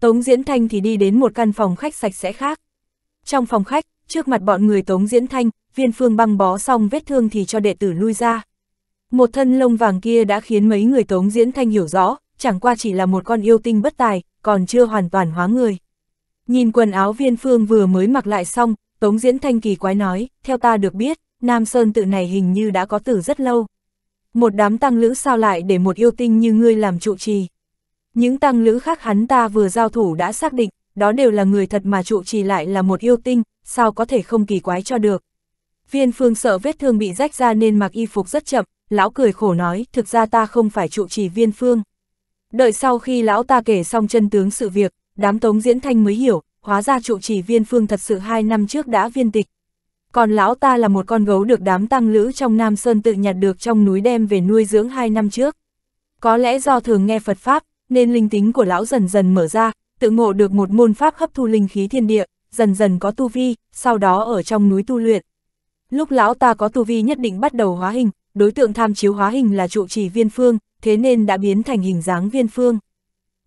Tống Diễn Thanh thì đi đến một căn phòng khách sạch sẽ khác. Trong phòng khách, trước mặt bọn người Tống Diễn Thanh, viên phương băng bó xong vết thương thì cho đệ tử lui ra. Một thân lông vàng kia đã khiến mấy người Tống Diễn Thanh hiểu rõ, chẳng qua chỉ là một con yêu tinh bất tài, còn chưa hoàn toàn hóa người. Nhìn quần áo viên phương vừa mới mặc lại xong, Tống Diễn Thanh kỳ quái nói, theo ta được biết, Nam Sơn tự này hình như đã có tử rất lâu. Một đám tăng lữ sao lại để một yêu tinh như ngươi làm trụ trì. Những tăng lữ khác hắn ta vừa giao thủ đã xác định, đó đều là người thật mà trụ trì lại là một yêu tinh, sao có thể không kỳ quái cho được. Viên phương sợ vết thương bị rách ra nên mặc y phục rất chậm, lão cười khổ nói, thực ra ta không phải trụ trì viên phương. Đợi sau khi lão ta kể xong chân tướng sự việc, đám tống diễn thanh mới hiểu, hóa ra trụ trì viên phương thật sự hai năm trước đã viên tịch. Còn lão ta là một con gấu được đám tăng lữ trong Nam Sơn tự nhặt được trong núi đem về nuôi dưỡng hai năm trước. Có lẽ do thường nghe Phật Pháp, nên linh tính của lão dần dần mở ra, tự ngộ được một môn pháp hấp thu linh khí thiên địa, dần dần có tu vi, sau đó ở trong núi tu luyện. Lúc lão ta có tu vi nhất định bắt đầu hóa hình, đối tượng tham chiếu hóa hình là trụ trì viên phương, thế nên đã biến thành hình dáng viên phương.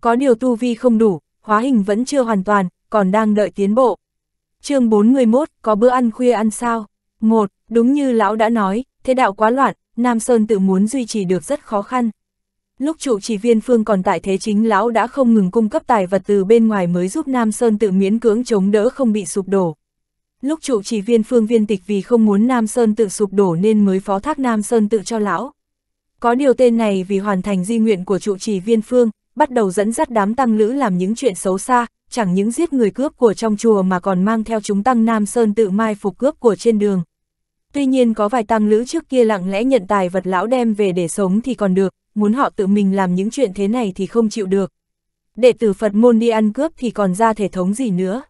Có điều tu vi không đủ, hóa hình vẫn chưa hoàn toàn, còn đang đợi tiến bộ. chương 41, có bữa ăn khuya ăn sao? một Đúng như lão đã nói, thế đạo quá loạn, Nam Sơn tự muốn duy trì được rất khó khăn. Lúc chủ trì viên phương còn tại thế chính lão đã không ngừng cung cấp tài vật từ bên ngoài mới giúp Nam Sơn tự miễn cưỡng chống đỡ không bị sụp đổ. Lúc chủ trì viên phương viên tịch vì không muốn Nam Sơn tự sụp đổ nên mới phó thác Nam Sơn tự cho lão. Có điều tên này vì hoàn thành di nguyện của trụ trì viên phương, bắt đầu dẫn dắt đám tăng lữ làm những chuyện xấu xa, chẳng những giết người cướp của trong chùa mà còn mang theo chúng tăng Nam Sơn tự mai phục cướp của trên đường. Tuy nhiên có vài tăng lữ trước kia lặng lẽ nhận tài vật lão đem về để sống thì còn được, muốn họ tự mình làm những chuyện thế này thì không chịu được. Đệ tử Phật môn đi ăn cướp thì còn ra thể thống gì nữa.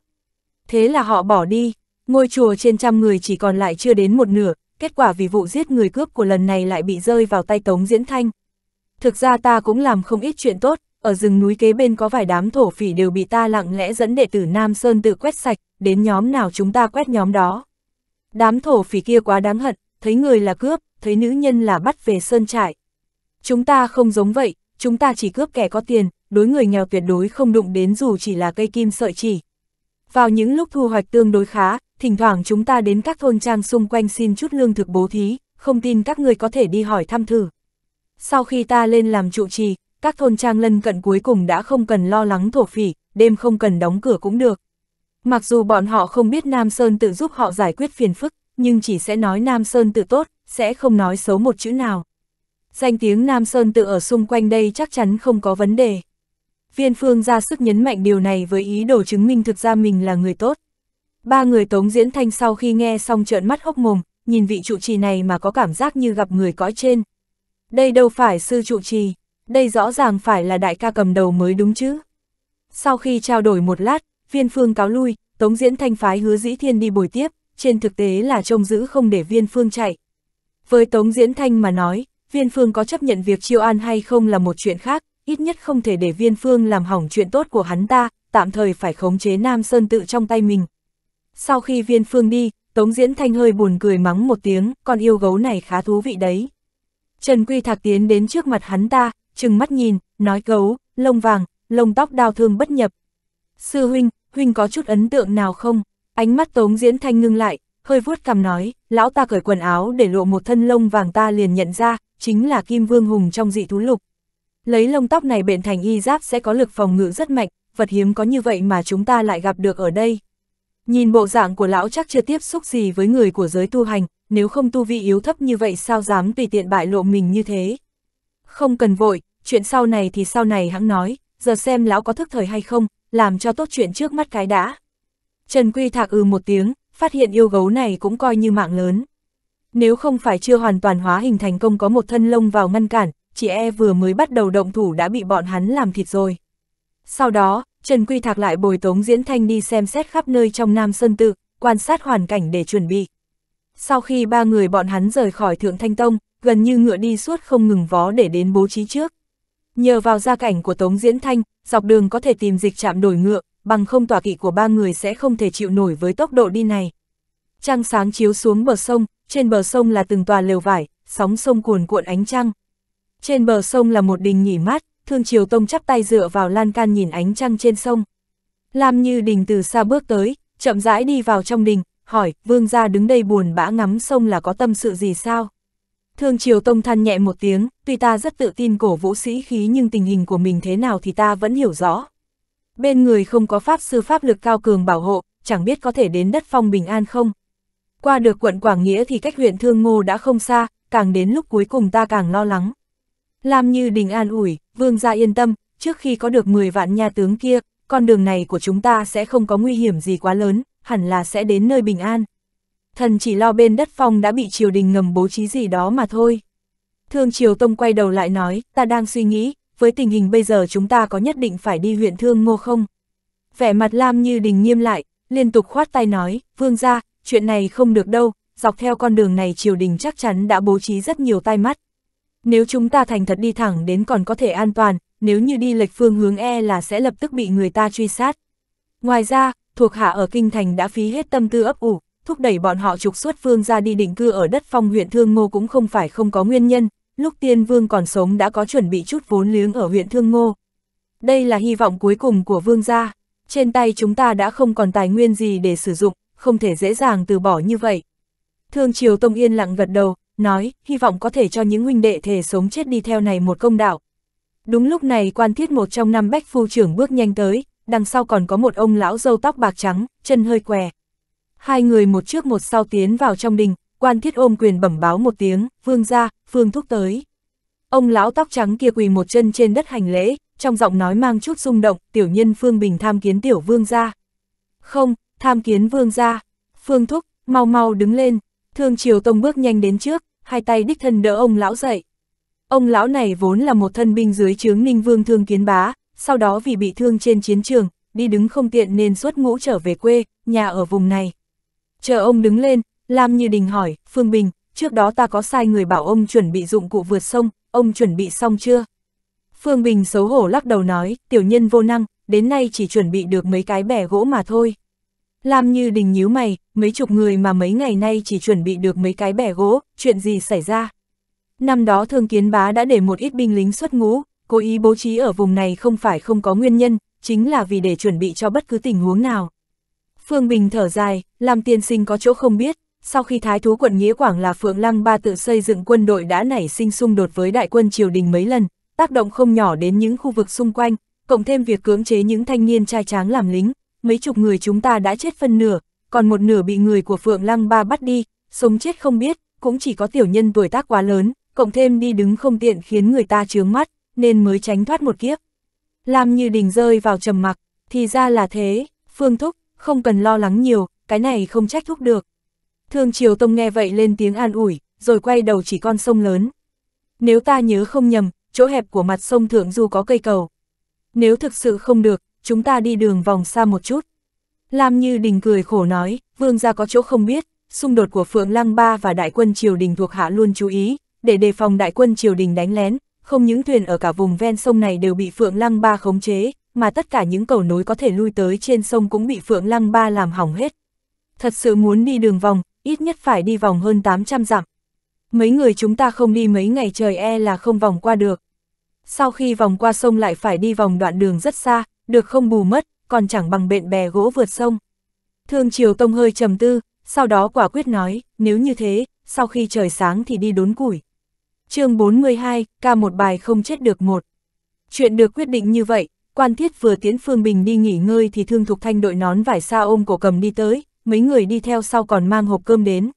Thế là họ bỏ đi, ngôi chùa trên trăm người chỉ còn lại chưa đến một nửa, kết quả vì vụ giết người cướp của lần này lại bị rơi vào tay Tống Diễn Thanh. Thực ra ta cũng làm không ít chuyện tốt, ở rừng núi kế bên có vài đám thổ phỉ đều bị ta lặng lẽ dẫn đệ tử Nam Sơn tự quét sạch, đến nhóm nào chúng ta quét nhóm đó. Đám thổ phỉ kia quá đáng hận, thấy người là cướp, thấy nữ nhân là bắt về Sơn trại. Chúng ta không giống vậy, chúng ta chỉ cướp kẻ có tiền, đối người nghèo tuyệt đối không đụng đến dù chỉ là cây kim sợi chỉ. Vào những lúc thu hoạch tương đối khá, thỉnh thoảng chúng ta đến các thôn trang xung quanh xin chút lương thực bố thí, không tin các người có thể đi hỏi thăm thử. Sau khi ta lên làm trụ trì, các thôn trang lân cận cuối cùng đã không cần lo lắng thổ phỉ, đêm không cần đóng cửa cũng được. Mặc dù bọn họ không biết Nam Sơn tự giúp họ giải quyết phiền phức, nhưng chỉ sẽ nói Nam Sơn tự tốt, sẽ không nói xấu một chữ nào. Danh tiếng Nam Sơn tự ở xung quanh đây chắc chắn không có vấn đề. Viên Phương ra sức nhấn mạnh điều này với ý đồ chứng minh thực ra mình là người tốt. Ba người Tống Diễn Thanh sau khi nghe xong trợn mắt hốc mồm, nhìn vị trụ trì này mà có cảm giác như gặp người cõi trên. Đây đâu phải sư trụ trì, đây rõ ràng phải là đại ca cầm đầu mới đúng chứ. Sau khi trao đổi một lát, Viên Phương cáo lui, Tống Diễn Thanh phái hứa dĩ thiên đi bồi tiếp, trên thực tế là trông giữ không để Viên Phương chạy. Với Tống Diễn Thanh mà nói, Viên Phương có chấp nhận việc Chiêu An hay không là một chuyện khác, ít nhất không thể để Viên Phương làm hỏng chuyện tốt của hắn ta, tạm thời phải khống chế Nam Sơn tự trong tay mình. Sau khi Viên Phương đi, Tống Diễn Thanh hơi buồn cười mắng một tiếng, con yêu gấu này khá thú vị đấy. Trần Quy Thạc tiến đến trước mặt hắn ta, trừng mắt nhìn, nói gấu, lông vàng, lông tóc đau thương bất nhập. Sư huynh, huynh có chút ấn tượng nào không? Ánh mắt Tống Diễn Thanh ngưng lại, hơi vuốt cằm nói, lão ta cởi quần áo để lộ một thân lông vàng ta liền nhận ra, chính là Kim Vương Hùng trong dị thú lục. Lấy lông tóc này bện thành y giáp sẽ có lực phòng ngự rất mạnh, vật hiếm có như vậy mà chúng ta lại gặp được ở đây. Nhìn bộ dạng của lão chắc chưa tiếp xúc gì với người của giới tu hành, nếu không tu vi yếu thấp như vậy sao dám tùy tiện bại lộ mình như thế. Không cần vội, chuyện sau này thì sau này hãng nói, giờ xem lão có thức thời hay không, làm cho tốt chuyện trước mắt cái đã. Trần Quy Thạc ư ừ một tiếng, phát hiện yêu gấu này cũng coi như mạng lớn. Nếu không phải chưa hoàn toàn hóa hình thành công có một thân lông vào ngăn cản, chị e vừa mới bắt đầu động thủ đã bị bọn hắn làm thịt rồi. Sau đó, Trần Quy Thạc lại bồi tống diễn thanh đi xem xét khắp nơi trong Nam Sơn Tự, quan sát hoàn cảnh để chuẩn bị. Sau khi ba người bọn hắn rời khỏi Thượng Thanh Tông, gần như ngựa đi suốt không ngừng vó để đến bố trí trước. Nhờ vào gia cảnh của Tống Diễn Thanh, dọc đường có thể tìm dịch chạm đổi ngựa, bằng không tỏa kỵ của ba người sẽ không thể chịu nổi với tốc độ đi này. Trăng sáng chiếu xuống bờ sông, trên bờ sông là từng tòa lều vải, sóng sông cuồn cuộn ánh trăng. Trên bờ sông là một đình nghỉ mát, Thương Triều Tông chắp tay dựa vào lan can nhìn ánh trăng trên sông. Lam Như Đình từ xa bước tới, chậm rãi đi vào trong đình, hỏi, vương gia đứng đây buồn bã ngắm sông là có tâm sự gì sao? Thương Triều Tông than nhẹ một tiếng, tuy ta rất tự tin cổ vũ sĩ khí nhưng tình hình của mình thế nào thì ta vẫn hiểu rõ. Bên người không có pháp sư pháp lực cao cường bảo hộ, chẳng biết có thể đến đất phong bình an không? Qua được quận Quảng Nghĩa thì cách huyện Thương Ngô đã không xa, càng đến lúc cuối cùng ta càng lo lắng. lam như đình an ủi, vương gia yên tâm, trước khi có được 10 vạn nhà tướng kia, con đường này của chúng ta sẽ không có nguy hiểm gì quá lớn, hẳn là sẽ đến nơi bình an. Thần chỉ lo bên đất phong đã bị triều đình ngầm bố trí gì đó mà thôi. Thương Triều Tông quay đầu lại nói, ta đang suy nghĩ, với tình hình bây giờ chúng ta có nhất định phải đi huyện Thương Ngô không? Vẻ mặt Lam Như Đình nghiêm lại, liên tục khoát tay nói, vương gia chuyện này không được đâu, dọc theo con đường này triều đình chắc chắn đã bố trí rất nhiều tai mắt. Nếu chúng ta thành thật đi thẳng đến còn có thể an toàn, nếu như đi lệch phương hướng e là sẽ lập tức bị người ta truy sát. Ngoài ra, thuộc hạ ở Kinh Thành đã phí hết tâm tư ấp ủ, thúc đẩy bọn họ trục xuất phương ra đi định cư ở đất phong huyện Thương Ngô cũng không phải không có nguyên nhân, lúc tiên vương còn sống đã có chuẩn bị chút vốn liếng ở huyện Thương Ngô. Đây là hy vọng cuối cùng của vương gia, trên tay chúng ta đã không còn tài nguyên gì để sử dụng, không thể dễ dàng từ bỏ như vậy. Thương Triều Tông yên lặng gật đầu, nói, hy vọng có thể cho những huynh đệ thể sống chết đi theo này một công đạo. Đúng lúc này quan thiết một trong năm bách phu trưởng bước nhanh tới, đằng sau còn có một ông lão dâu tóc bạc trắng, chân hơi què. Hai người một trước một sau tiến vào trong đình, quan thiết ôm quyền bẩm báo một tiếng, vương ra, phương thúc tới. Ông lão tóc trắng kia quỳ một chân trên đất hành lễ, trong giọng nói mang chút rung động, tiểu nhân phương bình tham kiến tiểu vương ra. Không, tham kiến vương gia, phương thúc, mau mau đứng lên, thương triều tông bước nhanh đến trước, hai tay đích thân đỡ ông lão dậy. Ông lão này vốn là một thân binh dưới trướng ninh vương thương kiến bá, sau đó vì bị thương trên chiến trường, đi đứng không tiện nên xuất ngũ trở về quê, nhà ở vùng này. Chờ ông đứng lên, Lam Như Đình hỏi, Phương Bình, trước đó ta có sai người bảo ông chuẩn bị dụng cụ vượt sông, ông chuẩn bị xong chưa? Phương Bình xấu hổ lắc đầu nói, tiểu nhân vô năng, đến nay chỉ chuẩn bị được mấy cái bẻ gỗ mà thôi. Làm như đình nhíu mày, mấy chục người mà mấy ngày nay chỉ chuẩn bị được mấy cái bẻ gỗ, chuyện gì xảy ra? Năm đó thương kiến bá đã để một ít binh lính xuất ngũ, cố ý bố trí ở vùng này không phải không có nguyên nhân, chính là vì để chuẩn bị cho bất cứ tình huống nào. Phương Bình thở dài, làm tiên sinh có chỗ không biết, sau khi Thái Thú quận Nghĩa Quảng là Phượng Lăng Ba tự xây dựng quân đội đã nảy sinh xung đột với đại quân triều đình mấy lần, tác động không nhỏ đến những khu vực xung quanh, cộng thêm việc cưỡng chế những thanh niên trai tráng làm lính, mấy chục người chúng ta đã chết phân nửa, còn một nửa bị người của Phượng Lăng Ba bắt đi, sống chết không biết, cũng chỉ có tiểu nhân tuổi tác quá lớn, cộng thêm đi đứng không tiện khiến người ta chướng mắt, nên mới tránh thoát một kiếp. Làm như đình rơi vào trầm mặc, thì ra là thế, Phương Thúc, không cần lo lắng nhiều, cái này không trách thúc được. Thương Triều Tông nghe vậy lên tiếng an ủi, rồi quay đầu chỉ con sông lớn. Nếu ta nhớ không nhầm, chỗ hẹp của mặt sông Thượng Du có cây cầu. Nếu thực sự không được, chúng ta đi đường vòng xa một chút. Lam Như Đình cười khổ nói, vương gia có chỗ không biết, xung đột của Phượng Lăng Ba và đại quân triều đình thuộc hạ luôn chú ý, để đề phòng đại quân triều đình đánh lén, không những thuyền ở cả vùng ven sông này đều bị Phượng Lăng Ba khống chế, mà tất cả những cầu nối có thể lui tới trên sông cũng bị Phượng Lăng Ba làm hỏng hết. Thật sự muốn đi đường vòng, ít nhất phải đi vòng hơn 800 dặm. Mấy người chúng ta không đi mấy ngày trời e là không vòng qua được. Sau khi vòng qua sông lại phải đi vòng đoạn đường rất xa, được không bù mất, còn chẳng bằng bện bè gỗ vượt sông. Thương Triều Tông hơi trầm tư, sau đó quả quyết nói, nếu như thế, sau khi trời sáng thì đi đốn củi. chương 42, ca một bài không chết được một. Chuyện được quyết định như vậy, quan thiết vừa tiến Phương Bình đi nghỉ ngơi thì thương thục thanh đội nón vải xa ôm cổ cầm đi tới, mấy người đi theo sau còn mang hộp cơm đến.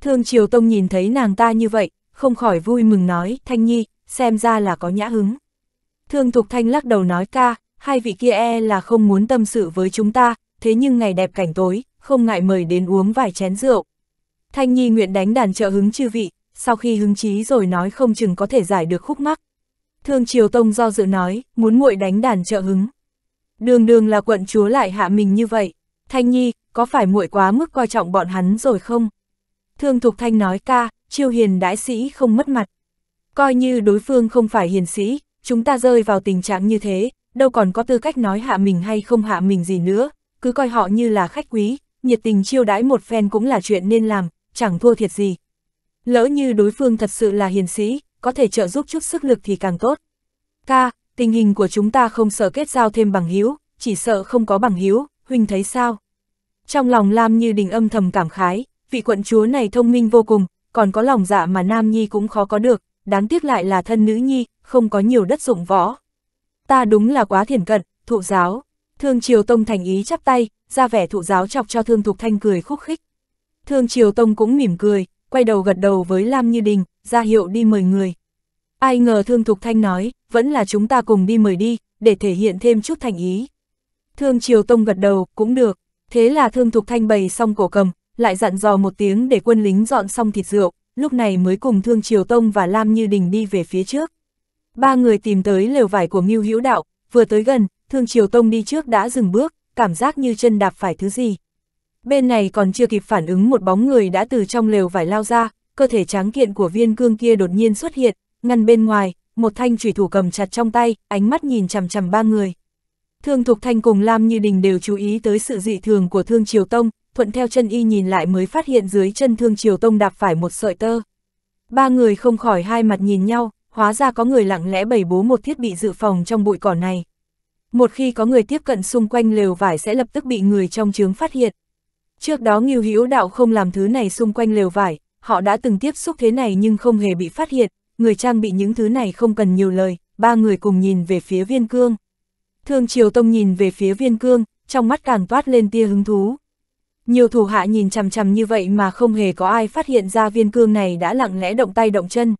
Thương Triều Tông nhìn thấy nàng ta như vậy, không khỏi vui mừng nói, Thanh Nhi, xem ra là có nhã hứng. Thương Thục Thanh lắc đầu nói ca, hai vị kia e là không muốn tâm sự với chúng ta, thế nhưng ngày đẹp cảnh tối, không ngại mời đến uống vài chén rượu. Thanh Nhi nguyện đánh đàn trợ hứng chư vị, sau khi hứng chí rồi nói không chừng có thể giải được khúc mắc. Thương Triều Tông do dự nói, muốn muội đánh đàn trợ hứng. Đường đường là quận chúa lại hạ mình như vậy. Thanh Nhi, có phải muội quá mức coi trọng bọn hắn rồi không? Thương Thục Thanh nói ca, chiêu hiền đãi sĩ không mất mặt. Coi như đối phương không phải hiền sĩ, chúng ta rơi vào tình trạng như thế, đâu còn có tư cách nói hạ mình hay không hạ mình gì nữa, cứ coi họ như là khách quý, nhiệt tình chiêu đãi một phen cũng là chuyện nên làm, chẳng thua thiệt gì. Lỡ như đối phương thật sự là hiền sĩ, có thể trợ giúp chút sức lực thì càng tốt. Ca, tình hình của chúng ta không sợ kết giao thêm bằng hiếu, chỉ sợ không có bằng hiếu, huynh thấy sao? Trong lòng Lam Như Đình âm thầm cảm khái, vị quận chúa này thông minh vô cùng, còn có lòng dạ mà Nam Nhi cũng khó có được, đáng tiếc lại là thân nữ Nhi, không có nhiều đất dụng võ ta đúng là quá thiển cận, thụ giáo. Thương Triều Tông thành ý chắp tay, ra vẻ thụ giáo chọc cho Thương Thục Thanh cười khúc khích. Thương Triều Tông cũng mỉm cười, quay đầu gật đầu với Lam Như Đình, ra hiệu đi mời người. Ai ngờ Thương Thục Thanh nói, vẫn là chúng ta cùng đi mời đi, để thể hiện thêm chút thành ý. Thương Triều Tông gật đầu, cũng được. Thế là Thương Thục Thanh bày xong cổ cầm, lại dặn dò một tiếng để quân lính dọn xong thịt rượu, lúc này mới cùng Thương Triều Tông và Lam Như Đình đi về phía trước. Ba người tìm tới lều vải của Ngưu Hữu Đạo, vừa tới gần, Thương Triều Tông đi trước đã dừng bước, cảm giác như chân đạp phải thứ gì. Bên này còn chưa kịp phản ứng một bóng người đã từ trong lều vải lao ra, cơ thể tráng kiện của viên cương kia đột nhiên xuất hiện, ngăn bên ngoài, một thanh chủy thủ cầm chặt trong tay, ánh mắt nhìn chằm chằm ba người. Thương Thục Thanh cùng Lam Như Đình đều chú ý tới sự dị thường của Thương Triều Tông, thuận theo chân y nhìn lại mới phát hiện dưới chân Thương Triều Tông đạp phải một sợi tơ. Ba người không khỏi hai mặt nhìn nhau, hóa ra có người lặng lẽ bày bố một thiết bị dự phòng trong bụi cỏ này. Một khi có người tiếp cận xung quanh lều vải sẽ lập tức bị người trong trướng phát hiện. Trước đó Ngưu Hữu Đạo không làm thứ này xung quanh lều vải, họ đã từng tiếp xúc thế này nhưng không hề bị phát hiện, người trang bị những thứ này không cần nhiều lời, ba người cùng nhìn về phía viên cương. Thương Triều Tông nhìn về phía viên cương, trong mắt càng toát lên tia hứng thú. Nhiều thủ hạ nhìn chằm chằm như vậy mà không hề có ai phát hiện ra viên cương này đã lặng lẽ động tay động chân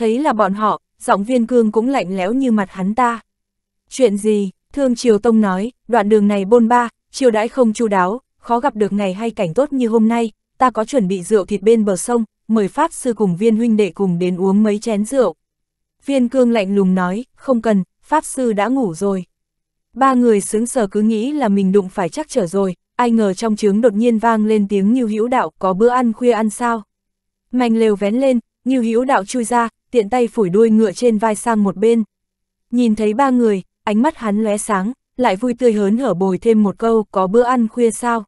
thấy là bọn họ, giọng viên cương cũng lạnh lẽo như mặt hắn ta. Chuyện gì, Thương Triều Tông nói, đoạn đường này bôn ba, triều đãi không chu đáo, khó gặp được ngày hay cảnh tốt như hôm nay, ta có chuẩn bị rượu thịt bên bờ sông, mời Pháp sư cùng viên huynh đệ cùng đến uống mấy chén rượu. Viên cương lạnh lùng nói, không cần, Pháp sư đã ngủ rồi. Ba người sướng sờ cứ nghĩ là mình đụng phải chắc trở rồi, ai ngờ trong trướng đột nhiên vang lên tiếng như hữu đạo có bữa ăn khuya ăn sao. Mành lều vén lên, như hữu đạo chui ra, tiện tay phủi đuôi ngựa trên vai sang một bên. Nhìn thấy ba người, ánh mắt hắn lóe sáng, lại vui tươi hớn hở bồi thêm một câu có bữa ăn khuya sao?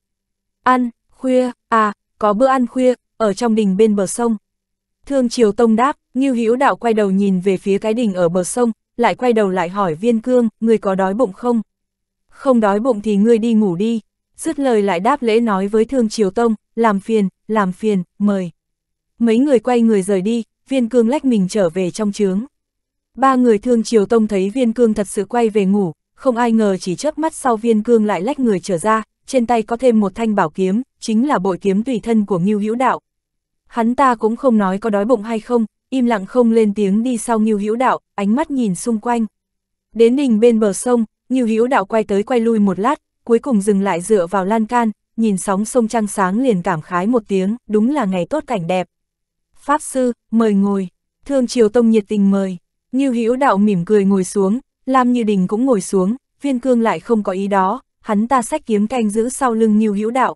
Ăn, khuya, à, có bữa ăn khuya, ở trong đình bên bờ sông. Thương Triều Tông đáp, Ngưu Hữu Đạo quay đầu nhìn về phía cái đình ở bờ sông, lại quay đầu lại hỏi Viên Cương, người có đói bụng không? Không đói bụng thì ngươi đi ngủ đi. Dứt lời lại đáp lễ nói với Thương Triều Tông, làm phiền, làm phiền, mời. Mấy người quay người rời đi, viên cương lách mình trở về trong trướng. Ba người thương triều tông thấy viên cương thật sự quay về ngủ, không ai ngờ chỉ chớp mắt sau viên cương lại lách người trở ra, trên tay có thêm một thanh bảo kiếm, chính là bội kiếm tùy thân của Ngưu Hữu Đạo. Hắn ta cũng không nói có đói bụng hay không, im lặng không lên tiếng đi sau Ngưu Hữu Đạo, ánh mắt nhìn xung quanh. Đến đỉnh bên bờ sông, Ngưu Hữu Đạo quay tới quay lui một lát, cuối cùng dừng lại dựa vào lan can, nhìn sóng sông trăng sáng liền cảm khái một tiếng, đúng là ngày tốt cảnh đẹp. Pháp Sư, mời ngồi. Thương Triều Tông nhiệt tình mời. Như Hữu Đạo mỉm cười ngồi xuống, Lam Như Đình cũng ngồi xuống, Viên Cương lại không có ý đó, hắn ta sách kiếm canh giữ sau lưng Như Hữu Đạo.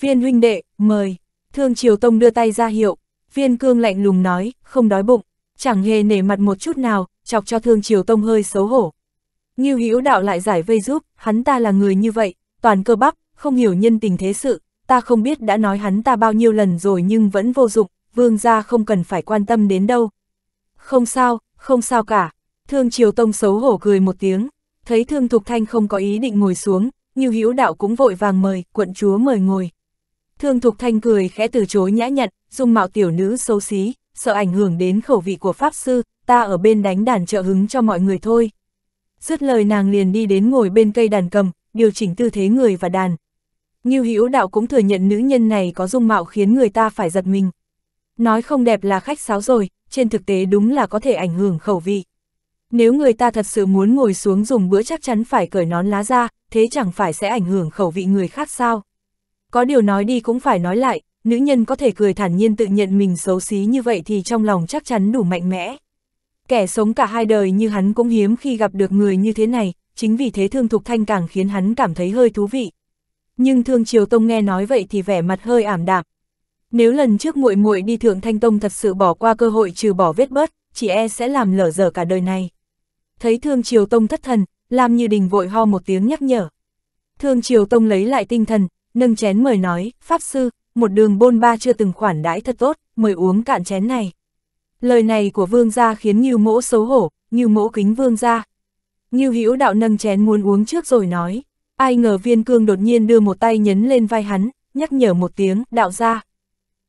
Viên huynh đệ, mời. Thương Triều Tông đưa tay ra hiệu, Viên Cương lạnh lùng nói, không đói bụng, chẳng hề nể mặt một chút nào, chọc cho Thương Triều Tông hơi xấu hổ. Như Hữu Đạo lại giải vây giúp, hắn ta là người như vậy, toàn cơ bắp, không hiểu nhân tình thế sự, ta không biết đã nói hắn ta bao nhiêu lần rồi nhưng vẫn vô dụng, vương gia không cần phải quan tâm đến đâu. Không sao, không sao cả. Thương Triều Tông xấu hổ cười một tiếng, thấy Thương Thục Thanh không có ý định ngồi xuống, Như Hữu Đạo cũng vội vàng mời, quận chúa mời ngồi. Thương Thục Thanh cười khẽ từ chối nhã nhặn, dung mạo tiểu nữ xấu xí, sợ ảnh hưởng đến khẩu vị của Pháp Sư, ta ở bên đánh đàn trợ hứng cho mọi người thôi. Dứt lời nàng liền đi đến ngồi bên cây đàn cầm, điều chỉnh tư thế người và đàn. Như Hữu Đạo cũng thừa nhận nữ nhân này có dung mạo khiến người ta phải giật mình. Nói không đẹp là khách sáo rồi, trên thực tế đúng là có thể ảnh hưởng khẩu vị. Nếu người ta thật sự muốn ngồi xuống dùng bữa chắc chắn phải cởi nón lá ra, thế chẳng phải sẽ ảnh hưởng khẩu vị người khác sao? Có điều nói đi cũng phải nói lại, nữ nhân có thể cười thản nhiên tự nhận mình xấu xí như vậy thì trong lòng chắc chắn đủ mạnh mẽ. Kẻ sống cả hai đời như hắn cũng hiếm khi gặp được người như thế này, chính vì thế Thương Thục Thanh càng khiến hắn cảm thấy hơi thú vị. Nhưng Thương Triều Tông nghe nói vậy thì vẻ mặt hơi ảm đạm, nếu lần trước muội muội đi Thượng Thanh Tông thật sự bỏ qua cơ hội trừ bỏ vết bớt, chỉ e sẽ làm lở dở cả đời này. Thấy Thương Triều Tông thất thần, làm Như Đình vội ho một tiếng nhắc nhở. Thương Triều Tông lấy lại tinh thần, nâng chén mời nói, Pháp Sư, một đường bôn ba chưa từng khoản đãi thật tốt, mời uống cạn chén này. Lời này của vương gia khiến Ngưu mỗ xấu hổ, Ngưu mỗ kính vương gia. như Hữu đạo nâng chén muốn uống trước rồi nói, ai ngờ viên cương đột nhiên đưa một tay nhấn lên vai hắn, nhắc nhở một tiếng, đạo gia.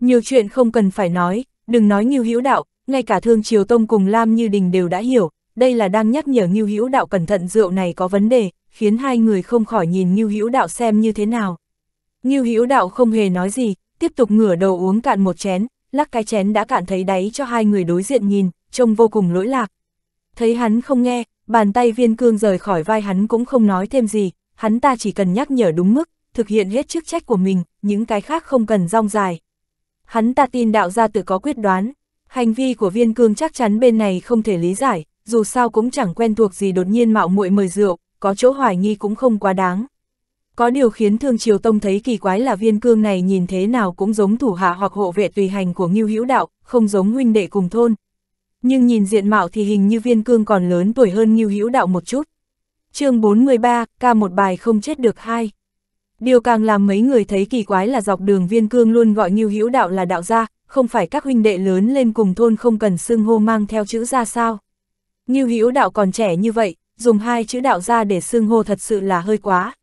Nhiều chuyện không cần phải nói, đừng nói Ngưu Hữu Đạo, ngay cả Thương Triều Tông cùng Lam Như Đình đều đã hiểu, đây là đang nhắc nhở Ngưu Hữu Đạo cẩn thận rượu này có vấn đề, khiến hai người không khỏi nhìn Ngưu Hữu Đạo xem như thế nào. Ngưu Hữu Đạo không hề nói gì, tiếp tục ngửa đầu uống cạn một chén, lắc cái chén đã cạn thấy đáy cho hai người đối diện nhìn, trông vô cùng lỗi lạc. Thấy hắn không nghe, bàn tay viên cương rời khỏi vai hắn cũng không nói thêm gì, hắn ta chỉ cần nhắc nhở đúng mức, thực hiện hết chức trách của mình, những cái khác không cần rong dài. Hắn ta tin đạo gia tử có quyết đoán, hành vi của viên cương chắc chắn bên này không thể lý giải, dù sao cũng chẳng quen thuộc gì đột nhiên mạo muội mời rượu, có chỗ hoài nghi cũng không quá đáng. Có điều khiến Thương Triều Tông thấy kỳ quái là viên cương này nhìn thế nào cũng giống thủ hạ hoặc hộ vệ tùy hành của Ngưu Hữu Đạo, không giống huynh đệ cùng thôn. Nhưng nhìn diện mạo thì hình như viên cương còn lớn tuổi hơn Ngưu Hữu Đạo một chút. chương 43, ca một bài không chết được hai. Điều càng làm mấy người thấy kỳ quái là dọc đường viên cương luôn gọi Ngưu Hữu Đạo là đạo gia, không phải các huynh đệ lớn lên cùng thôn không cần xưng hô mang theo chữ gia sao. Ngưu Hữu Đạo còn trẻ như vậy, dùng hai chữ đạo gia để xưng hô thật sự là hơi quá.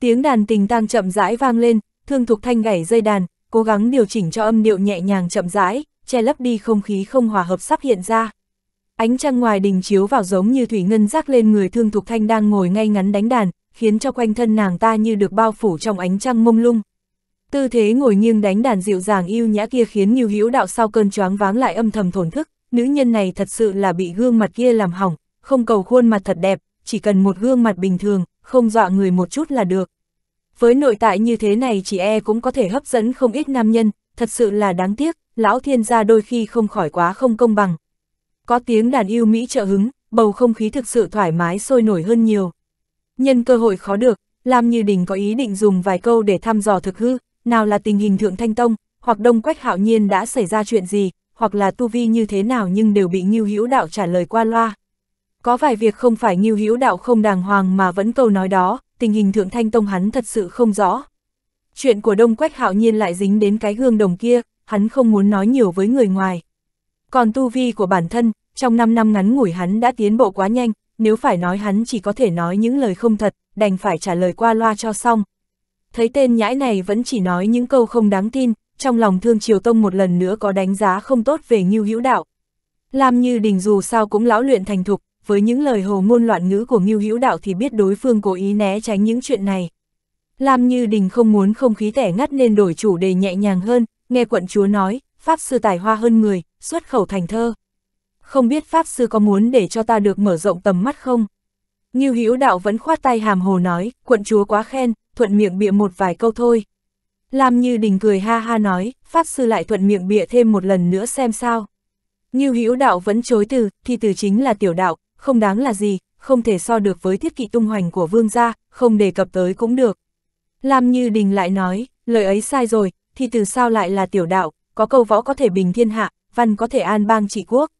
Tiếng đàn tình tang chậm rãi vang lên, Thương Thục Thanh gảy dây đàn, cố gắng điều chỉnh cho âm điệu nhẹ nhàng chậm rãi, che lấp đi không khí không hòa hợp sắp hiện ra. Ánh trăng ngoài đình chiếu vào giống như thủy ngân rắc lên người Thương Thục Thanh đang ngồi ngay ngắn đánh đàn, khiến cho quanh thân nàng ta như được bao phủ trong ánh trăng mông lung. Tư thế ngồi nghiêng đánh đàn dịu dàng yêu nhã kia khiến Ngưu Hữu Đạo sau cơn choáng váng lại âm thầm thổn thức, nữ nhân này thật sự là bị gương mặt kia làm hỏng, không cầu khuôn mặt thật đẹp, chỉ cần một gương mặt bình thường, không dọa người một chút là được. Với nội tại như thế này chỉ e cũng có thể hấp dẫn không ít nam nhân, thật sự là đáng tiếc, lão thiên gia đôi khi không khỏi quá không công bằng. Có tiếng đàn yêu Mỹ trợ hứng, bầu không khí thực sự thoải mái sôi nổi hơn nhiều. Nhân cơ hội khó được, Lam Như Đình có ý định dùng vài câu để thăm dò thực hư, nào là tình hình Thượng Thanh Tông, hoặc Đông Quách Hạo Nhiên đã xảy ra chuyện gì, hoặc là tu vi như thế nào nhưng đều bị Ngưu Hữu Đạo trả lời qua loa. Có vài việc không phải Ngưu Hữu Đạo không đàng hoàng mà vẫn câu nói đó, tình hình Thượng Thanh Tông hắn thật sự không rõ. Chuyện của Đông Quách Hạo Nhiên lại dính đến cái gương đồng kia, hắn không muốn nói nhiều với người ngoài. Còn tu vi của bản thân, trong 5 năm ngắn ngủi hắn đã tiến bộ quá nhanh, nếu phải nói hắn chỉ có thể nói những lời không thật, đành phải trả lời qua loa cho xong. Thấy tên nhãi này vẫn chỉ nói những câu không đáng tin, trong lòng Thương Triều Tông một lần nữa có đánh giá không tốt về Ngưu Hữu Đạo. Lam Như Đình dù sao cũng lão luyện thành thục, với những lời hồ ngôn loạn ngữ của Ngưu Hữu Đạo thì biết đối phương cố ý né tránh những chuyện này. Lam Như Đình không muốn không khí tẻ ngắt nên đổi chủ đề nhẹ nhàng hơn, nghe quận chúa nói, pháp sư tài hoa hơn người, xuất khẩu thành thơ không biết Pháp Sư có muốn để cho ta được mở rộng tầm mắt không? Như Hữu Đạo vẫn khoát tay hàm hồ nói, quận chúa quá khen, thuận miệng bịa một vài câu thôi. Làm như đình cười ha ha nói, Pháp Sư lại thuận miệng bịa thêm một lần nữa xem sao. Như Hữu Đạo vẫn chối từ, thì từ chính là tiểu đạo, không đáng là gì, không thể so được với thiết kỵ tung hoành của vương gia, không đề cập tới cũng được. Làm như đình lại nói, lời ấy sai rồi, thì từ sao lại là tiểu đạo, có câu võ có thể bình thiên hạ, văn có thể an bang trị quốc.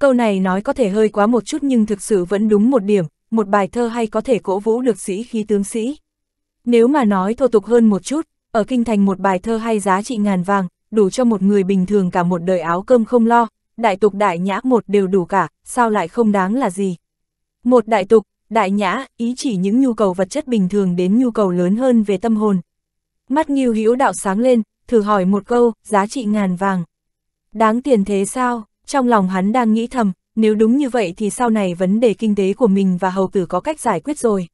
Câu này nói có thể hơi quá một chút nhưng thực sự vẫn đúng một điểm, một bài thơ hay có thể cổ vũ được sĩ khí tướng sĩ. Nếu mà nói thô tục hơn một chút, ở kinh thành một bài thơ hay giá trị ngàn vàng, đủ cho một người bình thường cả một đời áo cơm không lo, đại tục đại nhã một đều đủ cả, sao lại không đáng là gì. Một đại tục, đại nhã, ý chỉ những nhu cầu vật chất bình thường đến nhu cầu lớn hơn về tâm hồn. Mắt nghiêu hữu đạo sáng lên, thử hỏi một câu, giá trị ngàn vàng. Đáng tiền thế sao? Trong lòng hắn đang nghĩ thầm, nếu đúng như vậy thì sau này vấn đề kinh tế của mình và hầu tử có cách giải quyết rồi.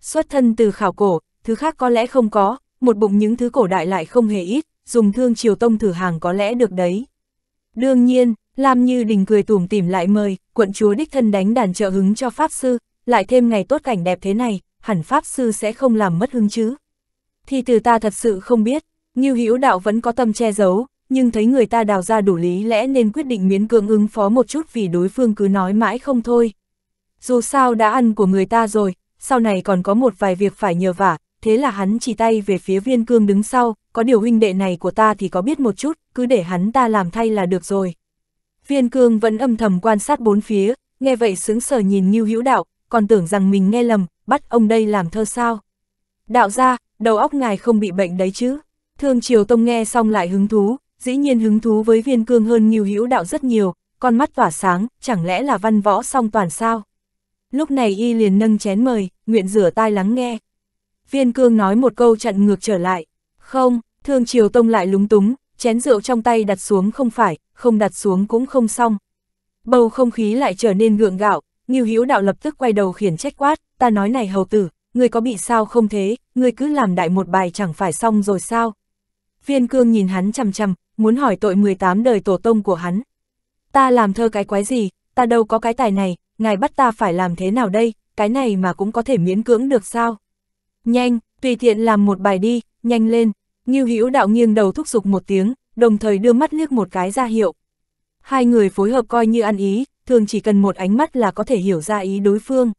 Xuất thân từ khảo cổ, thứ khác có lẽ không có, một bụng những thứ cổ đại lại không hề ít, dùng thương triều tông thử hàng có lẽ được đấy. Đương nhiên, Lam Như Đình cười tủm tỉm lại mời, quận chúa đích thân đánh đàn trợ hứng cho Pháp Sư, lại thêm ngày tốt cảnh đẹp thế này, hẳn Pháp Sư sẽ không làm mất hứng chứ. Thì từ ta thật sự không biết, Như Hữu Đạo vẫn có tâm che giấu, nhưng thấy người ta đào ra đủ lý lẽ nên quyết định miễn cưỡng ứng phó một chút vì đối phương cứ nói mãi không thôi. Dù sao đã ăn của người ta rồi, sau này còn có một vài việc phải nhờ vả, thế là hắn chỉ tay về phía viên cương đứng sau, có điều huynh đệ này của ta thì có biết một chút, cứ để hắn ta làm thay là được rồi. Viên cương vẫn âm thầm quan sát bốn phía, nghe vậy sướng sờ nhìn như hữu đạo, còn tưởng rằng mình nghe lầm, bắt ông đây làm thơ sao. Đạo ra, đầu óc ngài không bị bệnh đấy chứ. Thương Triều Tông nghe xong lại hứng thú, dĩ nhiên hứng thú với viên cương hơn nghiêu hữu đạo rất nhiều, con mắt tỏa sáng, chẳng lẽ là văn võ song toàn sao? Lúc này y liền nâng chén mời, nguyện rửa tai lắng nghe. Viên cương nói một câu chặn ngược trở lại. Không, thương triều tông lại lúng túng, chén rượu trong tay đặt xuống không phải, không đặt xuống cũng không xong. Bầu không khí lại trở nên gượng gạo, nghiêu hữu đạo lập tức quay đầu khiển trách quát, ta nói này hầu tử, ngươi có bị sao không thế, ngươi cứ làm đại một bài chẳng phải xong rồi sao? Viên cương nhìn hắn chằm chằm, muốn hỏi tội 18 đời tổ tông của hắn. Ta làm thơ cái quái gì, ta đâu có cái tài này, ngài bắt ta phải làm thế nào đây, cái này mà cũng có thể miễn cưỡng được sao? Nhanh, tùy tiện làm một bài đi, nhanh lên, Ngưu Hữu đạo nghiêng đầu thúc giục một tiếng, đồng thời đưa mắt liếc một cái ra hiệu. Hai người phối hợp coi như ăn ý, thường chỉ cần một ánh mắt là có thể hiểu ra ý đối phương.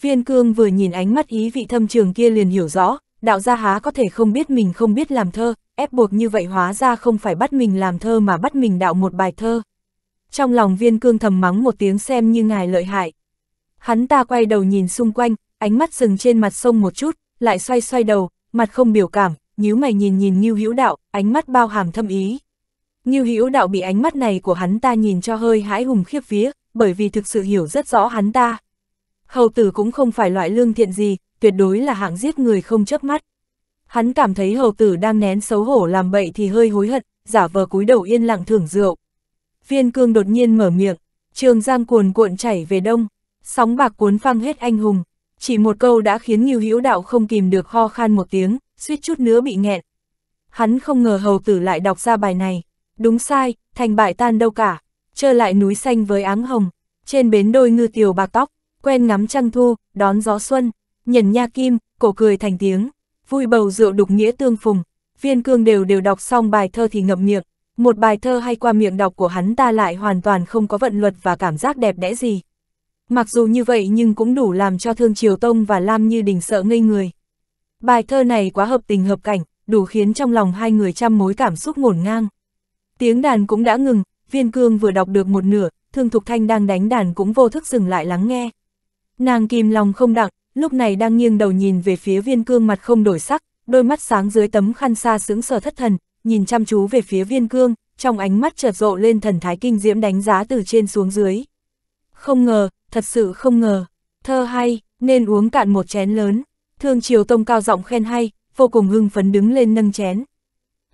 Viên cương vừa nhìn ánh mắt ý vị thâm trường kia liền hiểu rõ, đạo gia há có thể không biết mình không biết làm thơ, ép buộc như vậy hóa ra không phải bắt mình làm thơ mà bắt mình đạo một bài thơ. Trong lòng viên cương thầm mắng một tiếng xem như ngài lợi hại. Hắn ta quay đầu nhìn xung quanh, ánh mắt dừng trên mặt sông một chút, lại xoay xoay đầu, mặt không biểu cảm, nhíu mày nhìn nhìn Ngưu Hữu Đạo, ánh mắt bao hàm thâm ý. Ngưu Hữu Đạo bị ánh mắt này của hắn ta nhìn cho hơi hãi hùng khiếp vía, bởi vì thực sự hiểu rất rõ hắn ta. Hầu tử cũng không phải loại lương thiện gì, tuyệt đối là hạng giết người không chớp mắt. Hắn cảm thấy hầu tử đang nén xấu hổ làm bậy thì hơi hối hận, giả vờ cúi đầu yên lặng thưởng rượu. Viên cương đột nhiên mở miệng, trường giang cuồn cuộn chảy về đông, sóng bạc cuốn phăng hết anh hùng. Chỉ một câu đã khiến Nghiêu Hữu Đạo không kìm được ho khan một tiếng, suýt chút nữa bị nghẹn. Hắn không ngờ hầu tử lại đọc ra bài này. Đúng sai, thành bại tan đâu cả, trơ lại núi xanh với áng hồng, trên bến đôi ngư tiều bạc tóc, quen ngắm trăng thu, đón gió xuân. Nhần Nha Kim, cổ cười thành tiếng, vui bầu rượu đục nghĩa tương phùng, viên cương đều đều đọc xong bài thơ thì ngậm miệng, một bài thơ hay qua miệng đọc của hắn ta lại hoàn toàn không có vận luật và cảm giác đẹp đẽ gì. Mặc dù như vậy nhưng cũng đủ làm cho Thương Triều Tông và Lam Như Đình sợ ngây người. Bài thơ này quá hợp tình hợp cảnh, đủ khiến trong lòng hai người trăm mối cảm xúc ngổn ngang. Tiếng đàn cũng đã ngừng, viên cương vừa đọc được một nửa, Thương Thục Thanh đang đánh đàn cũng vô thức dừng lại lắng nghe. Nàng kìm lòng không đặng, lúc này đang nghiêng đầu nhìn về phía viên cương mặt không đổi sắc, đôi mắt sáng dưới tấm khăn xa sướng sờ thất thần, nhìn chăm chú về phía viên cương, trong ánh mắt chợt rộ lên thần thái kinh diễm đánh giá từ trên xuống dưới. Không ngờ, thật sự không ngờ, thơ hay, nên uống cạn một chén lớn, thương triều tông cao giọng khen hay, vô cùng hưng phấn đứng lên nâng chén.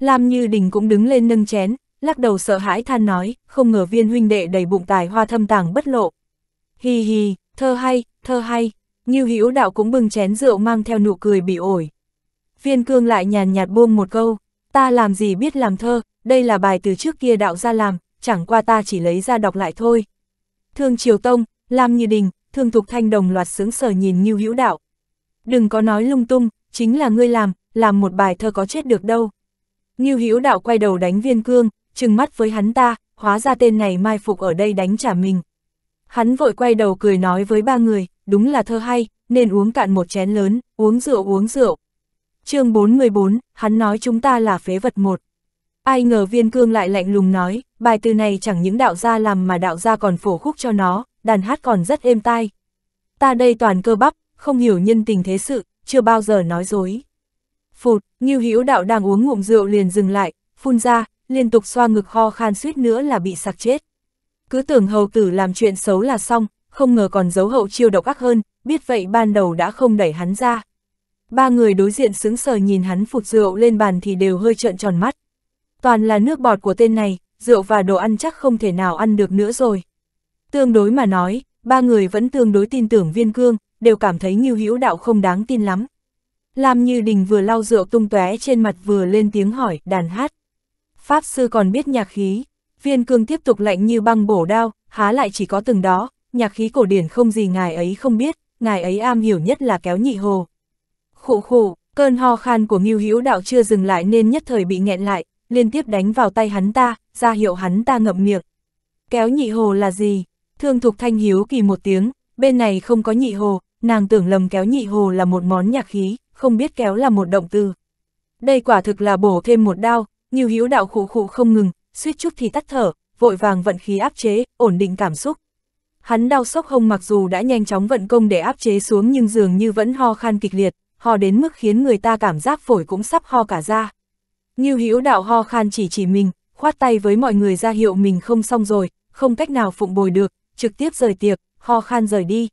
Lam Như Đình cũng đứng lên nâng chén, lắc đầu sợ hãi than nói, không ngờ viên huynh đệ đầy bụng tài hoa thâm tàng bất lộ. Hi hi, thơ hay, thơ hay, Ngưu Hữu Đạo cũng bưng chén rượu mang theo nụ cười bị ổi. Viên Cương lại nhàn nhạt buông một câu, ta làm gì biết làm thơ, đây là bài từ trước kia đạo ra làm, chẳng qua ta chỉ lấy ra đọc lại thôi. Thương Triều Tông, Lam Như Đình, Thương Thục Thanh đồng loạt sướng sở nhìn Ngưu Hữu Đạo. Đừng có nói lung tung, chính là ngươi làm, làm một bài thơ có chết được đâu. Ngưu Hữu Đạo quay đầu đánh Viên Cương, trừng mắt với hắn ta, hóa ra tên này mai phục ở đây đánh trả mình. Hắn vội quay đầu cười nói với ba người, đúng là thơ hay, nên uống cạn một chén lớn, uống rượu uống rượu. chương 414, hắn nói chúng ta là phế vật một. Ai ngờ viên cương lại lạnh lùng nói, bài từ này chẳng những đạo gia làm mà đạo gia còn phổ khúc cho nó, đàn hát còn rất êm tai. Ta đây toàn cơ bắp, không hiểu nhân tình thế sự, chưa bao giờ nói dối. Phụt, Ngưu Hữu Đạo đang uống ngụm rượu liền dừng lại, phun ra, liên tục xoa ngực ho khan suýt nữa là bị sặc chết. Cứ tưởng hầu tử làm chuyện xấu là xong, không ngờ còn giấu hậu chiêu độc ác hơn, biết vậy ban đầu đã không đẩy hắn ra. Ba người đối diện xứng sờ nhìn hắn phụt rượu lên bàn thì đều hơi trợn tròn mắt. Toàn là nước bọt của tên này, rượu và đồ ăn chắc không thể nào ăn được nữa rồi. Tương đối mà nói, ba người vẫn tương đối tin tưởng viên cương, đều cảm thấy nghiêu hữu đạo không đáng tin lắm. làm Như Đình vừa lau rượu tung tóe trên mặt vừa lên tiếng hỏi, đàn hát. Pháp sư còn biết nhạc khí, viên cương tiếp tục lạnh như băng bổ đao, há lại chỉ có từng đó, nhạc khí cổ điển không gì ngài ấy không biết, ngài ấy am hiểu nhất là kéo nhị hồ. Khụ khụ, cơn ho khan của Ngưu Hữu Đạo chưa dừng lại nên nhất thời bị nghẹn lại, liên tiếp đánh vào tay hắn ta, ra hiệu hắn ta ngậm miệng. Kéo nhị hồ là gì? Thương Thục Thanh hiếu kỳ một tiếng, bên này không có nhị hồ, nàng tưởng lầm kéo nhị hồ là một món nhạc khí, không biết kéo là một động từ. Đây quả thực là bổ thêm một đao, Ngưu Hữu Đạo khụ khụ không ngừng, suýt chút thì tắt thở, vội vàng vận khí áp chế, ổn định cảm xúc. Hắn đau sốc hông mặc dù đã nhanh chóng vận công để áp chế xuống nhưng dường như vẫn ho khan kịch liệt, ho đến mức khiến người ta cảm giác phổi cũng sắp ho cả ra. Như Hữu đạo ho khan chỉ chỉ mình, khoát tay với mọi người ra hiệu mình không xong rồi, không cách nào phụng bồi được, trực tiếp rời tiệc, ho khan rời đi.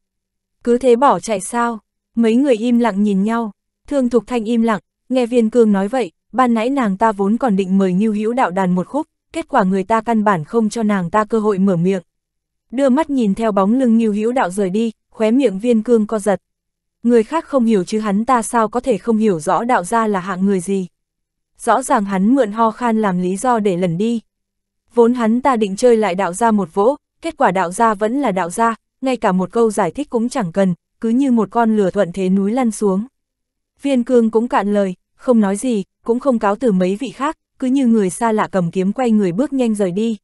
Cứ thế bỏ chạy sao? Mấy người im lặng nhìn nhau, Thương Thục Thanh im lặng, nghe Viên Cương nói vậy, ban nãy nàng ta vốn còn định mời Ngưu Hữu đạo đàn một khúc, kết quả người ta căn bản không cho nàng ta cơ hội mở miệng đưa mắt nhìn theo bóng lưng Ngưu Hữu Đạo rời đi, khóe miệng viên cương co giật. Người khác không hiểu chứ hắn ta sao có thể không hiểu rõ đạo gia là hạng người gì. Rõ ràng hắn mượn ho khan làm lý do để lẩn đi. Vốn hắn ta định chơi lại đạo gia một vỗ, kết quả đạo gia vẫn là đạo gia, ngay cả một câu giải thích cũng chẳng cần, cứ như một con lửa thuận thế núi lăn xuống. Viên cương cũng cạn lời, không nói gì, cũng không cáo từ mấy vị khác, cứ như người xa lạ cầm kiếm quay người bước nhanh rời đi.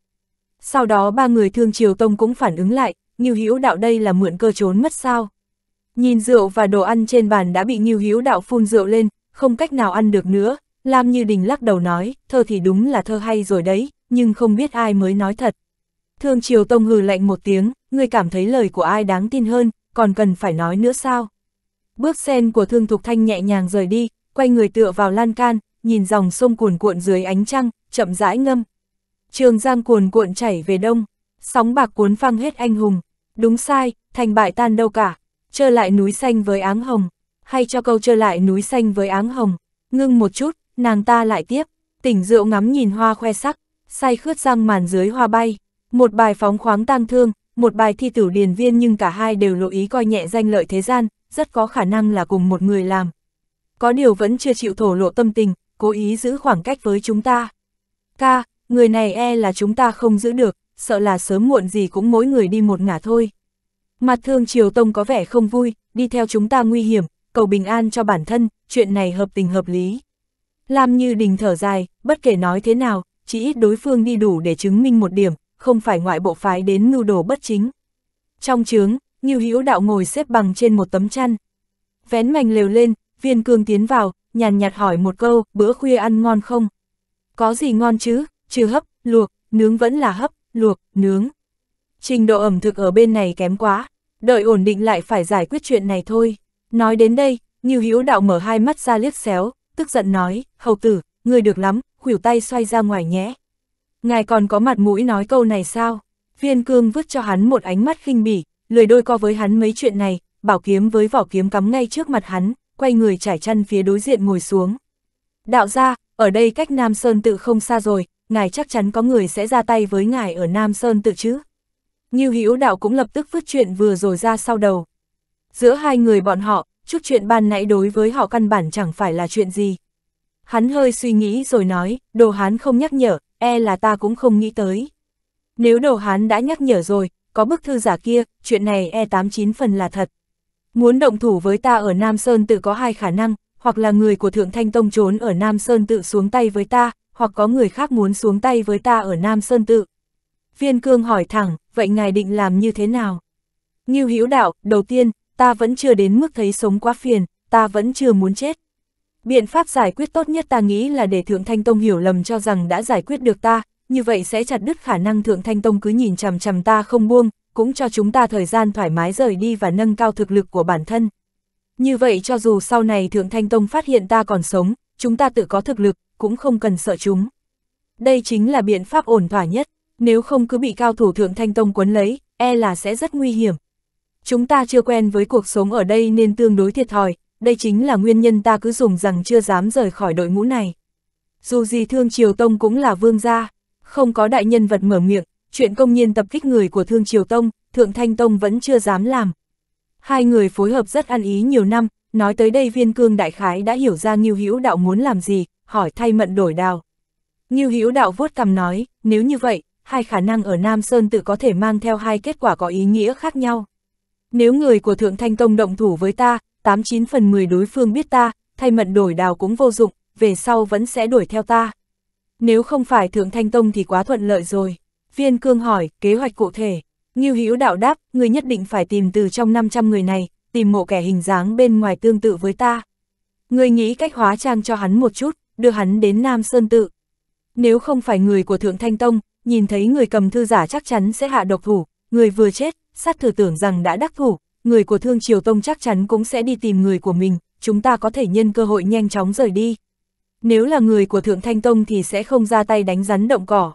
Sau đó ba người thương triều tông cũng phản ứng lại, Ngưu Hữu Đạo đây là mượn cơ trốn mất sao. Nhìn rượu và đồ ăn trên bàn đã bị Ngưu Hữu Đạo phun rượu lên, không cách nào ăn được nữa, Lam Như Đình lắc đầu nói, thơ thì đúng là thơ hay rồi đấy, nhưng không biết ai mới nói thật. Thương Triều Tông hừ lạnh một tiếng, người cảm thấy lời của ai đáng tin hơn, còn cần phải nói nữa sao? Bước sen của Thương Thục Thanh nhẹ nhàng rời đi, quay người tựa vào lan can, nhìn dòng sông cuồn cuộn dưới ánh trăng, chậm rãi ngâm, Trường Giang cuồn cuộn chảy về đông, sóng bạc cuốn phăng hết anh hùng, đúng sai, thành bại tan đâu cả, trơ lại núi xanh với áng hồng, hay cho câu trơ lại núi xanh với áng hồng, ngưng một chút, nàng ta lại tiếp, tỉnh rượu ngắm nhìn hoa khoe sắc, say khướt răng màn dưới hoa bay, một bài phóng khoáng tang thương, một bài thi tử điền viên nhưng cả hai đều lộ ý coi nhẹ danh lợi thế gian, rất có khả năng là cùng một người làm. Có điều vẫn chưa chịu thổ lộ tâm tình, cố ý giữ khoảng cách với chúng ta. Ca, người này e là chúng ta không giữ được, sợ là sớm muộn gì cũng mỗi người đi một ngả thôi. Mặt thương Triều Tông có vẻ không vui, đi theo chúng ta nguy hiểm, cầu bình an cho bản thân, chuyện này hợp tình hợp lý. làm Như Đình thở dài, bất kể nói thế nào, chỉ ít đối phương đi đủ để chứng minh một điểm, không phải ngoại bộ phái đến mưu đồ bất chính. Trong trướng, Như Hữu Đạo ngồi xếp bằng trên một tấm chăn. Vén mảnh lều lên, viên cương tiến vào, nhàn nhạt hỏi một câu, bữa khuya ăn ngon không? Có gì ngon chứ, trừ hấp, luộc, nướng vẫn là hấp, luộc, nướng. Trình độ ẩm thực ở bên này kém quá, đợi ổn định lại phải giải quyết chuyện này thôi. Nói đến đây, Như hiếu Đạo mở hai mắt ra liếc xéo, tức giận nói, hầu tử, người được lắm, khuỷu tay xoay ra ngoài nhé. Ngài còn có mặt mũi nói câu này sao? Viên cương vứt cho hắn một ánh mắt khinh bỉ, lười đôi co với hắn mấy chuyện này, bảo kiếm với vỏ kiếm cắm ngay trước mặt hắn, quay người trải chăn phía đối diện ngồi xuống. Đạo ra, ở đây cách Nam Sơn tự không xa rồi, ngài chắc chắn có người sẽ ra tay với ngài ở Nam Sơn tự chứ. Như Hữu Đạo cũng lập tức vứt chuyện vừa rồi ra sau đầu. Giữa hai người bọn họ, chút chuyện ban nãy đối với họ căn bản chẳng phải là chuyện gì. Hắn hơi suy nghĩ rồi nói, đồ hán không nhắc nhở, e là ta cũng không nghĩ tới. Nếu đồ hán đã nhắc nhở rồi, có bức thư giả kia, chuyện này e 89 phần là thật. Muốn động thủ với ta ở Nam Sơn tự có hai khả năng, hoặc là người của Thượng Thanh Tông trốn ở Nam Sơn tự xuống tay với ta, hoặc có người khác muốn xuống tay với ta ở Nam Sơn Tự. Viên cương hỏi thẳng, vậy ngài định làm như thế nào? Ngưu Hữu đạo, đầu tiên, ta vẫn chưa đến mức thấy sống quá phiền, ta vẫn chưa muốn chết. Biện pháp giải quyết tốt nhất ta nghĩ là để Thượng Thanh Tông hiểu lầm cho rằng đã giải quyết được ta, như vậy sẽ chặt đứt khả năng Thượng Thanh Tông cứ nhìn chằm chằm ta không buông, cũng cho chúng ta thời gian thoải mái rời đi và nâng cao thực lực của bản thân. Như vậy cho dù sau này Thượng Thanh Tông phát hiện ta còn sống, chúng ta tự có thực lực, cũng không cần sợ chúng. Đây chính là biện pháp ổn thỏa nhất, nếu không cứ bị cao thủ thượng thanh tông quấn lấy, e là sẽ rất nguy hiểm. Chúng ta chưa quen với cuộc sống ở đây nên tương đối thiệt thòi, đây chính là nguyên nhân ta cứ dùng rằng chưa dám rời khỏi đội ngũ này. Dù gì Thương Triều Tông cũng là vương gia, không có đại nhân vật mở miệng, chuyện công nhiên tập kích người của Thương Triều Tông, Thượng Thanh Tông vẫn chưa dám làm. Hai người phối hợp rất ăn ý nhiều năm, Nói tới đây viên cương đại khái đã hiểu ra Ngưu Hữu đạo muốn làm gì, hỏi thay mận đổi đào. Ngưu Hữu đạo vuốt cằm nói, nếu như vậy, hai khả năng ở Nam Sơn tự có thể mang theo hai kết quả có ý nghĩa khác nhau. Nếu người của Thượng Thanh Tông động thủ với ta, 89 phần 10 đối phương biết ta, thay mận đổi đào cũng vô dụng, về sau vẫn sẽ đuổi theo ta. Nếu không phải Thượng Thanh Tông thì quá thuận lợi rồi. Viên Cương hỏi, kế hoạch cụ thể. Ngưu Hữu đạo đáp, người nhất định phải tìm từ trong 500 người này, tìm mộ kẻ hình dáng bên ngoài tương tự với ta. Người nghĩ cách hóa trang cho hắn một chút, đưa hắn đến Nam Sơn Tự. Nếu không phải người của Thượng Thanh Tông, nhìn thấy người cầm thư giả chắc chắn sẽ hạ độc thủ, người vừa chết, sát thử tưởng rằng đã đắc thủ, người của Thương Triều Tông chắc chắn cũng sẽ đi tìm người của mình, chúng ta có thể nhân cơ hội nhanh chóng rời đi. Nếu là người của Thượng Thanh Tông thì sẽ không ra tay đánh rắn động cỏ.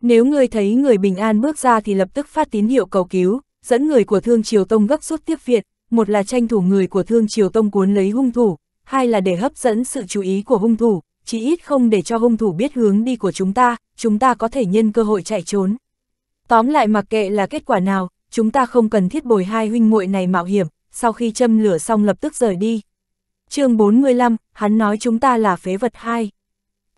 Nếu người thấy người bình an bước ra thì lập tức phát tín hiệu cầu cứu, dẫn người của Thương Triều Tông gấp rút tiếp viện, một là tranh thủ người của Thương Triều Tông cuốn lấy hung thủ, hai là để hấp dẫn sự chú ý của hung thủ, chỉ ít không để cho hung thủ biết hướng đi của chúng ta, chúng ta có thể nhân cơ hội chạy trốn. Tóm lại mặc kệ là kết quả nào, chúng ta không cần thiết bồi hai huynh muội này mạo hiểm, sau khi châm lửa xong lập tức rời đi. chương 45, hắn nói chúng ta là phế vật hai.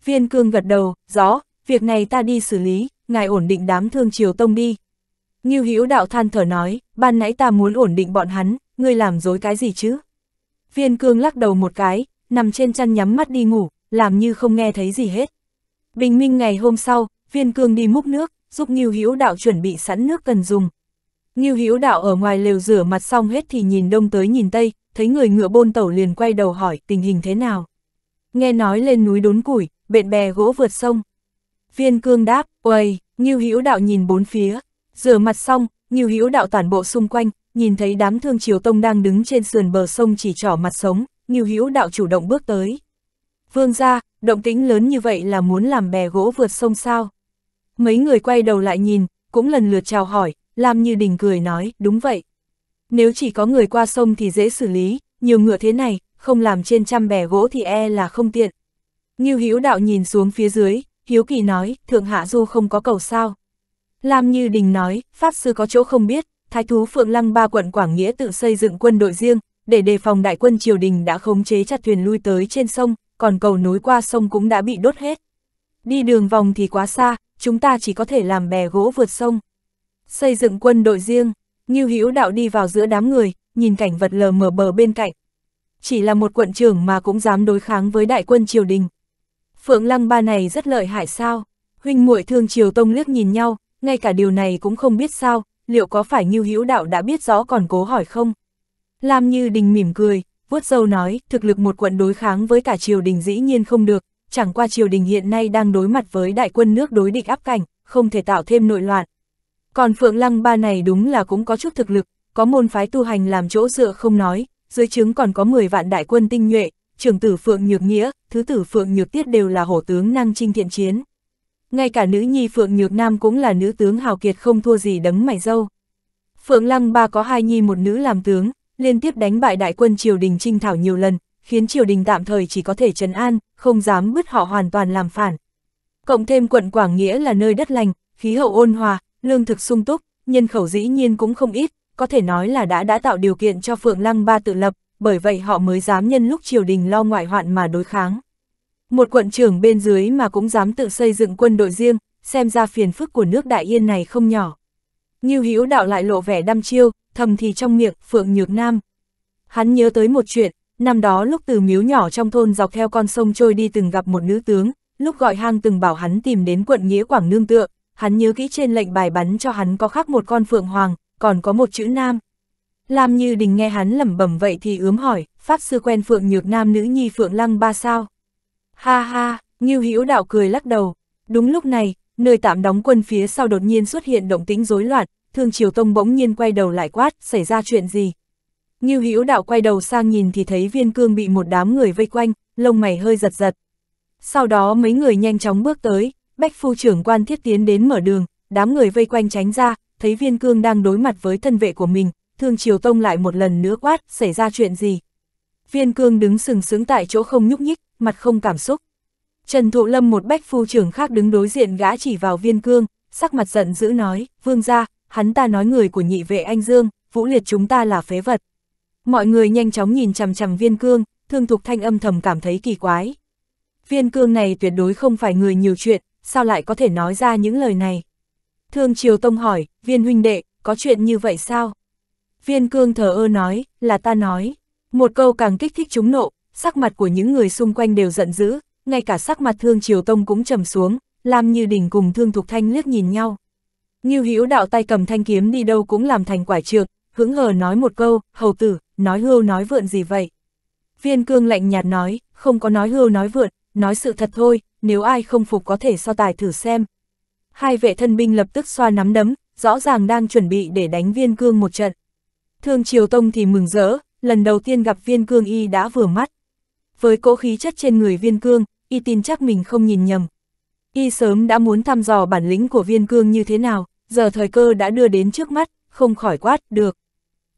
Viên cương gật đầu, rõ, việc này ta đi xử lý, ngài ổn định đám thương triều tông đi. Ngưu Hữu đạo than thở nói, ban nãy ta muốn ổn định bọn hắn, ngươi làm dối cái gì chứ? Viên cương lắc đầu một cái, nằm trên chăn nhắm mắt đi ngủ, làm như không nghe thấy gì hết. Bình minh ngày hôm sau, viên cương đi múc nước, giúp Nghiêu Hữu Đạo chuẩn bị sẵn nước cần dùng. Nghiêu Hữu Đạo ở ngoài lều rửa mặt xong hết thì nhìn đông tới nhìn tây, thấy người ngựa bôn tẩu liền quay đầu hỏi tình hình thế nào. Nghe nói lên núi đốn củi, bện bè gỗ vượt sông. Viên cương đáp, uầy, Nghiêu Hữu Đạo nhìn bốn phía, rửa mặt xong, Nghiêu Hữu Đạo toàn bộ xung quanh, nhìn thấy đám thương triều tông đang đứng trên sườn bờ sông chỉ trỏ mặt sống, Ngưu Hữu đạo chủ động bước tới. Vương gia, động tĩnh lớn như vậy là muốn làm bè gỗ vượt sông sao? Mấy người quay đầu lại nhìn, cũng lần lượt chào hỏi, làm Như Đình cười nói, đúng vậy. Nếu chỉ có người qua sông thì dễ xử lý, nhiều ngựa thế này, không làm trên trăm bè gỗ thì e là không tiện. Ngưu Hữu đạo nhìn xuống phía dưới, Hiếu Kỳ nói, Thượng Hạ Du không có cầu sao. Lam Như Đình nói, Pháp Sư có chỗ không biết, Thái thú Phượng Lăng ba quận Quảng Nghĩa tự xây dựng quân đội riêng, để đề phòng đại quân triều đình đã khống chế chặt thuyền lui tới trên sông, còn cầu nối qua sông cũng đã bị đốt hết. Đi đường vòng thì quá xa, chúng ta chỉ có thể làm bè gỗ vượt sông. Xây dựng quân đội riêng, Ngưu Hữu Đạo đi vào giữa đám người, nhìn cảnh vật lờ mờ bờ bên cạnh. Chỉ là một quận trưởng mà cũng dám đối kháng với đại quân triều đình. Phượng Lăng ba này rất lợi hại sao? Huynh muội Thương Triều Tông liếc nhìn nhau, ngay cả điều này cũng không biết sao, liệu có phải Ngưu Hữu Đạo đã biết rõ còn cố hỏi không? Lam Như Đình mỉm cười, vuốt râu nói, thực lực một quận đối kháng với cả triều đình dĩ nhiên không được, chẳng qua triều đình hiện nay đang đối mặt với đại quân nước đối địch áp cảnh, không thể tạo thêm nội loạn. Còn Phượng Lăng ba này đúng là cũng có chút thực lực, có môn phái tu hành làm chỗ dựa không nói, dưới chứng còn có 10 vạn đại quân tinh nhuệ, trưởng tử Phượng Nhược Nghĩa, thứ tử Phượng Nhược Tiết đều là hổ tướng năng trinh thiện chiến ngay cả nữ nhi Phượng Nhược Nam cũng là nữ tướng hào kiệt không thua gì đấng mày dâu. Phượng Lăng Ba có hai nhi một nữ làm tướng, liên tiếp đánh bại đại quân triều đình trinh thảo nhiều lần, khiến triều đình tạm thời chỉ có thể trấn an, không dám bứt họ hoàn toàn làm phản. Cộng thêm quận Quảng Nghĩa là nơi đất lành, khí hậu ôn hòa, lương thực sung túc, nhân khẩu dĩ nhiên cũng không ít, có thể nói là đã đã tạo điều kiện cho Phượng Lăng Ba tự lập, bởi vậy họ mới dám nhân lúc triều đình lo ngoại hoạn mà đối kháng. Một quận trưởng bên dưới mà cũng dám tự xây dựng quân đội riêng, xem ra phiền phức của nước Đại Yên này không nhỏ. Như hữu đạo lại lộ vẻ đăm chiêu, thầm thì trong miệng, Phượng Nhược Nam. Hắn nhớ tới một chuyện, năm đó lúc từ miếu nhỏ trong thôn dọc theo con sông trôi đi từng gặp một nữ tướng, lúc gọi hang từng bảo hắn tìm đến quận Nghĩa Quảng nương tựa, hắn nhớ kỹ trên lệnh bài bắn cho hắn có khắc một con Phượng Hoàng, còn có một chữ Nam. Lam Như Đình nghe hắn lẩm bẩm vậy thì ướm hỏi, Pháp sư quen Phượng Nhược Nam nữ nhi Phượng Lăng ba sao? Ha ha, Ngưu Hữu Đạo cười lắc đầu. Đúng lúc này, nơi tạm đóng quân phía sau đột nhiên xuất hiện động tĩnh rối loạn, Thương Triều Tông bỗng nhiên quay đầu lại quát, xảy ra chuyện gì? Ngưu Hữu Đạo quay đầu sang nhìn thì thấy Viên Cương bị một đám người vây quanh, lông mày hơi giật giật. Sau đó mấy người nhanh chóng bước tới, Bách phu trưởng quan thiết tiến đến mở đường, đám người vây quanh tránh ra, thấy Viên Cương đang đối mặt với thân vệ của mình, Thương Triều Tông lại một lần nữa quát, xảy ra chuyện gì? Viên Cương đứng sừng sững tại chỗ không nhúc nhích, mặt không cảm xúc. Trần Thụ Lâm một bách phu trưởng khác đứng đối diện gã chỉ vào viên cương, sắc mặt giận dữ nói, vương ra, hắn ta nói người của nhị vệ anh Dương, vũ liệt chúng ta là phế vật. Mọi người nhanh chóng nhìn chằm chằm viên cương, thương thục thanh âm thầm cảm thấy kỳ quái. Viên cương này tuyệt đối không phải người nhiều chuyện, sao lại có thể nói ra những lời này. Thương Triều Tông hỏi, viên huynh đệ, có chuyện như vậy sao? Viên cương thờ ơ nói, là ta nói. Một câu càng kích thích chúng nộ, sắc mặt của những người xung quanh đều giận dữ, ngay cả sắc mặt Thương Triều Tông cũng trầm xuống, làm Như đỉnh cùng Thương Thục Thanh liếc nhìn nhau. Như Hữu đạo tay cầm thanh kiếm đi đâu cũng làm thành quả trượng, hững hờ nói một câu, hầu tử, nói hưu nói vượn gì vậy? Viên cương lạnh nhạt nói, không có nói hưu nói vượn, nói sự thật thôi, nếu ai không phục có thể so tài thử xem. Hai vệ thân binh lập tức xoa nắm đấm, rõ ràng đang chuẩn bị để đánh viên cương một trận. Thương Triều Tông thì mừng rỡ, lần đầu tiên gặp viên cương y đã vừa mắt với cỗ khí chất trên người viên cương, y tin chắc mình không nhìn nhầm. Y sớm đã muốn thăm dò bản lĩnh của viên cương như thế nào, giờ thời cơ đã đưa đến trước mắt, không khỏi quát, được.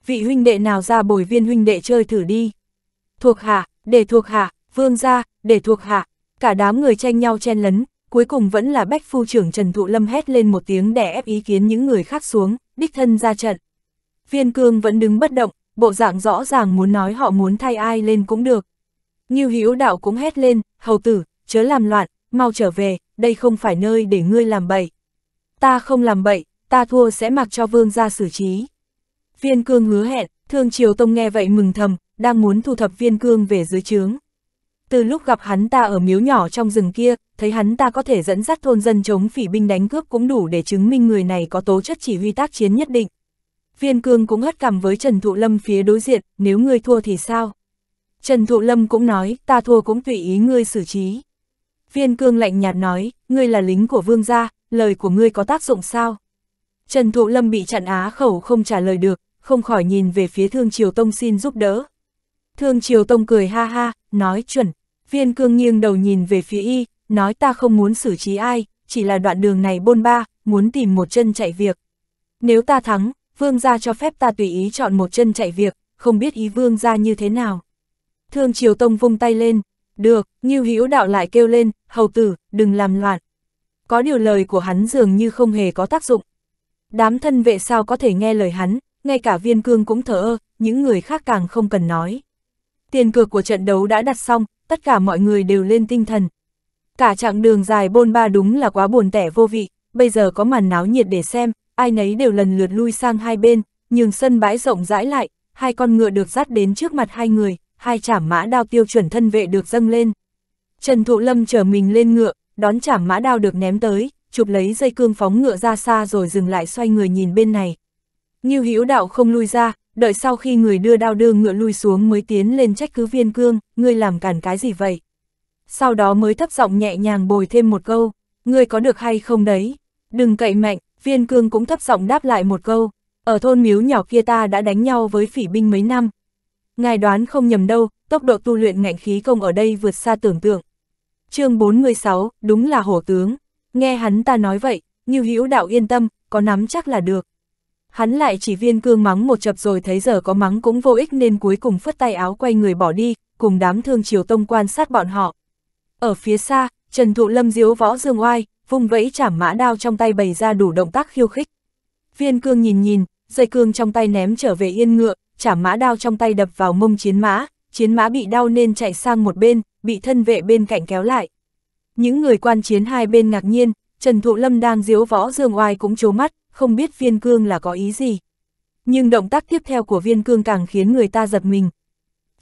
Vị huynh đệ nào ra bồi viên huynh đệ chơi thử đi. Thuộc hạ, để thuộc hạ, vương ra, để thuộc hạ, cả đám người tranh nhau chen lấn, cuối cùng vẫn là bách phu trưởng Trần Thụ Lâm hét lên một tiếng để ép ý kiến những người khác xuống, đích thân ra trận. Viên cương vẫn đứng bất động, bộ dạng rõ ràng muốn nói họ muốn thay ai lên cũng được, Ngưu Hữu Đạo cũng hét lên, hầu tử, chớ làm loạn, mau trở về, đây không phải nơi để ngươi làm bậy. Ta không làm bậy, ta thua sẽ mặc cho vương gia xử trí. Viên cương hứa hẹn, Thương Triều Tông nghe vậy mừng thầm, đang muốn thu thập viên cương về dưới trướng. Từ lúc gặp hắn ta ở miếu nhỏ trong rừng kia, thấy hắn ta có thể dẫn dắt thôn dân chống phỉ binh đánh cướp cũng đủ để chứng minh người này có tố chất chỉ huy tác chiến nhất định. Viên cương cũng hất cằm với Trần Thụ Lâm phía đối diện, nếu ngươi thua thì sao? Trần Thụ Lâm cũng nói, ta thua cũng tùy ý ngươi xử trí. Viên cương lạnh nhạt nói, ngươi là lính của vương gia, lời của ngươi có tác dụng sao? Trần Thụ Lâm bị chặn á khẩu không trả lời được, không khỏi nhìn về phía Thương Triều Tông xin giúp đỡ. Thương Triều Tông cười ha ha, nói chuẩn, viên cương nghiêng đầu nhìn về phía y, nói ta không muốn xử trí ai, chỉ là đoạn đường này bôn ba, muốn tìm một chân chạy việc. Nếu ta thắng, vương gia cho phép ta tùy ý chọn một chân chạy việc, không biết ý vương gia như thế nào. Thương Triều Tông vung tay lên, được, Như Hữu Đạo lại kêu lên, hầu tử, đừng làm loạn. Có điều lời của hắn dường như không hề có tác dụng. Đám thân vệ sao có thể nghe lời hắn, ngay cả viên cương cũng thở ơ, những người khác càng không cần nói. Tiền cược của trận đấu đã đặt xong, tất cả mọi người đều lên tinh thần. Cả chặng đường dài bôn ba đúng là quá buồn tẻ vô vị, bây giờ có màn náo nhiệt để xem, ai nấy đều lần lượt lui sang hai bên, nhường sân bãi rộng rãi lại, hai con ngựa được dắt đến trước mặt hai người, hai chảm mã đao tiêu chuẩn thân vệ được dâng lên. Trần Thụ Lâm chở mình lên ngựa, đón chảm mã đao được ném tới, chụp lấy dây cương phóng ngựa ra xa rồi dừng lại xoay người nhìn bên này. Như hữu đạo không lui ra, đợi sau khi người đưa đao đưa ngựa lui xuống mới tiến lên trách cứ viên cương, ngươi làm cản cái gì vậy? Sau đó mới thấp giọng nhẹ nhàng bồi thêm một câu, ngươi có được hay không đấy? Đừng cậy mạnh, viên cương cũng thấp giọng đáp lại một câu, ở thôn miếu nhỏ kia ta đã đánh nhau với phỉ binh mấy năm, Ngài đoán không nhầm đâu, tốc độ tu luyện ngạnh khí công ở đây vượt xa tưởng tượng. chương 46, đúng là hổ tướng. Nghe hắn ta nói vậy, như hữu đạo yên tâm, có nắm chắc là được. Hắn lại chỉ viên cương mắng một chập rồi thấy giờ có mắng cũng vô ích nên cuối cùng phất tay áo quay người bỏ đi, cùng đám thương triều tông quan sát bọn họ. Ở phía xa, Trần Thụ Lâm diếu võ dương oai, vùng vẫy chảm mã đao trong tay bày ra đủ động tác khiêu khích. Viên cương nhìn nhìn, dây cương trong tay ném trở về yên ngựa, chả mã đao trong tay đập vào mông chiến mã, chiến mã bị đau nên chạy sang một bên, bị thân vệ bên cạnh kéo lại. Những người quan chiến hai bên ngạc nhiên, Trần Thụ Lâm đang diếu võ dương oai cũng chố mắt, không biết viên cương là có ý gì. Nhưng động tác tiếp theo của viên cương càng khiến người ta giật mình.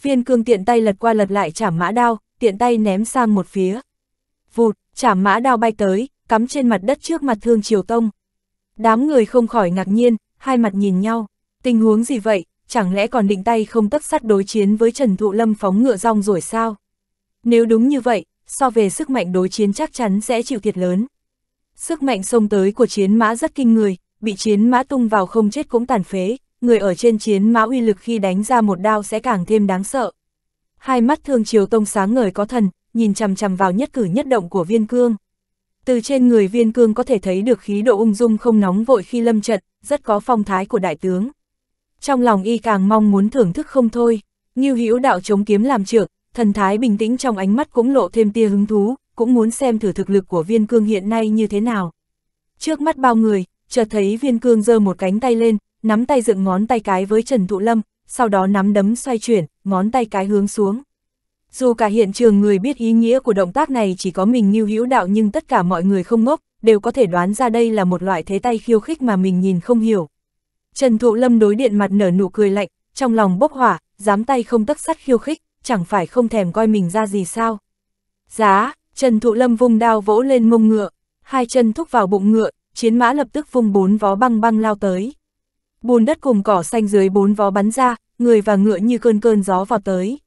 Viên cương tiện tay lật qua lật lại chảm mã đao, tiện tay ném sang một phía. Vụt, chảm mã đao bay tới, cắm trên mặt đất trước mặt thương triều tông. Đám người không khỏi ngạc nhiên, hai mặt nhìn nhau. Tình huống gì vậy, chẳng lẽ còn định tay không tất sắt đối chiến với Trần Thụ Lâm phóng ngựa rong rồi sao? Nếu đúng như vậy, so về sức mạnh đối chiến chắc chắn sẽ chịu thiệt lớn. Sức mạnh xông tới của chiến mã rất kinh người, bị chiến mã tung vào không chết cũng tàn phế, người ở trên chiến mã uy lực khi đánh ra một đao sẽ càng thêm đáng sợ. Hai mắt thương chiều tông sáng ngời có thần, nhìn chằm chằm vào nhất cử nhất động của viên cương. Từ trên người viên cương có thể thấy được khí độ ung dung không nóng vội khi lâm trận, rất có phong thái của đại tướng trong lòng y càng mong muốn thưởng thức không thôi. Ngưu Hữu đạo chống kiếm làm trượng, thần thái bình tĩnh trong ánh mắt cũng lộ thêm tia hứng thú, cũng muốn xem thử thực lực của viên cương hiện nay như thế nào. Trước mắt bao người, chợt thấy viên cương giơ một cánh tay lên, nắm tay dựng ngón tay cái với Trần Thụ Lâm, sau đó nắm đấm xoay chuyển, ngón tay cái hướng xuống. Dù cả hiện trường người biết ý nghĩa của động tác này chỉ có mình Ngưu Hữu Đạo nhưng tất cả mọi người không ngốc, đều có thể đoán ra đây là một loại thế tay khiêu khích mà mình nhìn không hiểu. Trần Thụ Lâm đối điện mặt nở nụ cười lạnh, trong lòng bốc hỏa, dám tay không tất sắt khiêu khích, chẳng phải không thèm coi mình ra gì sao. Giá, Trần Thụ Lâm vung đao vỗ lên mông ngựa, hai chân thúc vào bụng ngựa, chiến mã lập tức vung bốn vó băng băng lao tới. Bùn đất cùng cỏ xanh dưới bốn vó bắn ra, người và ngựa như cơn cơn gió vào tới.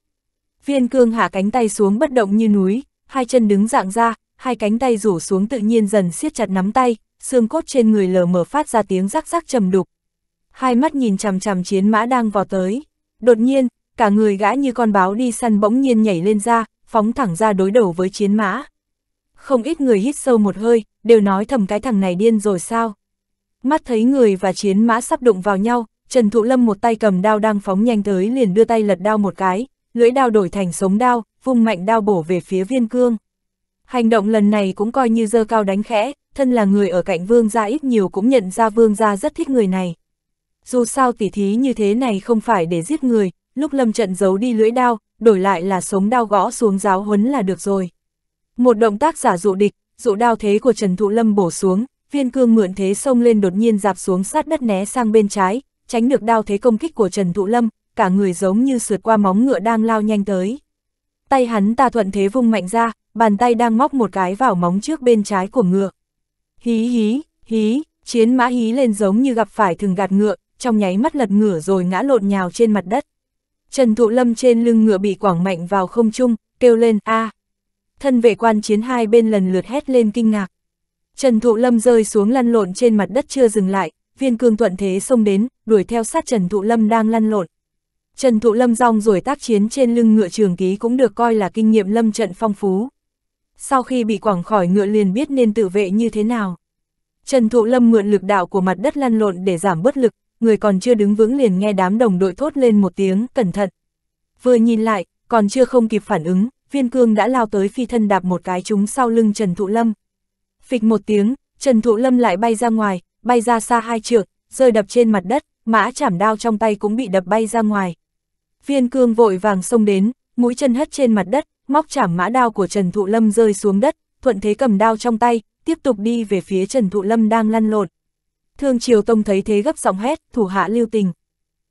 Viên cương hạ cánh tay xuống bất động như núi, hai chân đứng dạng ra, hai cánh tay rủ xuống tự nhiên dần siết chặt nắm tay, xương cốt trên người lờ mờ phát ra tiếng rắc rắc trầm đục, hai mắt nhìn chằm chằm chiến mã đang vò tới. Đột nhiên, cả người gã như con báo đi săn bỗng nhiên nhảy lên ra, phóng thẳng ra đối đầu với chiến mã. Không ít người hít sâu một hơi, đều nói thầm cái thằng này điên rồi sao. Mắt thấy người và chiến mã sắp đụng vào nhau, Trần Thụ Lâm một tay cầm đao đang phóng nhanh tới liền đưa tay lật đao một cái, lưỡi đao đổi thành sống đao, vung mạnh đao bổ về phía viên cương. Hành động lần này cũng coi như dơ cao đánh khẽ, thân là người ở cạnh vương gia ít nhiều cũng nhận ra vương gia rất thích người này dù sao tỉ thí như thế này không phải để giết người, lúc lâm trận giấu đi lưỡi đao, đổi lại là sống đao gõ xuống giáo huấn là được rồi. Một động tác giả dụ địch, dụ đao thế của Trần Thụ Lâm bổ xuống, viên cương mượn thế xông lên đột nhiên dạp xuống sát đất né sang bên trái, tránh được đao thế công kích của Trần Thụ Lâm, cả người giống như sượt qua móng ngựa đang lao nhanh tới. Tay hắn ta thuận thế vung mạnh ra, bàn tay đang móc một cái vào móng trước bên trái của ngựa. Hí hí, hí, chiến mã hí lên giống như gặp phải thường gạt ngựa, trong nháy mắt lật ngửa rồi ngã lộn nhào trên mặt đất. Trần Thụ Lâm trên lưng ngựa bị quảng mạnh vào không trung, kêu lên a. À. Thân vệ quan chiến hai bên lần lượt hét lên kinh ngạc. Trần Thụ Lâm rơi xuống lăn lộn trên mặt đất chưa dừng lại, viên cương thuận thế xông đến, đuổi theo sát Trần Thụ Lâm đang lăn lộn. Trần Thụ Lâm rong rồi tác chiến trên lưng ngựa trường ký cũng được coi là kinh nghiệm lâm trận phong phú. Sau khi bị quảng khỏi ngựa liền biết nên tự vệ như thế nào. Trần Thụ Lâm mượn lực đạo của mặt đất lăn lộn để giảm bớt lực, người còn chưa đứng vững liền nghe đám đồng đội thốt lên một tiếng, cẩn thận. Vừa nhìn lại, còn chưa không kịp phản ứng, viên cương đã lao tới phi thân đạp một cái chúng sau lưng Trần Thụ Lâm. Phịch một tiếng, Trần Thụ Lâm lại bay ra ngoài, bay ra xa hai trượng, rơi đập trên mặt đất, mã chảm đao trong tay cũng bị đập bay ra ngoài. Viên cương vội vàng xông đến, mũi chân hất trên mặt đất, móc chảm mã đao của Trần Thụ Lâm rơi xuống đất, thuận thế cầm đao trong tay, tiếp tục đi về phía Trần Thụ Lâm đang lăn lộn. Thương Triều Tông thấy thế gấp giọng hét, thủ hạ lưu tình.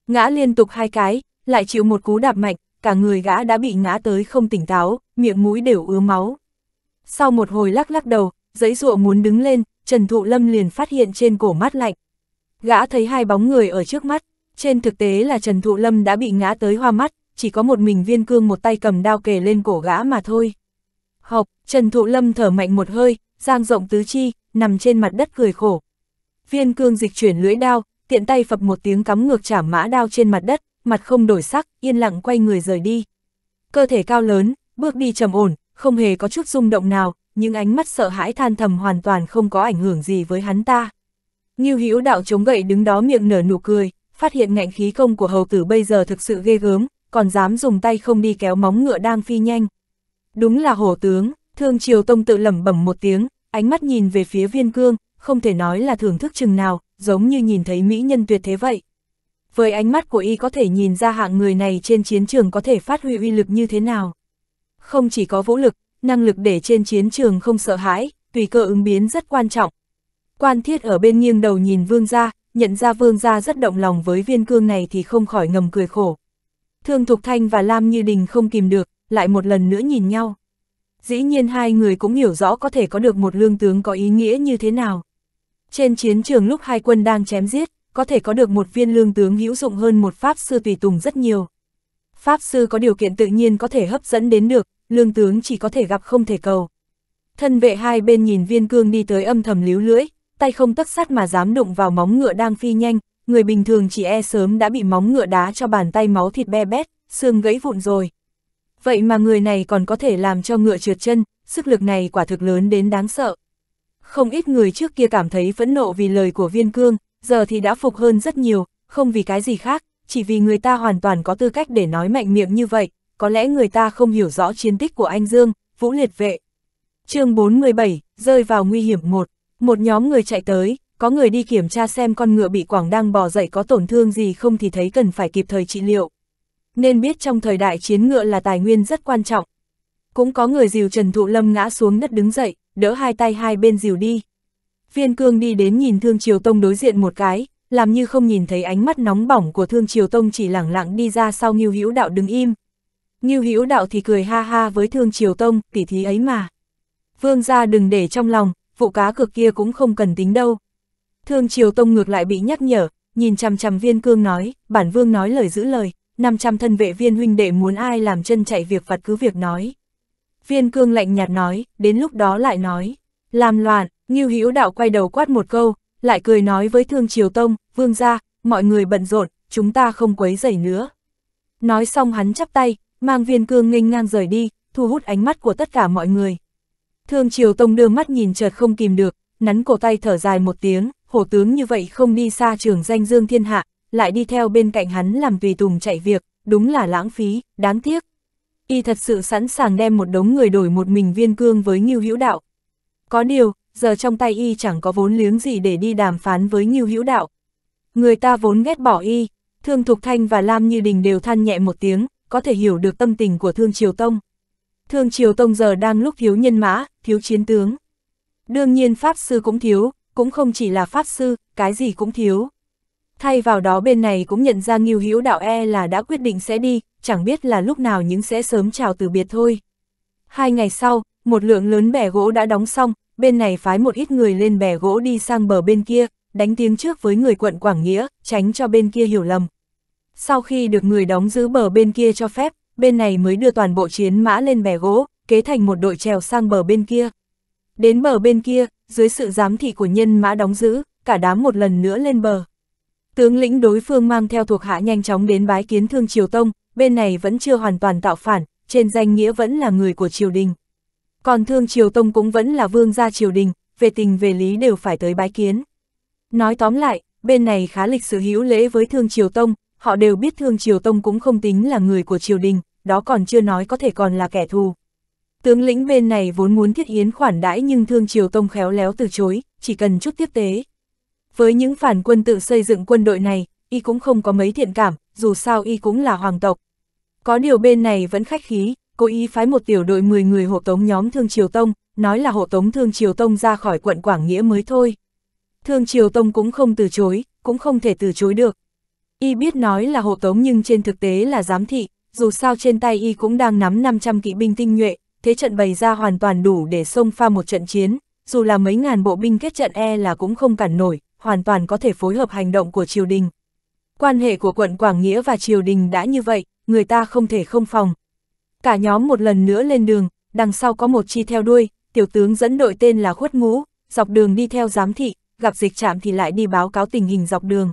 Ngã liên tục hai cái, lại chịu một cú đạp mạnh, cả người gã đã bị ngã tới không tỉnh táo, miệng mũi đều ứa máu. Sau một hồi lắc lắc đầu, giấy rụa muốn đứng lên, Trần Thụ Lâm liền phát hiện trên cổ mắt lạnh. Gã thấy hai bóng người ở trước mắt, trên thực tế là Trần Thụ Lâm đã bị ngã tới hoa mắt, chỉ có một mình viên cương một tay cầm đao kề lên cổ gã mà thôi. Học, Trần Thụ Lâm thở mạnh một hơi, giang rộng tứ chi, nằm trên mặt đất cười khổ, Viên cương dịch chuyển lưỡi đao, tiện tay phập một tiếng cắm ngược trả mã đao trên mặt đất, mặt không đổi sắc, yên lặng quay người rời đi. Cơ thể cao lớn, bước đi trầm ổn, không hề có chút rung động nào, nhưng ánh mắt sợ hãi than thầm hoàn toàn không có ảnh hưởng gì với hắn ta. Ngưu Hữu đạo chống gậy đứng đó miệng nở nụ cười, phát hiện ngạnh khí công của hầu tử bây giờ thực sự ghê gớm, còn dám dùng tay không đi kéo móng ngựa đang phi nhanh. Đúng là hổ tướng, Thương Triều Tông tự lẩm bẩm một tiếng, ánh mắt nhìn về phía Viên Cương, không thể nói là thưởng thức chừng nào, giống như nhìn thấy mỹ nhân tuyệt thế vậy. Với ánh mắt của y có thể nhìn ra hạng người này trên chiến trường có thể phát huy uy lực như thế nào. Không chỉ có vũ lực, năng lực để trên chiến trường không sợ hãi, tùy cơ ứng biến rất quan trọng. Quan thiết ở bên nghiêng đầu nhìn vương gia, nhận ra vương gia rất động lòng với viên cương này thì không khỏi ngầm cười khổ. Thương Thục Thanh và Lam Như Đình không kìm được, lại một lần nữa nhìn nhau. Dĩ nhiên hai người cũng hiểu rõ có thể có được một lương tướng có ý nghĩa như thế nào. Trên chiến trường lúc hai quân đang chém giết, có thể có được một viên lương tướng hữu dụng hơn một pháp sư tùy tùng rất nhiều. Pháp sư có điều kiện tự nhiên có thể hấp dẫn đến được, lương tướng chỉ có thể gặp không thể cầu. Thân vệ hai bên nhìn viên cương đi tới âm thầm líu lưỡi, tay không tất sắt mà dám đụng vào móng ngựa đang phi nhanh, người bình thường chỉ e sớm đã bị móng ngựa đá cho bàn tay máu thịt be bét, xương gãy vụn rồi. Vậy mà người này còn có thể làm cho ngựa trượt chân, sức lực này quả thực lớn đến đáng sợ. Không ít người trước kia cảm thấy phẫn nộ vì lời của viên cương, giờ thì đã phục hơn rất nhiều, không vì cái gì khác, chỉ vì người ta hoàn toàn có tư cách để nói mạnh miệng như vậy, có lẽ người ta không hiểu rõ chiến tích của anh Dương, Vũ Liệt Vệ. chương 417, rơi vào nguy hiểm một, một nhóm người chạy tới, có người đi kiểm tra xem con ngựa bị quảng đang bỏ dậy có tổn thương gì không thì thấy cần phải kịp thời trị liệu. Nên biết trong thời đại chiến ngựa là tài nguyên rất quan trọng. Cũng có người dìu Trần Thụ Lâm ngã xuống đất đứng dậy, đỡ hai tay hai bên dìu đi. Viên cương đi đến nhìn Thương Triều Tông đối diện một cái, làm như không nhìn thấy ánh mắt nóng bỏng của Thương Triều Tông chỉ lẳng lặng đi ra sau Ngưu Hữu Đạo đứng im. Ngưu Hữu Đạo thì cười ha ha với Thương Triều Tông, tỉ thí ấy mà. Vương gia đừng để trong lòng, vụ cá cược kia cũng không cần tính đâu. Thương Triều Tông ngược lại bị nhắc nhở, nhìn chằm chằm viên cương nói, bản vương nói lời giữ lời, 500 thân vệ viên huynh đệ muốn ai làm chân chạy việc vặt cứ việc nói. Viên cương lạnh nhạt nói, đến lúc đó lại nói, làm loạn, Ngưu Hữu Đạo quay đầu quát một câu, lại cười nói với Thương Triều Tông, Vương gia, mọi người bận rộn, chúng ta không quấy rầy nữa. Nói xong hắn chắp tay, mang viên cương nghênh ngang rời đi, thu hút ánh mắt của tất cả mọi người. Thương Triều Tông đưa mắt nhìn chợt không kìm được, nắn cổ tay thở dài một tiếng, hổ tướng như vậy không đi xa trường danh dương thiên hạ, lại đi theo bên cạnh hắn làm tùy tùng chạy việc, đúng là lãng phí, đáng tiếc y thật sự sẵn sàng đem một đống người đổi một mình viên cương với Ngưu Hữu Đạo. Có điều, giờ trong tay y chẳng có vốn liếng gì để đi đàm phán với Ngưu Hữu Đạo. Người ta vốn ghét bỏ y, Thương Thục Thanh và Lam Như Đình đều than nhẹ một tiếng, có thể hiểu được tâm tình của Thương Triều Tông. Thương Triều Tông giờ đang lúc thiếu nhân mã, thiếu chiến tướng. Đương nhiên Pháp Sư cũng thiếu, cũng không chỉ là Pháp Sư, cái gì cũng thiếu. Thay vào đó bên này cũng nhận ra Ngưu Hữu Đạo E là đã quyết định sẽ đi, chẳng biết là lúc nào những sẽ sớm chào từ biệt thôi. Hai ngày sau, một lượng lớn bè gỗ đã đóng xong, bên này phái một ít người lên bè gỗ đi sang bờ bên kia, đánh tiếng trước với người quận Quảng Nghĩa, tránh cho bên kia hiểu lầm. Sau khi được người đóng giữ bờ bên kia cho phép, bên này mới đưa toàn bộ chiến mã lên bè gỗ, kế thành một đội trèo sang bờ bên kia. Đến bờ bên kia, dưới sự giám thị của nhân mã đóng giữ, cả đám một lần nữa lên bờ. Tướng lĩnh đối phương mang theo thuộc hạ nhanh chóng đến bái kiến Thương Triều Tông, bên này vẫn chưa hoàn toàn tạo phản, trên danh nghĩa vẫn là người của triều đình. Còn Thương Triều Tông cũng vẫn là vương gia triều đình, về tình về lý đều phải tới bái kiến. Nói tóm lại, bên này khá lịch sử hữu lễ với Thương Triều Tông, họ đều biết Thương Triều Tông cũng không tính là người của triều đình, đó còn chưa nói có thể còn là kẻ thù. Tướng lĩnh bên này vốn muốn thiết hiến khoản đãi nhưng Thương Triều Tông khéo léo từ chối, chỉ cần chút tiếp tế. Với những phản quân tự xây dựng quân đội này, y cũng không có mấy thiện cảm, dù sao y cũng là hoàng tộc. Có điều bên này vẫn khách khí, cố ý phái một tiểu đội 10 người hộ tống nhóm Thương Triều Tông, nói là hộ tống Thương Triều Tông ra khỏi quận Quảng Nghĩa mới thôi. Thương Triều Tông cũng không từ chối, cũng không thể từ chối được. Y biết nói là hộ tống nhưng trên thực tế là giám thị, dù sao trên tay Y cũng đang nắm 500 kỵ binh tinh nhuệ, thế trận bày ra hoàn toàn đủ để xông pha một trận chiến, dù là mấy ngàn bộ binh kết trận e là cũng không cản nổi, hoàn toàn có thể phối hợp hành động của triều đình. Quan hệ của quận Quảng Nghĩa và triều đình đã như vậy, người ta không thể không phòng. Cả nhóm một lần nữa lên đường, đằng sau có một chi theo đuôi, tiểu tướng dẫn đội tên là Khuất Ngũ, dọc đường đi theo giám thị, gặp dịch trạm thì lại đi báo cáo tình hình dọc đường.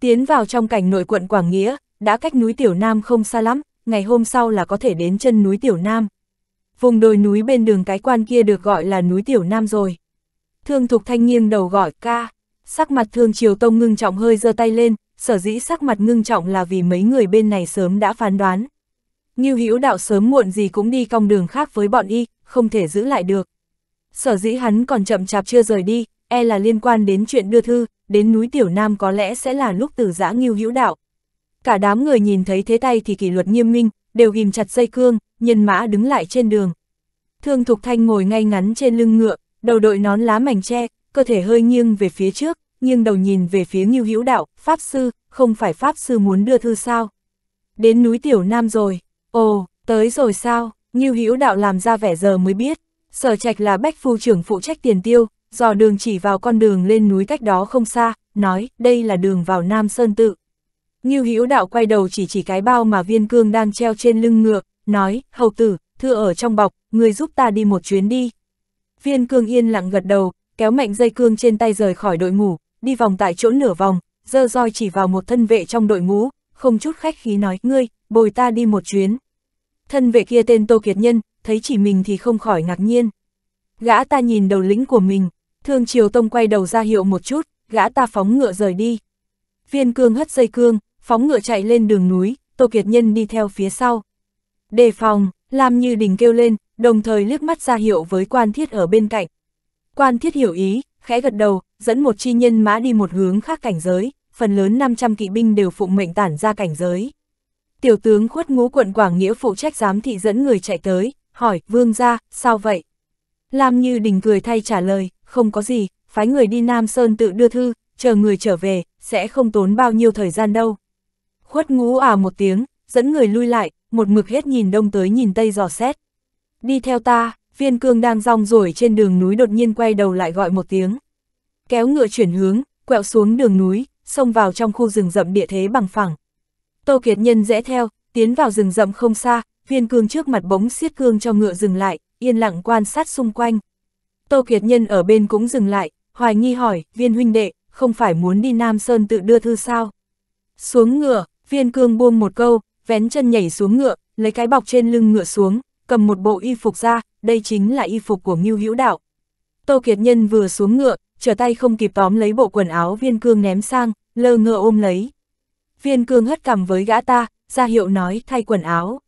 Tiến vào trong cảnh nội quận Quảng Nghĩa, đã cách núi Tiểu Nam không xa lắm, ngày hôm sau là có thể đến chân núi Tiểu Nam. Vùng đồi núi bên đường cái quan kia được gọi là núi Tiểu Nam rồi. Thương Thục Thanh nghiêng đầu gọi ca sắc mặt Thương Triều Tông ngưng trọng hơi giơ tay lên, sở dĩ sắc mặt ngưng trọng là vì mấy người bên này sớm đã phán đoán. Ngưu Hữu Đạo sớm muộn gì cũng đi cong đường khác với bọn y, không thể giữ lại được. Sở dĩ hắn còn chậm chạp chưa rời đi, e là liên quan đến chuyện đưa thư, đến núi Tiểu Nam có lẽ sẽ là lúc từ giã nghiêu Hữu Đạo. Cả đám người nhìn thấy thế tay thì kỷ luật nghiêm minh, đều ghim chặt dây cương, nhân mã đứng lại trên đường. Thương Thục Thanh ngồi ngay ngắn trên lưng ngựa, đầu đội nón lá mảnh tre, cơ thể hơi nghiêng về phía trước, nghiêng đầu nhìn về phía Ngưu Hữu Đạo, Pháp Sư, không phải Pháp Sư muốn đưa thư sao? Đến núi Tiểu Nam rồi, ồ, tới rồi sao? Ngưu Hữu Đạo làm ra vẻ giờ mới biết, sở trạch là bách phu trưởng phụ trách tiền tiêu, dò đường chỉ vào con đường lên núi cách đó không xa, nói, đây là đường vào Nam Sơn Tự. Ngưu Hữu Đạo quay đầu chỉ chỉ cái bao mà viên cương đang treo trên lưng ngựa, nói, hầu tử, thư ở trong bọc, người giúp ta đi một chuyến đi. Viên cương yên lặng gật đầu, kéo mạnh dây cương trên tay rời khỏi đội ngũ, đi vòng tại chỗ nửa vòng, dơ roi chỉ vào một thân vệ trong đội ngũ, không chút khách khí nói, ngươi, bồi ta đi một chuyến. Thân vệ kia tên Tô Kiệt Nhân, thấy chỉ mình thì không khỏi ngạc nhiên. Gã ta nhìn đầu lĩnh của mình, thương triều tông quay đầu ra hiệu một chút, gã ta phóng ngựa rời đi. Viên cương hất dây cương, phóng ngựa chạy lên đường núi, Tô Kiệt Nhân đi theo phía sau. Đề phòng, Lam Như Đình kêu lên, đồng thời liếc mắt ra hiệu với quan thiết ở bên cạnh. Quan thiết hiểu ý, khẽ gật đầu, dẫn một chi nhân mã đi một hướng khác cảnh giới, phần lớn 500 kỵ binh đều phụ mệnh tản ra cảnh giới. Tiểu tướng khuất ngũ quận Quảng Nghĩa phụ trách giám thị dẫn người chạy tới, hỏi, vương ra, sao vậy? Lam Như Đình cười thay trả lời, không có gì, phái người đi Nam Sơn tự đưa thư, chờ người trở về, sẽ không tốn bao nhiêu thời gian đâu. Khuất ngũ à một tiếng, dẫn người lui lại, một mực hết nhìn đông tới nhìn tây dò xét. Đi theo ta, viên cương đang rong rồi trên đường núi đột nhiên quay đầu lại gọi một tiếng. Kéo ngựa chuyển hướng, quẹo xuống đường núi, xông vào trong khu rừng rậm địa thế bằng phẳng. Tô Kiệt Nhân rẽ theo, tiến vào rừng rậm không xa, viên cương trước mặt bóng xiết cương cho ngựa dừng lại, yên lặng quan sát xung quanh. Tô Kiệt Nhân ở bên cũng dừng lại, hoài nghi hỏi, viên huynh đệ, không phải muốn đi Nam Sơn tự đưa thư sao? Xuống ngựa, viên cương buông một câu, vén chân nhảy xuống ngựa, lấy cái bọc trên lưng ngựa xuống, cầm một bộ y phục ra, đây chính là y phục của Ngưu Hữu Đạo. Tô Kiệt Nhân vừa xuống ngựa, trở tay không kịp tóm lấy bộ quần áo viên cương ném sang, lơ ngơ ôm lấy. Viên cương hất cằm với gã ta, ra hiệu nói thay quần áo.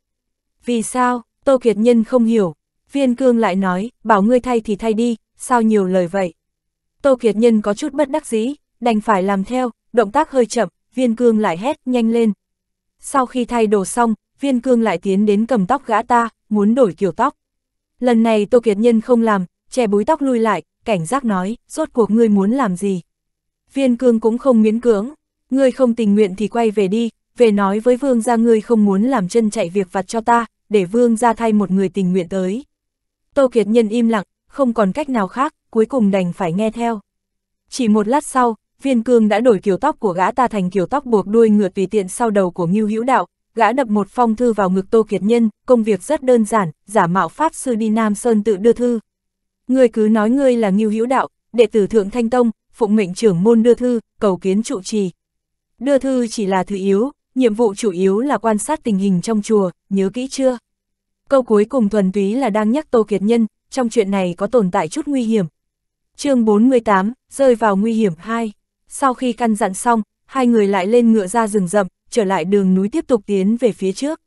Vì sao, Tô Kiệt Nhân không hiểu, viên cương lại nói, bảo ngươi thay thì thay đi, sao nhiều lời vậy. Tô Kiệt Nhân có chút bất đắc dĩ, đành phải làm theo, động tác hơi chậm, viên cương lại hét nhanh lên. Sau khi thay đồ xong, viên cương lại tiến đến cầm tóc gã ta, muốn đổi kiểu tóc. Lần này Tô Kiệt Nhân không làm, che búi tóc lui lại, cảnh giác nói, rốt cuộc ngươi muốn làm gì. Viên cương cũng không miễn cưỡng, ngươi không tình nguyện thì quay về đi, về nói với vương gia ngươi không muốn làm chân chạy việc vặt cho ta, để vương gia thay một người tình nguyện tới. Tô Kiệt Nhân im lặng, không còn cách nào khác, cuối cùng đành phải nghe theo. Chỉ một lát sau, viên cương đã đổi kiểu tóc của gã ta thành kiểu tóc buộc đuôi ngựa tùy tiện sau đầu của Ngưu Hữu Đạo, gã đập một phong thư vào ngực Tô Kiệt Nhân, công việc rất đơn giản, giả mạo Pháp Sư đi Nam Sơn tự đưa thư. người cứ nói ngươi là Ngưu Hữu Đạo, đệ tử Thượng Thanh Tông, phụng mệnh trưởng môn đưa thư, cầu kiến trụ trì. Đưa thư chỉ là thứ yếu, nhiệm vụ chủ yếu là quan sát tình hình trong chùa, nhớ kỹ chưa? Câu cuối cùng thuần túy là đang nhắc Tô Kiệt Nhân, trong chuyện này có tồn tại chút nguy hiểm. chương 48, rơi vào nguy hiểm 2. Sau khi căn dặn xong, hai người lại lên ngựa ra rừng rậm, trở lại đường núi tiếp tục tiến về phía trước.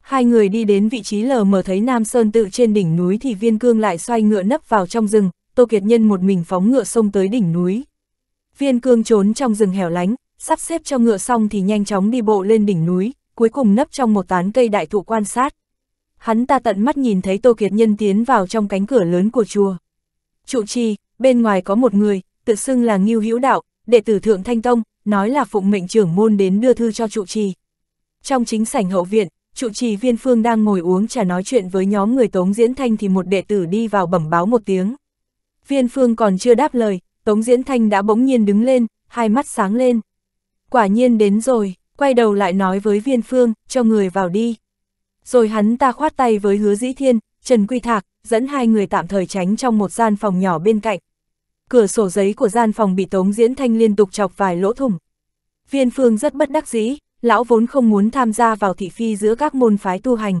Hai người đi đến vị trí lờ mờ thấy Nam Sơn tự trên đỉnh núi thì viên cương lại xoay ngựa nấp vào trong rừng, Tô Kiệt Nhân một mình phóng ngựa xông tới đỉnh núi. Viên cương trốn trong rừng hẻo lánh, sắp xếp cho ngựa xong thì nhanh chóng đi bộ lên đỉnh núi, cuối cùng nấp trong một tán cây đại thụ quan sát. Hắn ta tận mắt nhìn thấy Tô Kiệt Nhân tiến vào trong cánh cửa lớn của chùa. Trụ trì, bên ngoài có một người, tự xưng là Ngưu Hữu Đạo, đệ tử Thượng Thanh Tông, nói là phụng mệnh trưởng môn đến đưa thư cho trụ trì. Trong chính sảnh hậu viện, trụ trì viên phương đang ngồi uống trà nói chuyện với nhóm người Tống Diễn Thanh thì một đệ tử đi vào bẩm báo một tiếng. Viên phương còn chưa đáp lời, Tống Diễn Thanh đã bỗng nhiên đứng lên, hai mắt sáng lên. Quả nhiên đến rồi, quay đầu lại nói với viên phương, cho người vào đi. Rồi hắn ta khoát tay với hứa dĩ thiên, Trần Quy Thạc, dẫn hai người tạm thời tránh trong một gian phòng nhỏ bên cạnh cửa sổ giấy của gian phòng bị Tống Diễn Thanh liên tục chọc vài lỗ thủng. Viên Phương rất bất đắc dĩ, lão vốn không muốn tham gia vào thị phi giữa các môn phái tu hành.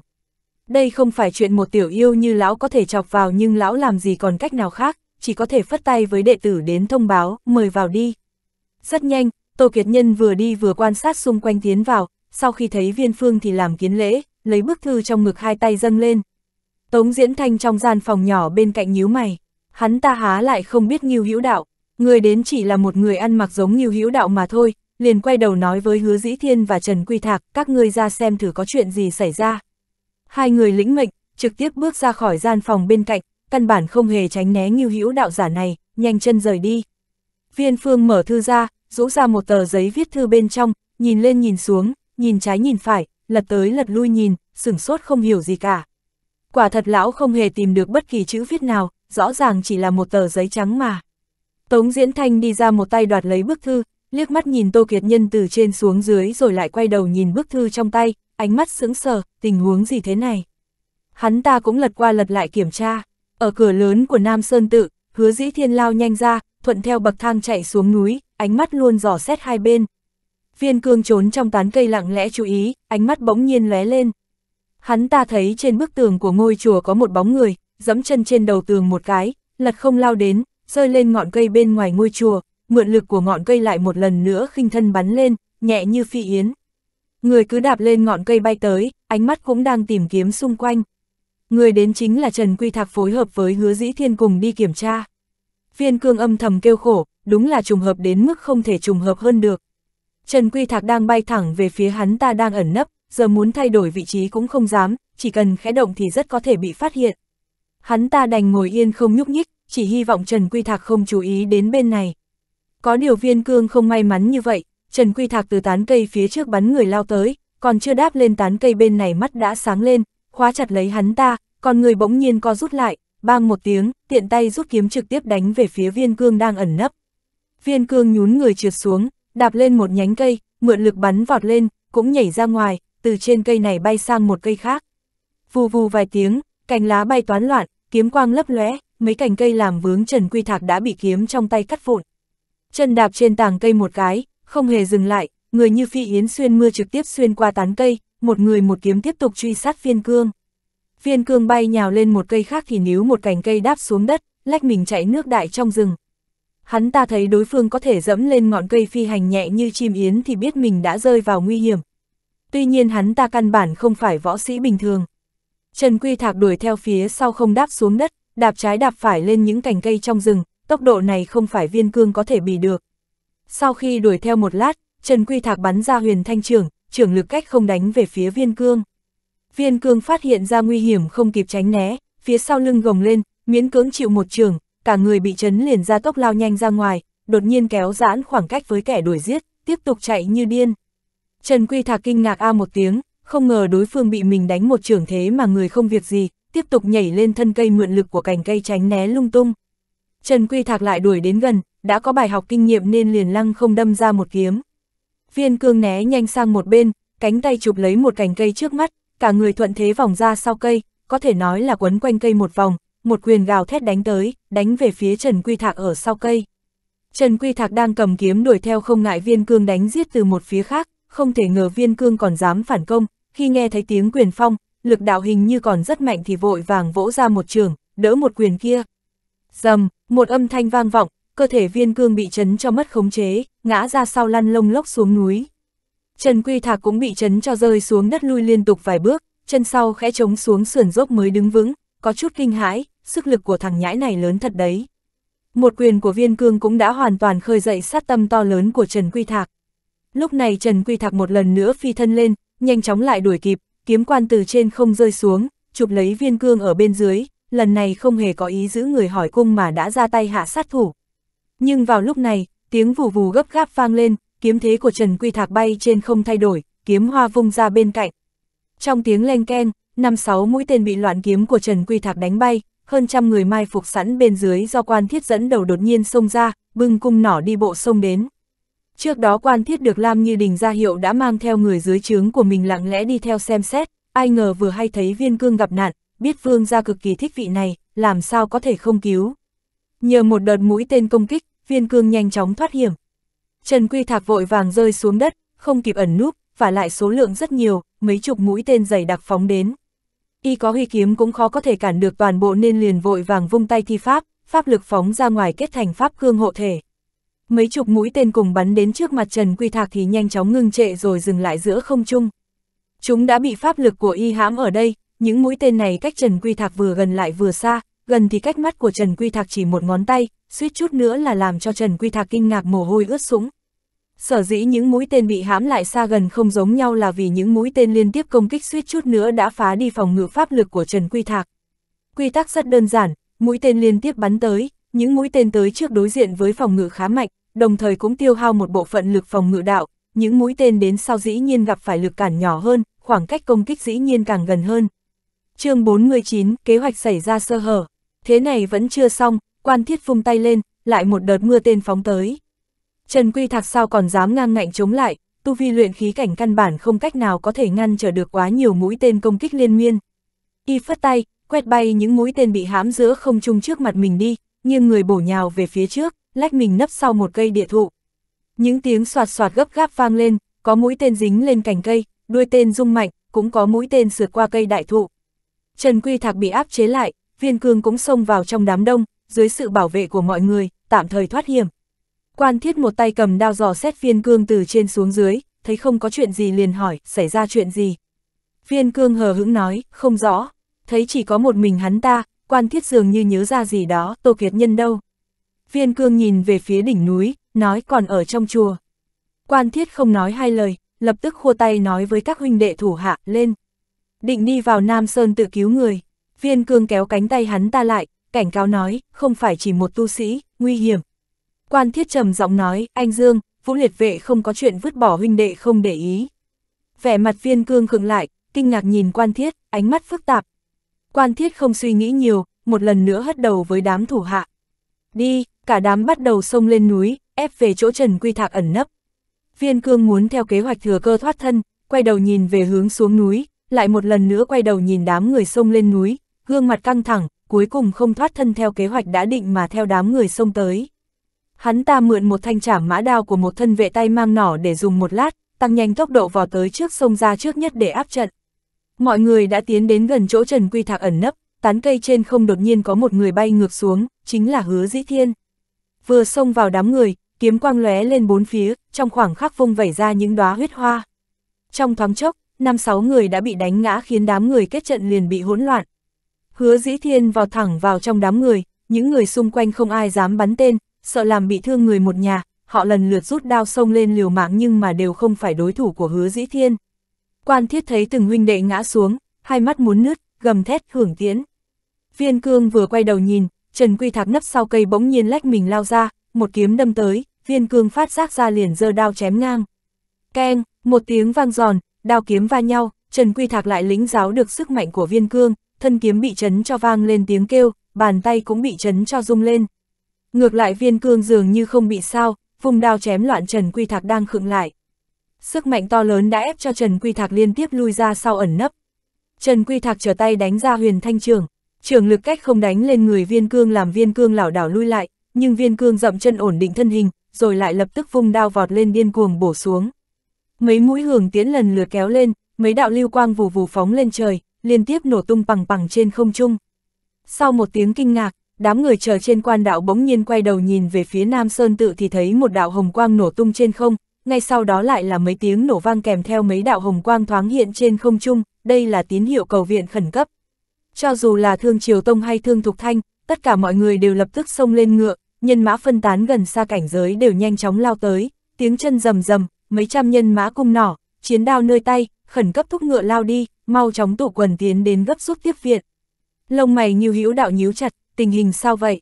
Đây không phải chuyện một tiểu yêu như lão có thể chọc vào nhưng lão làm gì còn cách nào khác, chỉ có thể phất tay với đệ tử đến thông báo, mời vào đi. Rất nhanh, Tô Kiệt Nhân vừa đi vừa quan sát xung quanh tiến vào, sau khi thấy viên phương thì làm kiến lễ, lấy bức thư trong ngực hai tay dâng lên. Tống Diễn Thanh trong gian phòng nhỏ bên cạnh nhíu mày hắn ta há lại không biết nghiêu Hữu Đạo, người đến chỉ là một người ăn mặc giống nghiêu Hữu Đạo mà thôi, liền quay đầu nói với Hứa Dĩ Thiên và Trần Quy Thạc, các ngươi ra xem thử có chuyện gì xảy ra. Hai người lĩnh mệnh, trực tiếp bước ra khỏi gian phòng bên cạnh, căn bản không hề tránh né nghiêu Hữu Đạo giả này, nhanh chân rời đi. Viên Phương mở thư ra, rũ ra một tờ giấy viết thư bên trong, nhìn lên nhìn xuống, nhìn trái nhìn phải, lật tới lật lui nhìn, sửng sốt không hiểu gì cả. Quả thật lão không hề tìm được bất kỳ chữ viết nào, rõ ràng chỉ là một tờ giấy trắng mà. Tống Diễn Thanh đi ra một tay đoạt lấy bức thư, liếc mắt nhìn Tô Kiệt Nhân từ trên xuống dưới rồi lại quay đầu nhìn bức thư trong tay, ánh mắt sững sờ, tình huống gì thế này. Hắn ta cũng lật qua lật lại kiểm tra, ở cửa lớn của Nam Sơn Tự, hứa dĩ thiên lao nhanh ra, thuận theo bậc thang chạy xuống núi, ánh mắt luôn dò xét hai bên. Viên cương trốn trong tán cây lặng lẽ chú ý, ánh mắt bỗng nhiên lóe lên. Hắn ta thấy trên bức tường của ngôi chùa có một bóng người, giẫm chân trên đầu tường một cái, lật không lao đến, rơi lên ngọn cây bên ngoài ngôi chùa, mượn lực của ngọn cây lại một lần nữa khinh thân bắn lên, nhẹ như phi yến. Người cứ đạp lên ngọn cây bay tới, ánh mắt cũng đang tìm kiếm xung quanh. Người đến chính là Trần Quy Thạc phối hợp với Hứa Dĩ Thiên cùng đi kiểm tra. Viên cương âm thầm kêu khổ, đúng là trùng hợp đến mức không thể trùng hợp hơn được. Trần Quy Thạc đang bay thẳng về phía hắn ta đang ẩn nấp, giờ muốn thay đổi vị trí cũng không dám, chỉ cần khẽ động thì rất có thể bị phát hiện. Hắn ta đành ngồi yên không nhúc nhích, chỉ hy vọng Trần Quy Thạc không chú ý đến bên này. Có điều viên cương không may mắn như vậy, Trần Quy Thạc từ tán cây phía trước bắn người lao tới, còn chưa đáp lên tán cây bên này mắt đã sáng lên, khóa chặt lấy hắn ta, còn người bỗng nhiên co rút lại, bang một tiếng, tiện tay rút kiếm trực tiếp đánh về phía viên cương đang ẩn nấp. Viên cương nhún người trượt xuống, đạp lên một nhánh cây, mượn lực bắn vọt lên, cũng nhảy ra ngoài, từ trên cây này bay sang một cây khác. Vù vù vài tiếng, cành lá bay toán loạn, kiếm quang lấp lóe, mấy cành cây làm vướng Trần Quy Thạc đã bị kiếm trong tay cắt vụn. Chân đạp trên tàng cây một cái, không hề dừng lại, người như phi yến xuyên mưa trực tiếp xuyên qua tán cây, một người một kiếm tiếp tục truy sát viên cương. Viên cương bay nhào lên một cây khác thì níu một cành cây đáp xuống đất, lách mình chạy nước đại trong rừng. Hắn ta thấy đối phương có thể dẫm lên ngọn cây phi hành nhẹ như chim yến thì biết mình đã rơi vào nguy hiểm. Tuy nhiên hắn ta căn bản không phải võ sĩ bình thường. Trần Quy Thạc đuổi theo phía sau không đáp xuống đất, đạp trái đạp phải lên những cành cây trong rừng, tốc độ này không phải viên cương có thể bì được. Sau khi đuổi theo một lát, Trần Quy Thạc bắn ra huyền thanh trưởng, trưởng lực cách không đánh về phía viên cương. Viên cương phát hiện ra nguy hiểm không kịp tránh né, phía sau lưng gồng lên, miễn cưỡng chịu một trường, cả người bị chấn liền ra tốc lao nhanh ra ngoài, đột nhiên kéo giãn khoảng cách với kẻ đuổi giết, tiếp tục chạy như điên. Trần Quy Thạc kinh ngạc a một tiếng, không ngờ đối phương bị mình đánh một trưởng thế mà người không việc gì, tiếp tục nhảy lên thân cây mượn lực của cành cây tránh né lung tung. Trần Quy Thạc lại đuổi đến gần, đã có bài học kinh nghiệm nên liền lăng không đâm ra một kiếm. Viên cương né nhanh sang một bên, cánh tay chụp lấy một cành cây trước mắt, cả người thuận thế vòng ra sau cây, có thể nói là quấn quanh cây một vòng, một quyền gào thét đánh tới, đánh về phía Trần Quy Thạc ở sau cây. Trần Quy Thạc đang cầm kiếm đuổi theo không ngại viên cương đánh giết từ một phía khác, không thể ngờ viên cương còn dám phản công, khi nghe thấy tiếng quyền phong, lực đạo hình như còn rất mạnh thì vội vàng vỗ ra một trường, đỡ một quyền kia. Dầm, một âm thanh vang vọng, cơ thể viên cương bị chấn cho mất khống chế, ngã ra sau lăn lông lốc xuống núi. Trần Quy Thạc cũng bị chấn cho rơi xuống đất lui liên tục vài bước, chân sau khẽ chống xuống sườn dốc mới đứng vững, có chút kinh hãi, sức lực của thằng nhãi này lớn thật đấy. Một quyền của viên cương cũng đã hoàn toàn khơi dậy sát tâm to lớn của Trần Quy Thạc. Lúc này Trần Quy Thạc một lần nữa phi thân lên, nhanh chóng lại đuổi kịp, kiếm quan từ trên không rơi xuống, chụp lấy viên cương ở bên dưới, lần này không hề có ý giữ người hỏi cung mà đã ra tay hạ sát thủ. Nhưng vào lúc này, tiếng vù vù gấp gáp vang lên, kiếm thế của Trần Quy Thạc bay trên không thay đổi, kiếm hoa vung ra bên cạnh. Trong tiếng len ken, năm sáu mũi tên bị loạn kiếm của Trần Quy Thạc đánh bay, hơn trăm người mai phục sẵn bên dưới do quan thiết dẫn đầu đột nhiên xông ra, bưng cung nỏ đi bộ xông đến. Trước đó quan thiết được Lam Như Đình ra hiệu đã mang theo người dưới trướng của mình lặng lẽ đi theo xem xét, ai ngờ vừa hay thấy viên cương gặp nạn, biết vương gia cực kỳ thích vị này, làm sao có thể không cứu. Nhờ một đợt mũi tên công kích, viên cương nhanh chóng thoát hiểm. Trần Quy Thạc vội vàng rơi xuống đất, không kịp ẩn núp, và lại số lượng rất nhiều, mấy chục mũi tên dày đặc phóng đến. Y có huy kiếm cũng khó có thể cản được toàn bộ nên liền vội vàng vung tay thi pháp, pháp lực phóng ra ngoài kết thành pháp cương hộ thể mấy chục mũi tên cùng bắn đến trước mặt Trần Quy Thạc thì nhanh chóng ngưng trệ rồi dừng lại giữa không trung. Chúng đã bị pháp lực của y hãm ở đây, những mũi tên này cách Trần Quy Thạc vừa gần lại vừa xa, gần thì cách mắt của Trần Quy Thạc chỉ một ngón tay, suýt chút nữa là làm cho Trần Quy Thạc kinh ngạc mồ hôi ướt sũng. Sở dĩ những mũi tên bị hãm lại xa gần không giống nhau là vì những mũi tên liên tiếp công kích suýt chút nữa đã phá đi phòng ngự pháp lực của Trần Quy Thạc. Quy tắc rất đơn giản, mũi tên liên tiếp bắn tới, những mũi tên tới trước đối diện với phòng ngự khá mạnh, đồng thời cũng tiêu hao một bộ phận lực phòng ngự đạo, những mũi tên đến sau dĩ nhiên gặp phải lực cản nhỏ hơn, khoảng cách công kích dĩ nhiên càng gần hơn. chương 49, kế hoạch xảy ra sơ hở. Thế này vẫn chưa xong, quan thiết phung tay lên, lại một đợt mưa tên phóng tới. Trần Quy Thạc sao còn dám ngang ngạnh chống lại, tu vi luyện khí cảnh căn bản không cách nào có thể ngăn trở được quá nhiều mũi tên công kích liên miên. Y phất tay, quét bay những mũi tên bị hãm giữa không trung trước mặt mình đi, nghiêng người bổ nhào về phía trước lách mình nấp sau một cây địa thụ. Những tiếng soạt soạt gấp gáp vang lên, có mũi tên dính lên cành cây, đuôi tên rung mạnh, cũng có mũi tên sượt qua cây đại thụ. Trần Quy Thạc bị áp chế lại, viên cương cũng xông vào trong đám đông, dưới sự bảo vệ của mọi người, tạm thời thoát hiểm. Quan thiết một tay cầm đao dò xét viên cương từ trên xuống dưới, thấy không có chuyện gì liền hỏi, xảy ra chuyện gì. Viên cương hờ hững nói, không rõ, thấy chỉ có một mình hắn ta, quan thiết dường như nhớ ra gì đó, tô kiệt nhân đâu viên cương nhìn về phía đỉnh núi, nói còn ở trong chùa. Quan thiết không nói hai lời, lập tức khua tay nói với các huynh đệ thủ hạ, lên. Định đi vào Nam Sơn tự cứu người, viên cương kéo cánh tay hắn ta lại, cảnh cáo nói, không phải chỉ một tu sĩ, nguy hiểm. Quan thiết trầm giọng nói, anh Dương, vũ liệt vệ không có chuyện vứt bỏ huynh đệ không để ý. Vẻ mặt viên cương khựng lại, kinh ngạc nhìn quan thiết, ánh mắt phức tạp. Quan thiết không suy nghĩ nhiều, một lần nữa hất đầu với đám thủ hạ. Đi, cả đám bắt đầu xông lên núi, ép về chỗ Trần Quy Thạc ẩn nấp. Viên cương muốn theo kế hoạch thừa cơ thoát thân, quay đầu nhìn về hướng xuống núi, lại một lần nữa quay đầu nhìn đám người xông lên núi, gương mặt căng thẳng, cuối cùng không thoát thân theo kế hoạch đã định mà theo đám người xông tới. Hắn ta mượn một thanh trảm mã đao của một thân vệ tay mang nỏ để dùng một lát, tăng nhanh tốc độ vào tới trước sông ra trước nhất để áp trận. Mọi người đã tiến đến gần chỗ Trần Quy Thạc ẩn nấp, tán cây trên không đột nhiên có một người bay ngược xuống, chính là Hứa Dĩ Thiên vừa xông vào đám người, kiếm quang lóe lên bốn phía, trong khoảng khắc vung vẩy ra những đóa huyết hoa. Trong thoáng chốc, năm sáu người đã bị đánh ngã khiến đám người kết trận liền bị hỗn loạn. Hứa dĩ thiên vào thẳng vào trong đám người, những người xung quanh không ai dám bắn tên, sợ làm bị thương người một nhà, họ lần lượt rút đao xông lên liều mạng nhưng mà đều không phải đối thủ của hứa dĩ thiên. Quan thiết thấy từng huynh đệ ngã xuống, hai mắt muốn nứt, gầm thét hưởng tiễn. Viên cương vừa quay đầu nhìn, Trần Quy Thạc nấp sau cây bỗng nhiên lách mình lao ra, một kiếm đâm tới, viên cương phát giác ra liền giơ đao chém ngang. Keng, một tiếng vang giòn, đao kiếm va nhau, Trần Quy Thạc lại lĩnh giáo được sức mạnh của viên cương, thân kiếm bị chấn cho vang lên tiếng kêu, bàn tay cũng bị chấn cho rung lên. Ngược lại viên cương dường như không bị sao, vùng đao chém loạn Trần Quy Thạc đang khựng lại. Sức mạnh to lớn đã ép cho Trần Quy Thạc liên tiếp lui ra sau ẩn nấp. Trần Quy Thạc trở tay đánh ra huyền thanh trường, Trường lực cách không đánh lên người viên cương làm viên cương lảo đảo lui lại, nhưng viên cương dậm chân ổn định thân hình, rồi lại lập tức vung đao vọt lên điên cuồng bổ xuống. Mấy mũi hưởng tiến lần lượt kéo lên, mấy đạo lưu quang vù vù phóng lên trời, liên tiếp nổ tung bằng bằng trên không trung. Sau một tiếng kinh ngạc, đám người chờ trên quan đạo bỗng nhiên quay đầu nhìn về phía Nam Sơn tự thì thấy một đạo hồng quang nổ tung trên không, ngay sau đó lại là mấy tiếng nổ vang kèm theo mấy đạo hồng quang thoáng hiện trên không trung, đây là tín hiệu cầu viện khẩn cấp. Cho dù là Thương Triều Tông hay Thương Thục Thanh, tất cả mọi người đều lập tức xông lên ngựa, nhân mã phân tán gần xa cảnh giới đều nhanh chóng lao tới, tiếng chân rầm rầm, mấy trăm nhân mã cung nỏ, chiến đao nơi tay, khẩn cấp thúc ngựa lao đi, mau chóng tụ quần tiến đến gấp rút tiếp viện. Lông mày như hữu đạo nhíu chặt, tình hình sao vậy?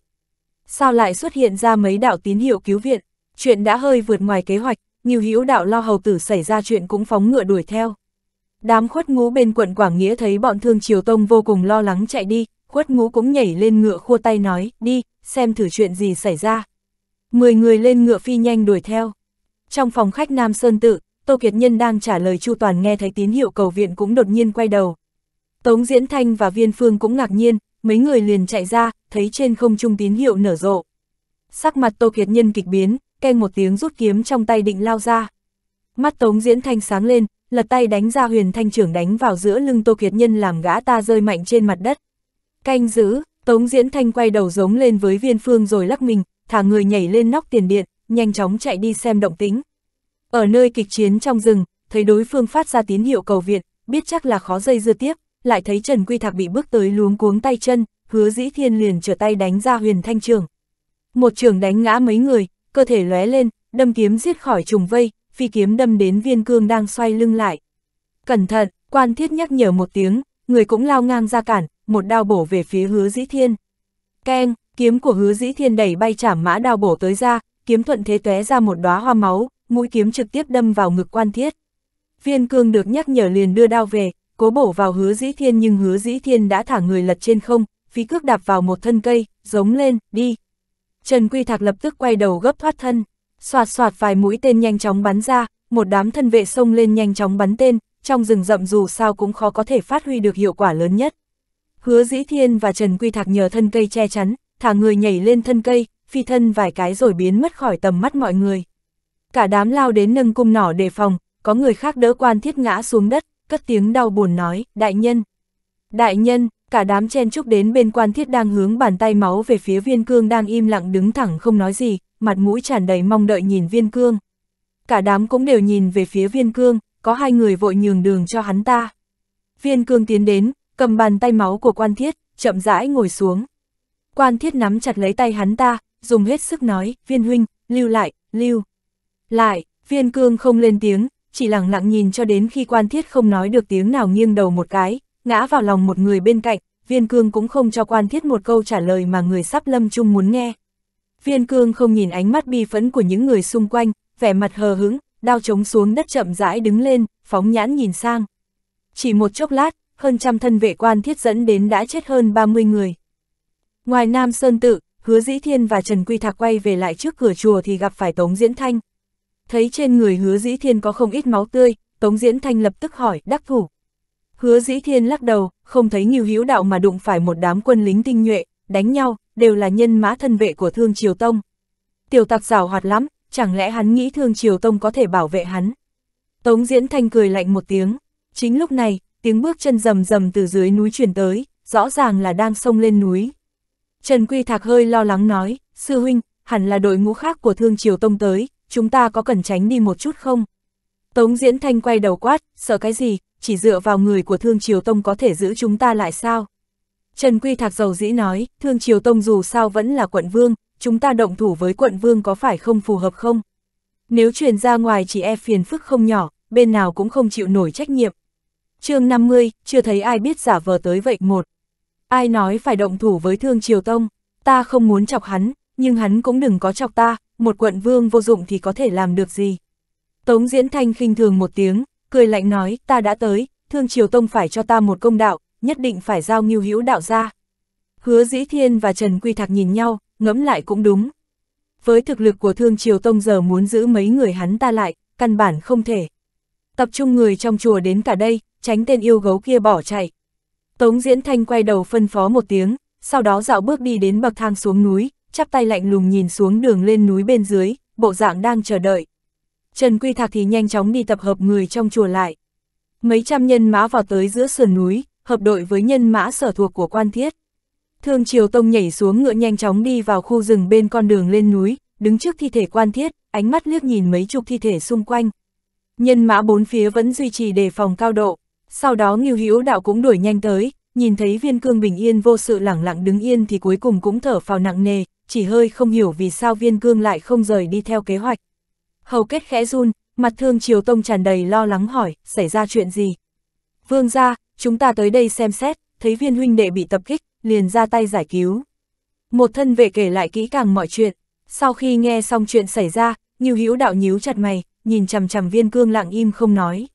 Sao lại xuất hiện ra mấy đạo tín hiệu cứu viện? Chuyện đã hơi vượt ngoài kế hoạch, nhiều hữu đạo lo hầu tử xảy ra chuyện cũng phóng ngựa đuổi theo. Đám khuất ngũ bên quận Quảng Nghĩa thấy bọn thương triều tông vô cùng lo lắng chạy đi, khuất ngũ cũng nhảy lên ngựa khua tay nói, đi, xem thử chuyện gì xảy ra. Mười người lên ngựa phi nhanh đuổi theo. Trong phòng khách Nam Sơn Tự, Tô Kiệt Nhân đang trả lời Chu Toàn nghe thấy tín hiệu cầu viện cũng đột nhiên quay đầu. Tống Diễn Thanh và Viên Phương cũng ngạc nhiên, mấy người liền chạy ra, thấy trên không trung tín hiệu nở rộ. Sắc mặt Tô Kiệt Nhân kịch biến, keng một tiếng rút kiếm trong tay định lao ra. Mắt Tống Diễn Thanh sáng lên, lật tay đánh ra huyền thanh trưởng đánh vào giữa lưng Tô Kiệt Nhân làm gã ta rơi mạnh trên mặt đất. Canh giữ, Tống Diễn Thanh quay đầu giống lên với viên phương rồi lắc mình, thả người nhảy lên nóc tiền điện, nhanh chóng chạy đi xem động tĩnh. Ở nơi kịch chiến trong rừng, thấy đối phương phát ra tín hiệu cầu viện, biết chắc là khó dây dưa tiếp, lại thấy Trần Quy Thạc bị bước tới luống cuống tay chân, hứa dĩ thiên liền trở tay đánh ra huyền thanh trường. Một trường đánh ngã mấy người, cơ thể lóe lên, đâm kiếm giết khỏi trùng vây, phi kiếm đâm đến viên cương đang xoay lưng lại. Cẩn thận, quan thiết nhắc nhở một tiếng, người cũng lao ngang ra cản, một đao bổ về phía hứa dĩ thiên. Keng, kiếm của hứa dĩ thiên đẩy bay chảm mã đao bổ tới ra, kiếm thuận thế tóe ra một đóa hoa máu, mũi kiếm trực tiếp đâm vào ngực quan thiết. Viên cương được nhắc nhở liền đưa đao về, cố bổ vào hứa dĩ thiên nhưng hứa dĩ thiên đã thả người lật trên không, phí cước đạp vào một thân cây, giống lên, đi. Trần Quy Thạc lập tức quay đầu gấp thoát thân. Xoạt xoạt vài mũi tên nhanh chóng bắn ra, một đám thân vệ xông lên nhanh chóng bắn tên, trong rừng rậm dù sao cũng khó có thể phát huy được hiệu quả lớn nhất. Hứa Dĩ Thiên và Trần Quy Thạc nhờ thân cây che chắn, thả người nhảy lên thân cây, phi thân vài cái rồi biến mất khỏi tầm mắt mọi người. Cả đám lao đến nâng cung nỏ đề phòng, có người khác đỡ quan thiết ngã xuống đất, cất tiếng đau buồn nói, đại nhân. Đại nhân, cả đám chen chúc đến bên quan thiết đang hướng bàn tay máu về phía viên cương đang im lặng đứng thẳng không nói gì, mặt mũi tràn đầy mong đợi nhìn viên cương. Cả đám cũng đều nhìn về phía viên cương, có hai người vội nhường đường cho hắn ta. Viên cương tiến đến, cầm bàn tay máu của quan thiết, chậm rãi ngồi xuống. Quan thiết nắm chặt lấy tay hắn ta, dùng hết sức nói, viên huynh, lưu lại, lưu. Lại, viên cương không lên tiếng, chỉ lặng lặng nhìn cho đến khi quan thiết không nói được tiếng nào nghiêng đầu một cái, ngã vào lòng một người bên cạnh, viên cương cũng không cho quan thiết một câu trả lời mà người sắp lâm chung muốn nghe. Viên cương không nhìn ánh mắt bi phẫn của những người xung quanh, vẻ mặt hờ hững, đao trống xuống đất chậm rãi đứng lên, phóng nhãn nhìn sang. Chỉ một chốc lát, hơn trăm thân vệ quan thiết dẫn đến đã chết hơn 30 người. Ngoài Nam Sơn Tự, Hứa Dĩ Thiên và Trần Quy Thạc quay về lại trước cửa chùa thì gặp phải Tống Diễn Thanh. Thấy trên người Hứa Dĩ Thiên có không ít máu tươi, Tống Diễn Thanh lập tức hỏi, đắc thủ, Hứa dĩ thiên lắc đầu, không thấy nghiêu hữu đạo mà đụng phải một đám quân lính tinh nhuệ, đánh nhau, đều là nhân mã thân vệ của Thương Triều Tông. Tiểu tặc rào hoạt lắm, chẳng lẽ hắn nghĩ Thương Triều Tông có thể bảo vệ hắn. Tống Diễn Thanh cười lạnh một tiếng. Chính lúc này, tiếng bước chân rầm rầm từ dưới núi chuyển tới, rõ ràng là đang sông lên núi. Trần Quy Thạc hơi lo lắng nói, sư huynh, hẳn là đội ngũ khác của Thương Triều Tông tới, chúng ta có cần tránh đi một chút không? Tống Diễn Thanh quay đầu quát, sợ cái gì, chỉ dựa vào người của Thương Triều Tông có thể giữ chúng ta lại sao? Trần Quy Thạc dầu dĩ nói, Thương Triều Tông dù sao vẫn là quận vương, chúng ta động thủ với quận vương có phải không phù hợp không? Nếu truyền ra ngoài chỉ e phiền phức không nhỏ, bên nào cũng không chịu nổi trách nhiệm. chương 50, chưa thấy ai biết giả vờ tới vậy một. Ai nói phải động thủ với Thương Triều Tông, ta không muốn chọc hắn, nhưng hắn cũng đừng có chọc ta, một quận vương vô dụng thì có thể làm được gì. Tống Diễn Thanh khinh thường một tiếng, cười lạnh nói, ta đã tới, Thương Triều Tông phải cho ta một công đạo, nhất định phải giao nghiêu hữu đạo ra. Hứa Dĩ Thiên và Trần Quy Thạc nhìn nhau, ngẫm lại cũng đúng. Với thực lực của Thương Triều Tông giờ muốn giữ mấy người hắn ta lại, căn bản không thể. Tập trung người trong chùa đến cả đây, tránh tên yêu gấu kia bỏ chạy. Tống Diễn Thanh quay đầu phân phó một tiếng, sau đó dạo bước đi đến bậc thang xuống núi, chắp tay lạnh lùng nhìn xuống đường lên núi bên dưới, bộ dạng đang chờ đợi. Trần Quy Thạc thì nhanh chóng đi tập hợp người trong chùa lại. Mấy trăm nhân mã vào tới giữa sườn núi, hợp đội với nhân mã sở thuộc của quan thiết. Thương Triều Tông nhảy xuống ngựa nhanh chóng đi vào khu rừng bên con đường lên núi, đứng trước thi thể quan thiết, ánh mắt liếc nhìn mấy chục thi thể xung quanh. Nhân mã bốn phía vẫn duy trì đề phòng cao độ, sau đó Ngưu Hữu Đạo cũng đuổi nhanh tới, nhìn thấy viên cương bình yên vô sự lẳng lặng đứng yên thì cuối cùng cũng thở phào nặng nề, chỉ hơi không hiểu vì sao viên cương lại không rời đi theo kế hoạch hầu kết khẽ run, mặt thương triều tông tràn đầy lo lắng hỏi, xảy ra chuyện gì? Vương ra, chúng ta tới đây xem xét, thấy viên huynh đệ bị tập kích, liền ra tay giải cứu. Một thân vệ kể lại kỹ càng mọi chuyện, sau khi nghe xong chuyện xảy ra, Nhiêu Hữu đạo nhíu chặt mày, nhìn chằm chằm viên cương lặng im không nói.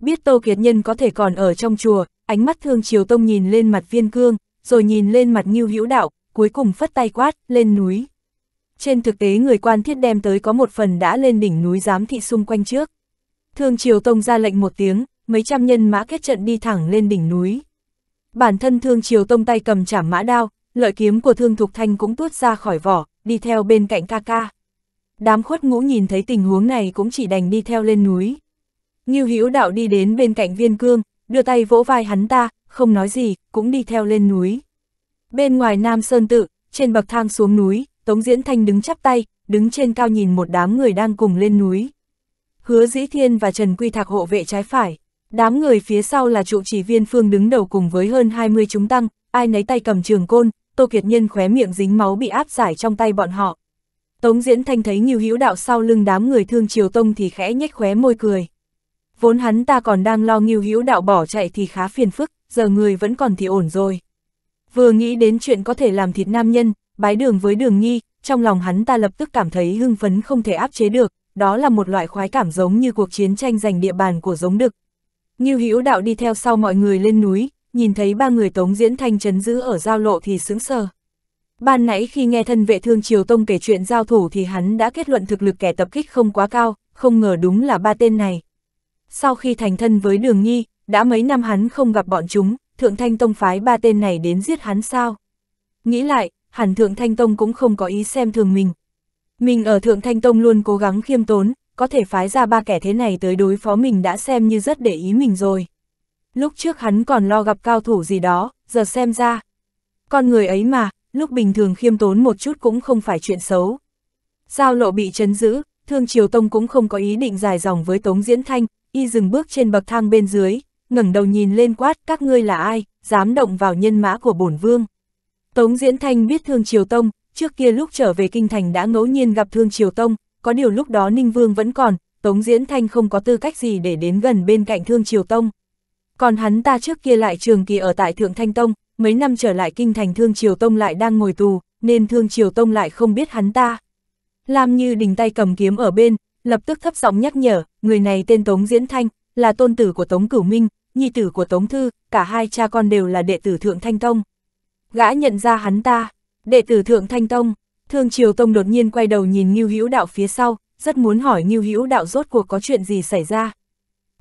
Biết Tô Kiệt Nhân có thể còn ở trong chùa, ánh mắt thương triều tông nhìn lên mặt viên cương, rồi nhìn lên mặt Nhiêu Hữu đạo, cuối cùng phất tay quát, lên núi. Trên thực tế người quan thiết đem tới có một phần đã lên đỉnh núi giám thị xung quanh trước. Thương Triều Tông ra lệnh một tiếng, mấy trăm nhân mã kết trận đi thẳng lên đỉnh núi. Bản thân Thương Triều Tông tay cầm chảm mã đao, lợi kiếm của Thương Thục Thanh cũng tuốt ra khỏi vỏ, đi theo bên cạnh ca ca. Đám khuất ngũ nhìn thấy tình huống này cũng chỉ đành đi theo lên núi. Như Hữu đạo đi đến bên cạnh viên cương, đưa tay vỗ vai hắn ta, không nói gì, cũng đi theo lên núi. Bên ngoài Nam Sơn Tự, trên bậc thang xuống núi, Tống Diễn Thanh đứng chắp tay, đứng trên cao nhìn một đám người đang cùng lên núi. Hứa Dĩ Thiên và Trần Quy Thạc hộ vệ trái phải, đám người phía sau là trụ chỉ viên phương đứng đầu cùng với hơn 20 chúng tăng, ai nấy tay cầm trường côn, Tô Kiệt Nhân khóe miệng dính máu bị áp giải trong tay bọn họ. Tống Diễn Thanh thấy nhiều hữu đạo sau lưng đám người thương Triều Tông thì khẽ nhếch khóe môi cười. Vốn hắn ta còn đang lo nghiêu hữu đạo bỏ chạy thì khá phiền phức, giờ người vẫn còn thì ổn rồi. Vừa nghĩ đến chuyện có thể làm thịt nam nhân, bái đường với đường Nhi trong lòng hắn ta lập tức cảm thấy hưng phấn không thể áp chế được, đó là một loại khoái cảm giống như cuộc chiến tranh giành địa bàn của giống đực. Ngưu Hữu Đạo đi theo sau mọi người lên núi, nhìn thấy ba người Tống Diễn Thanh chấn giữ ở giao lộ thì sững sờ. Ban nãy khi nghe thân vệ thương Triều Tông kể chuyện giao thủ thì hắn đã kết luận thực lực kẻ tập kích không quá cao, không ngờ đúng là ba tên này. Sau khi thành thân với Đường Nhi, đã mấy năm hắn không gặp bọn chúng, Thượng Thanh Tông phái ba tên này đến giết hắn sao? Nghĩ lại, hẳn Thượng Thanh Tông cũng không có ý xem thường mình. Mình ở Thượng Thanh Tông luôn cố gắng khiêm tốn, có thể phái ra ba kẻ thế này tới đối phó mình đã xem như rất để ý mình rồi. Lúc trước hắn còn lo gặp cao thủ gì đó, giờ xem ra. Con người ấy mà, lúc bình thường khiêm tốn một chút cũng không phải chuyện xấu. Giao lộ bị chấn giữ, Thương Triều Tông cũng không có ý định dài dòng với Tống Diễn Thanh, y dừng bước trên bậc thang bên dưới, ngẩng đầu nhìn lên quát các ngươi là ai, dám động vào nhân mã của bổn vương. Tống Diễn Thanh biết Thương Triều Tông, trước kia lúc trở về Kinh Thành đã ngẫu nhiên gặp Thương Triều Tông, có điều lúc đó Ninh Vương vẫn còn, Tống Diễn Thanh không có tư cách gì để đến gần bên cạnh Thương Triều Tông. Còn hắn ta trước kia lại trường kỳ ở tại Thượng Thanh Tông, mấy năm trở lại Kinh Thành Thương Triều Tông lại đang ngồi tù, nên Thương Triều Tông lại không biết hắn ta. Lam Như đình tay cầm kiếm ở bên, lập tức thấp giọng nhắc nhở, người này tên Tống Diễn Thanh, là tôn tử của Tống Cửu Minh, nhi tử của Tống Thư, cả hai cha con đều là đệ tử Thượng Thanh Tông gã nhận ra hắn ta, đệ tử Thượng Thanh Tông, Thương Triều Tông đột nhiên quay đầu nhìn Ngưu Hữu Đạo phía sau, rất muốn hỏi Ngưu Hữu Đạo rốt cuộc có chuyện gì xảy ra.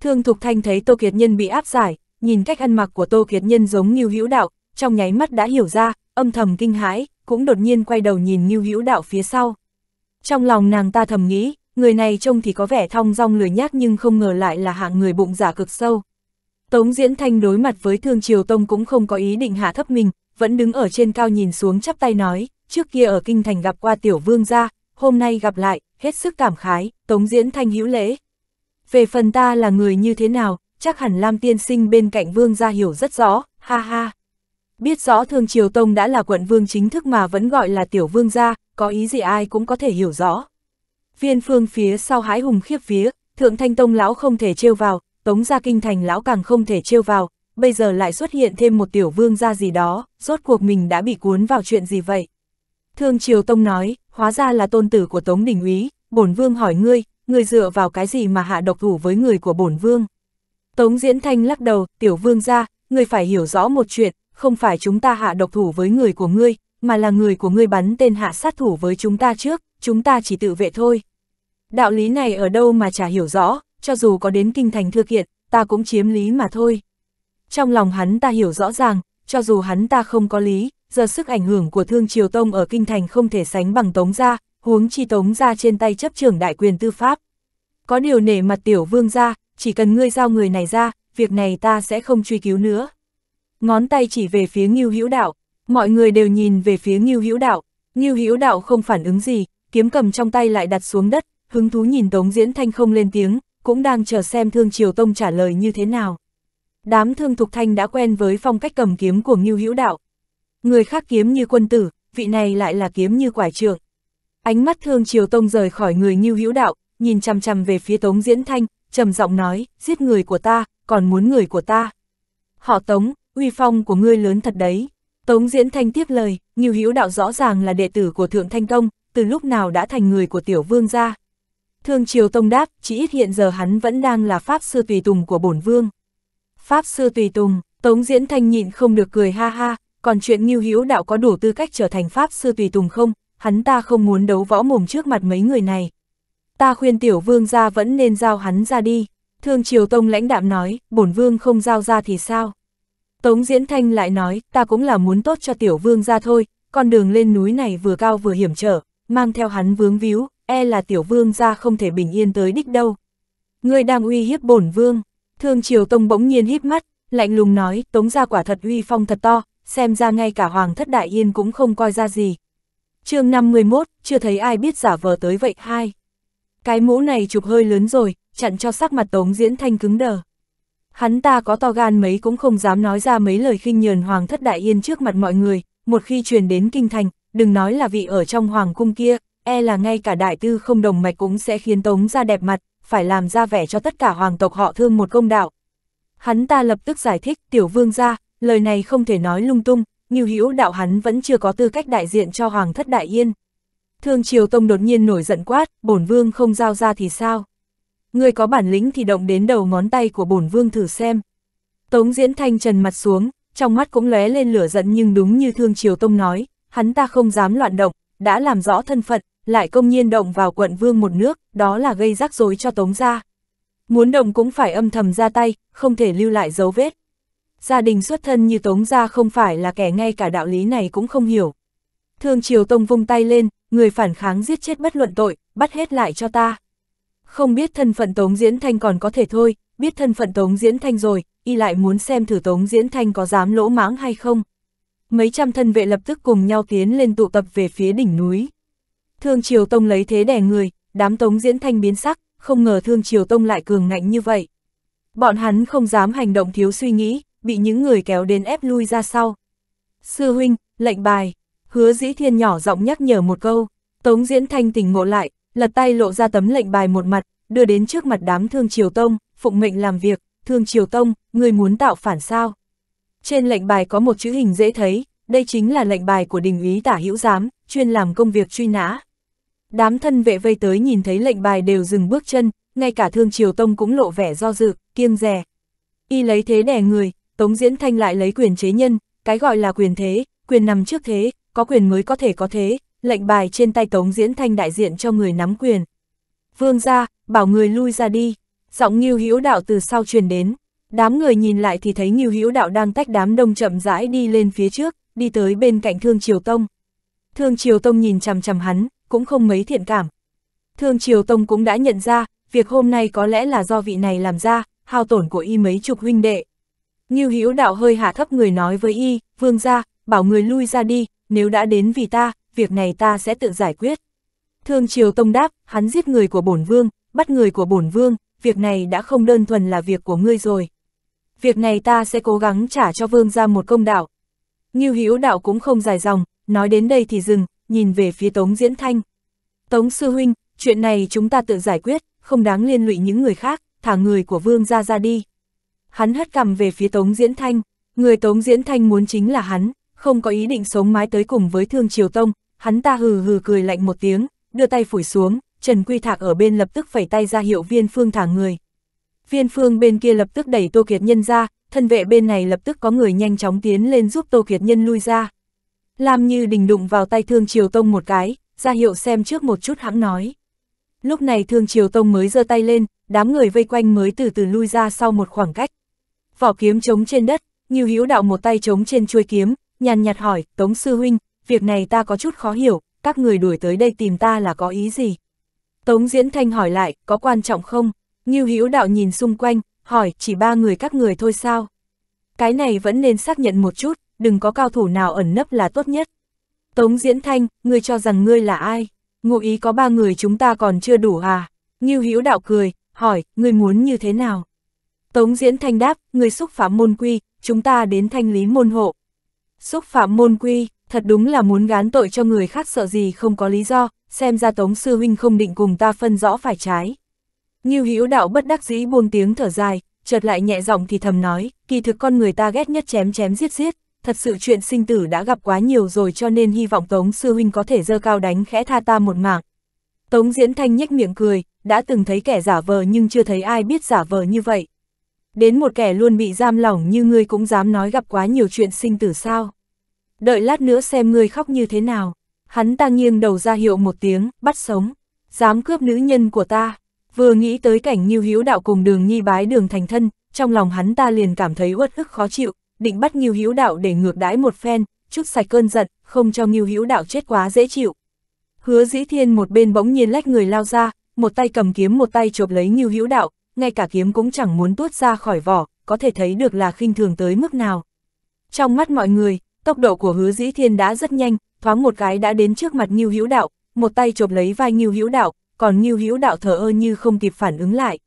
Thương Thục Thanh thấy Tô Kiệt Nhân bị áp giải, nhìn cách ăn mặc của Tô Kiệt Nhân giống Ngưu Hữu Đạo, trong nháy mắt đã hiểu ra, âm thầm kinh hãi, cũng đột nhiên quay đầu nhìn Ngưu Hữu Đạo phía sau. Trong lòng nàng ta thầm nghĩ, người này trông thì có vẻ thong dong lười nhác nhưng không ngờ lại là hạng người bụng giả cực sâu. Tống Diễn Thanh đối mặt với Thương Triều Tông cũng không có ý định hạ thấp mình, vẫn đứng ở trên cao nhìn xuống chắp tay nói, trước kia ở kinh thành gặp qua tiểu vương gia, hôm nay gặp lại, hết sức cảm khái, tống diễn thanh hữu lễ. Về phần ta là người như thế nào, chắc hẳn Lam tiên sinh bên cạnh vương gia hiểu rất rõ, ha ha. Biết rõ Thương Triều Tông đã là quận vương chính thức mà vẫn gọi là tiểu vương gia, có ý gì ai cũng có thể hiểu rõ. Viên phương phía sau hái hùng khiếp phía Thượng Thanh Tông lão không thể trêu vào, Tống gia kinh thành lão càng không thể trêu vào, bây giờ lại xuất hiện thêm một tiểu vương gia gì đó, rốt cuộc mình đã bị cuốn vào chuyện gì vậy? Thương Triều Tông nói, hóa ra là tôn tử của Tống Đình Úy, bổn vương hỏi ngươi, ngươi dựa vào cái gì mà hạ độc thủ với người của bổn vương? Tống Diễn Thanh lắc đầu, tiểu vương gia, ngươi phải hiểu rõ một chuyện, không phải chúng ta hạ độc thủ với người của ngươi, mà là người của ngươi bắn tên hạ sát thủ với chúng ta trước, chúng ta chỉ tự vệ thôi. Đạo lý này ở đâu mà chả hiểu rõ, cho dù có đến kinh thành thực kiện, ta cũng chiếm lý mà thôi. Trong lòng hắn ta hiểu rõ ràng, cho dù hắn ta không có lý, giờ sức ảnh hưởng của Thương Triều Tông ở Kinh Thành không thể sánh bằng Tống Gia, huống chi Tống Gia trên tay chấp trưởng đại quyền tư pháp. Có điều nể mặt tiểu vương gia, chỉ cần ngươi giao người này ra, việc này ta sẽ không truy cứu nữa. Ngón tay chỉ về phía Ngưu Hữu Đạo, mọi người đều nhìn về phía Ngưu Hữu Đạo, Ngưu Hữu Đạo không phản ứng gì, kiếm cầm trong tay lại đặt xuống đất, hứng thú nhìn Tống Diễn Thanh không lên tiếng, cũng đang chờ xem Thương Triều Tông trả lời như thế nào. Đám thương thục thanh đã quen với phong cách cầm kiếm của Ngưu Hữu Đạo. Người khác kiếm như quân tử, vị này lại là kiếm như quải trượng. Ánh mắt thương triều tông rời khỏi người Ngưu Hữu Đạo, nhìn chằm chằm về phía Tống Diễn Thanh, trầm giọng nói, giết người của ta, còn muốn người của ta. Họ Tống, uy phong của ngươi lớn thật đấy. Tống Diễn Thanh tiếp lời, Ngưu Hữu Đạo rõ ràng là đệ tử của Thượng Thanh công từ lúc nào đã thành người của tiểu vương gia. Thương Triều Tông đáp, chỉ ít hiện giờ hắn vẫn đang là pháp sư tùy tùng của bổn vương. Pháp sư tùy tùng, Tống Diễn Thanh nhịn không được cười ha ha, còn chuyện Ngưu Hữu Đạo có đủ tư cách trở thành Pháp sư tùy tùng không, hắn ta không muốn đấu võ mồm trước mặt mấy người này. Ta khuyên tiểu vương ra vẫn nên giao hắn ra đi, thương triều tông lãnh đạm nói, bổn vương không giao ra thì sao? Tống Diễn Thanh lại nói, ta cũng là muốn tốt cho tiểu vương ra thôi, con đường lên núi này vừa cao vừa hiểm trở, mang theo hắn vướng víu, e là tiểu vương ra không thể bình yên tới đích đâu. Ngươi đang uy hiếp bổn vương, Thương Triều Tông bỗng nhiên híp mắt, lạnh lùng nói, Tống gia quả thật uy phong thật to, xem ra ngay cả Hoàng thất Đại Yên cũng không coi ra gì. chương 51, chưa thấy ai biết giả vờ tới vậy hai. Cái mũ này chụp hơi lớn rồi, chặn cho sắc mặt Tống Diễn Thanh cứng đờ. Hắn ta có to gan mấy cũng không dám nói ra mấy lời khinh nhờn Hoàng thất Đại Yên trước mặt mọi người, một khi truyền đến kinh thành, đừng nói là vị ở trong Hoàng cung kia, e là ngay cả đại tư không đồng mạch cũng sẽ khiến Tống gia đẹp mặt, phải làm ra vẻ cho tất cả hoàng tộc họ thương một công đạo. Hắn ta lập tức giải thích, tiểu vương ra, lời này không thể nói lung tung, Ngưu Hữu đạo hắn vẫn chưa có tư cách đại diện cho Hoàng thất Đại Yên. Thương Triều Tông đột nhiên nổi giận quát, bổn vương không giao ra thì sao? Ngươi có bản lĩnh thì động đến đầu ngón tay của bổn vương thử xem. Tống Diễn Thanh trần mặt xuống, trong mắt cũng lóe lên lửa giận nhưng đúng như Thương Triều Tông nói, hắn ta không dám loạn động, đã làm rõ thân phận, lại công nhiên động vào quận vương một nước, đó là gây rắc rối cho Tống gia. Muốn động cũng phải âm thầm ra tay, không thể lưu lại dấu vết. Gia đình xuất thân như Tống gia không phải là kẻ ngay cả đạo lý này cũng không hiểu. Thương Triều Tông vung tay lên, người phản kháng giết chết bất luận tội, bắt hết lại cho ta. Không biết thân phận Tống Diễn Thanh còn có thể thôi, biết thân phận Tống Diễn Thanh rồi, y lại muốn xem thử Tống Diễn Thanh có dám lỗ mãng hay không. Mấy trăm thân vệ lập tức cùng nhau tiến lên tụ tập về phía đỉnh núi. Thương Triều Tông lấy thế đè người, đám Tống Diễn Thanh biến sắc, không ngờ Thương Triều Tông lại cường ngạnh như vậy. Bọn hắn không dám hành động thiếu suy nghĩ, bị những người kéo đến ép lui ra sau. Sư huynh, lệnh bài, hứa dĩ thiên nhỏ giọng nhắc nhở một câu, Tống Diễn Thanh tỉnh ngộ lại, lật tay lộ ra tấm lệnh bài một mặt, đưa đến trước mặt đám Thương Triều Tông, phụng mệnh làm việc, Thương Triều Tông, người muốn tạo phản sao. Trên lệnh bài có một chữ hình dễ thấy, đây chính là lệnh bài của đình ý tả hữu giám, chuyên làm công việc truy nã. Đám thân vệ vây tới nhìn thấy lệnh bài đều dừng bước chân, ngay cả thương triều tông cũng lộ vẻ do dự, kiêng rè. Y lấy thế đè người, Tống Diễn Thanh lại lấy quyền chế nhân, cái gọi là quyền thế, quyền nằm trước thế, có quyền mới có thể có thế, lệnh bài trên tay Tống Diễn Thanh đại diện cho người nắm quyền. Vương ra, bảo người lui ra đi, giọng Nghiêu Hữu Đạo từ sau truyền đến. Đám người nhìn lại thì thấy Nghiêu Hữu Đạo đang tách đám đông chậm rãi đi lên phía trước, đi tới bên cạnh Thương Triều Tông. Thương Triều Tông nhìn chằm chằm hắn, cũng không mấy thiện cảm. Thương Triều Tông cũng đã nhận ra, việc hôm nay có lẽ là do vị này làm ra, hao tổn của y mấy chục huynh đệ. Ngưu Hữu Đạo hơi hạ thấp người nói với y, vương gia, bảo người lui ra đi, nếu đã đến vì ta, việc này ta sẽ tự giải quyết. Thương Triều Tông đáp, hắn giết người của bổn vương, bắt người của bổn vương, việc này đã không đơn thuần là việc của ngươi rồi. Việc này ta sẽ cố gắng trả cho vương gia một công đạo. Ngưu Hữu Đạo cũng không dài dòng, nói đến đây thì dừng, nhìn về phía Tống Diễn Thanh. Tống Sư Huynh, chuyện này chúng ta tự giải quyết, không đáng liên lụy những người khác, thả người của Vương ra ra đi. Hắn hất cằm về phía Tống Diễn Thanh, người Tống Diễn Thanh muốn chính là hắn, không có ý định sống mái tới cùng với Thương Triều Tông, hắn ta hừ hừ cười lạnh một tiếng, đưa tay phủi xuống, Trần Quy Thạc ở bên lập tức phẩy tay ra hiệu viên phương thả người. Viên phương bên kia lập tức đẩy Tô Kiệt Nhân ra, thân vệ bên này lập tức có người nhanh chóng tiến lên giúp Tô Kiệt Nhân lui ra. Lam như đình đụng vào tay Thương Triều Tông một cái, ra hiệu xem trước một chút hãng nói. Lúc này Thương Triều Tông mới giơ tay lên, đám người vây quanh mới từ từ lui ra sau một khoảng cách. Vỏ kiếm chống trên đất, Như Hữu Đạo một tay chống trên chuôi kiếm, nhàn nhạt hỏi, Tống Sư Huynh, việc này ta có chút khó hiểu, các người đuổi tới đây tìm ta là có ý gì? Tống Diễn Thanh hỏi lại, có quan trọng không? Như Hữu Đạo nhìn xung quanh, hỏi, chỉ ba người các người thôi sao? Cái này vẫn nên xác nhận một chút, đừng có cao thủ nào ẩn nấp là tốt nhất. Tống Diễn Thanh, ngươi cho rằng ngươi là ai? Ngụ ý có ba người chúng ta còn chưa đủ à? Như Hữu Đạo cười, hỏi, ngươi muốn như thế nào? Tống Diễn Thanh đáp, ngươi xúc phạm môn quy, chúng ta đến thanh lý môn hộ. Xúc phạm môn quy, thật đúng là muốn gán tội cho người khác sợ gì không có lý do, xem ra Tống Sư Huynh không định cùng ta phân rõ phải trái. Như Hữu Đạo bất đắc dĩ buông tiếng thở dài, chợt lại nhẹ giọng thì thầm nói, kỳ thực con người ta ghét nhất chém chém giết giết, thật sự chuyện sinh tử đã gặp quá nhiều rồi cho nên hy vọng Tống Sư Huynh có thể dơ cao đánh khẽ tha ta một mạng. Tống Diễn Thanh nhếch miệng cười, đã từng thấy kẻ giả vờ nhưng chưa thấy ai biết giả vờ như vậy. Đến một kẻ luôn bị giam lỏng như ngươi cũng dám nói gặp quá nhiều chuyện sinh tử sao. Đợi lát nữa xem ngươi khóc như thế nào. Hắn ta nghiêng đầu ra hiệu một tiếng, bắt sống. Dám cướp nữ nhân của ta. Vừa nghĩ tới cảnh như hiếu đạo cùng đường nhi bái đường thành thân, trong lòng hắn ta liền cảm thấy uất ức khó chịu, định bắt Ngưu Hữu Đạo để ngược đãi một phen, chút sạch cơn giận, không cho Ngưu Hữu Đạo chết quá dễ chịu. Hứa Dĩ Thiên một bên bỗng nhiên lách người lao ra, một tay cầm kiếm một tay chộp lấy Ngưu Hữu Đạo, ngay cả kiếm cũng chẳng muốn tuốt ra khỏi vỏ, có thể thấy được là khinh thường tới mức nào. Trong mắt mọi người, tốc độ của Hứa Dĩ Thiên đã rất nhanh, thoáng một cái đã đến trước mặt Ngưu Hữu Đạo, một tay chộp lấy vai Ngưu Hữu Đạo, còn Ngưu Hữu Đạo thở ơ như không kịp phản ứng lại.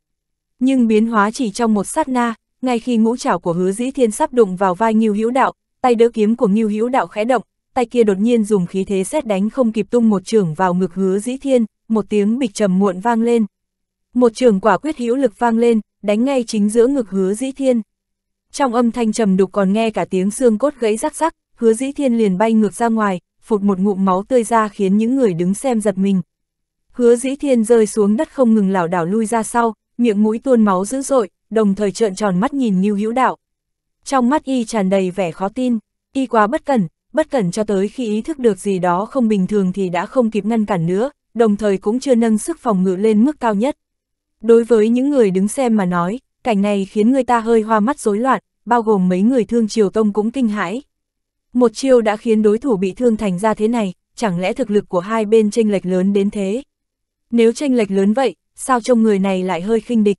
Nhưng biến hóa chỉ trong một sát na, ngay khi ngũ trảo của hứa dĩ thiên sắp đụng vào vai Ngưu Hữu Đạo, tay đỡ kiếm của Ngưu Hữu Đạo khẽ động, tay kia đột nhiên dùng khí thế xét đánh không kịp tung một trường vào ngực hứa dĩ thiên, một tiếng bịch trầm muộn vang lên. Một trường quả quyết hữu lực vang lên, đánh ngay chính giữa ngực hứa dĩ thiên. Trong âm thanh trầm đục còn nghe cả tiếng xương cốt gãy rắc rắc, hứa dĩ thiên liền bay ngược ra ngoài, phụt một ngụm máu tươi ra khiến những người đứng xem giật mình. Hứa dĩ thiên rơi xuống đất không ngừng lảo đảo lui ra sau, miệng mũi tuôn máu dữ dội, đồng thời trợn tròn mắt nhìn Ngưu Hữu Đạo. Trong mắt y tràn đầy vẻ khó tin, y quá bất cẩn, bất cẩn cho tới khi ý thức được gì đó không bình thường thì đã không kịp ngăn cản nữa, đồng thời cũng chưa nâng sức phòng ngự lên mức cao nhất. Đối với những người đứng xem mà nói, cảnh này khiến người ta hơi hoa mắt rối loạn, bao gồm mấy người thương Triều Tông cũng kinh hãi. Một chiêu đã khiến đối thủ bị thương thành ra thế này, chẳng lẽ thực lực của hai bên tranh lệch lớn đến thế? Nếu tranh lệch lớn vậy, sao trông người này lại hơi khinh địch?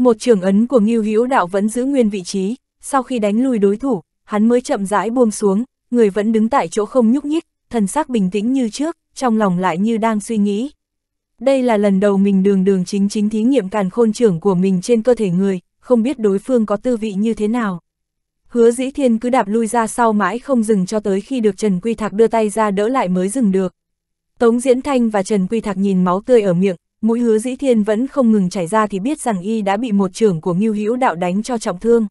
Một trường ấn của Ngưu Hữu Đạo vẫn giữ nguyên vị trí, sau khi đánh lui đối thủ, hắn mới chậm rãi buông xuống, người vẫn đứng tại chỗ không nhúc nhích, thần sắc bình tĩnh như trước, trong lòng lại như đang suy nghĩ. Đây là lần đầu mình đường đường chính chính thí nghiệm càn khôn trưởng của mình trên cơ thể người, không biết đối phương có tư vị như thế nào. Hứa dĩ thiên cứ đạp lui ra sau mãi không dừng cho tới khi được Trần Quy Thạc đưa tay ra đỡ lại mới dừng được. Tống Diễn Thanh và Trần Quy Thạc nhìn máu tươi ở miệng, mũi hứa dĩ thiên vẫn không ngừng chảy ra thì biết rằng y đã bị một trưởng của Ngưu Hữu Đạo đánh cho trọng thương.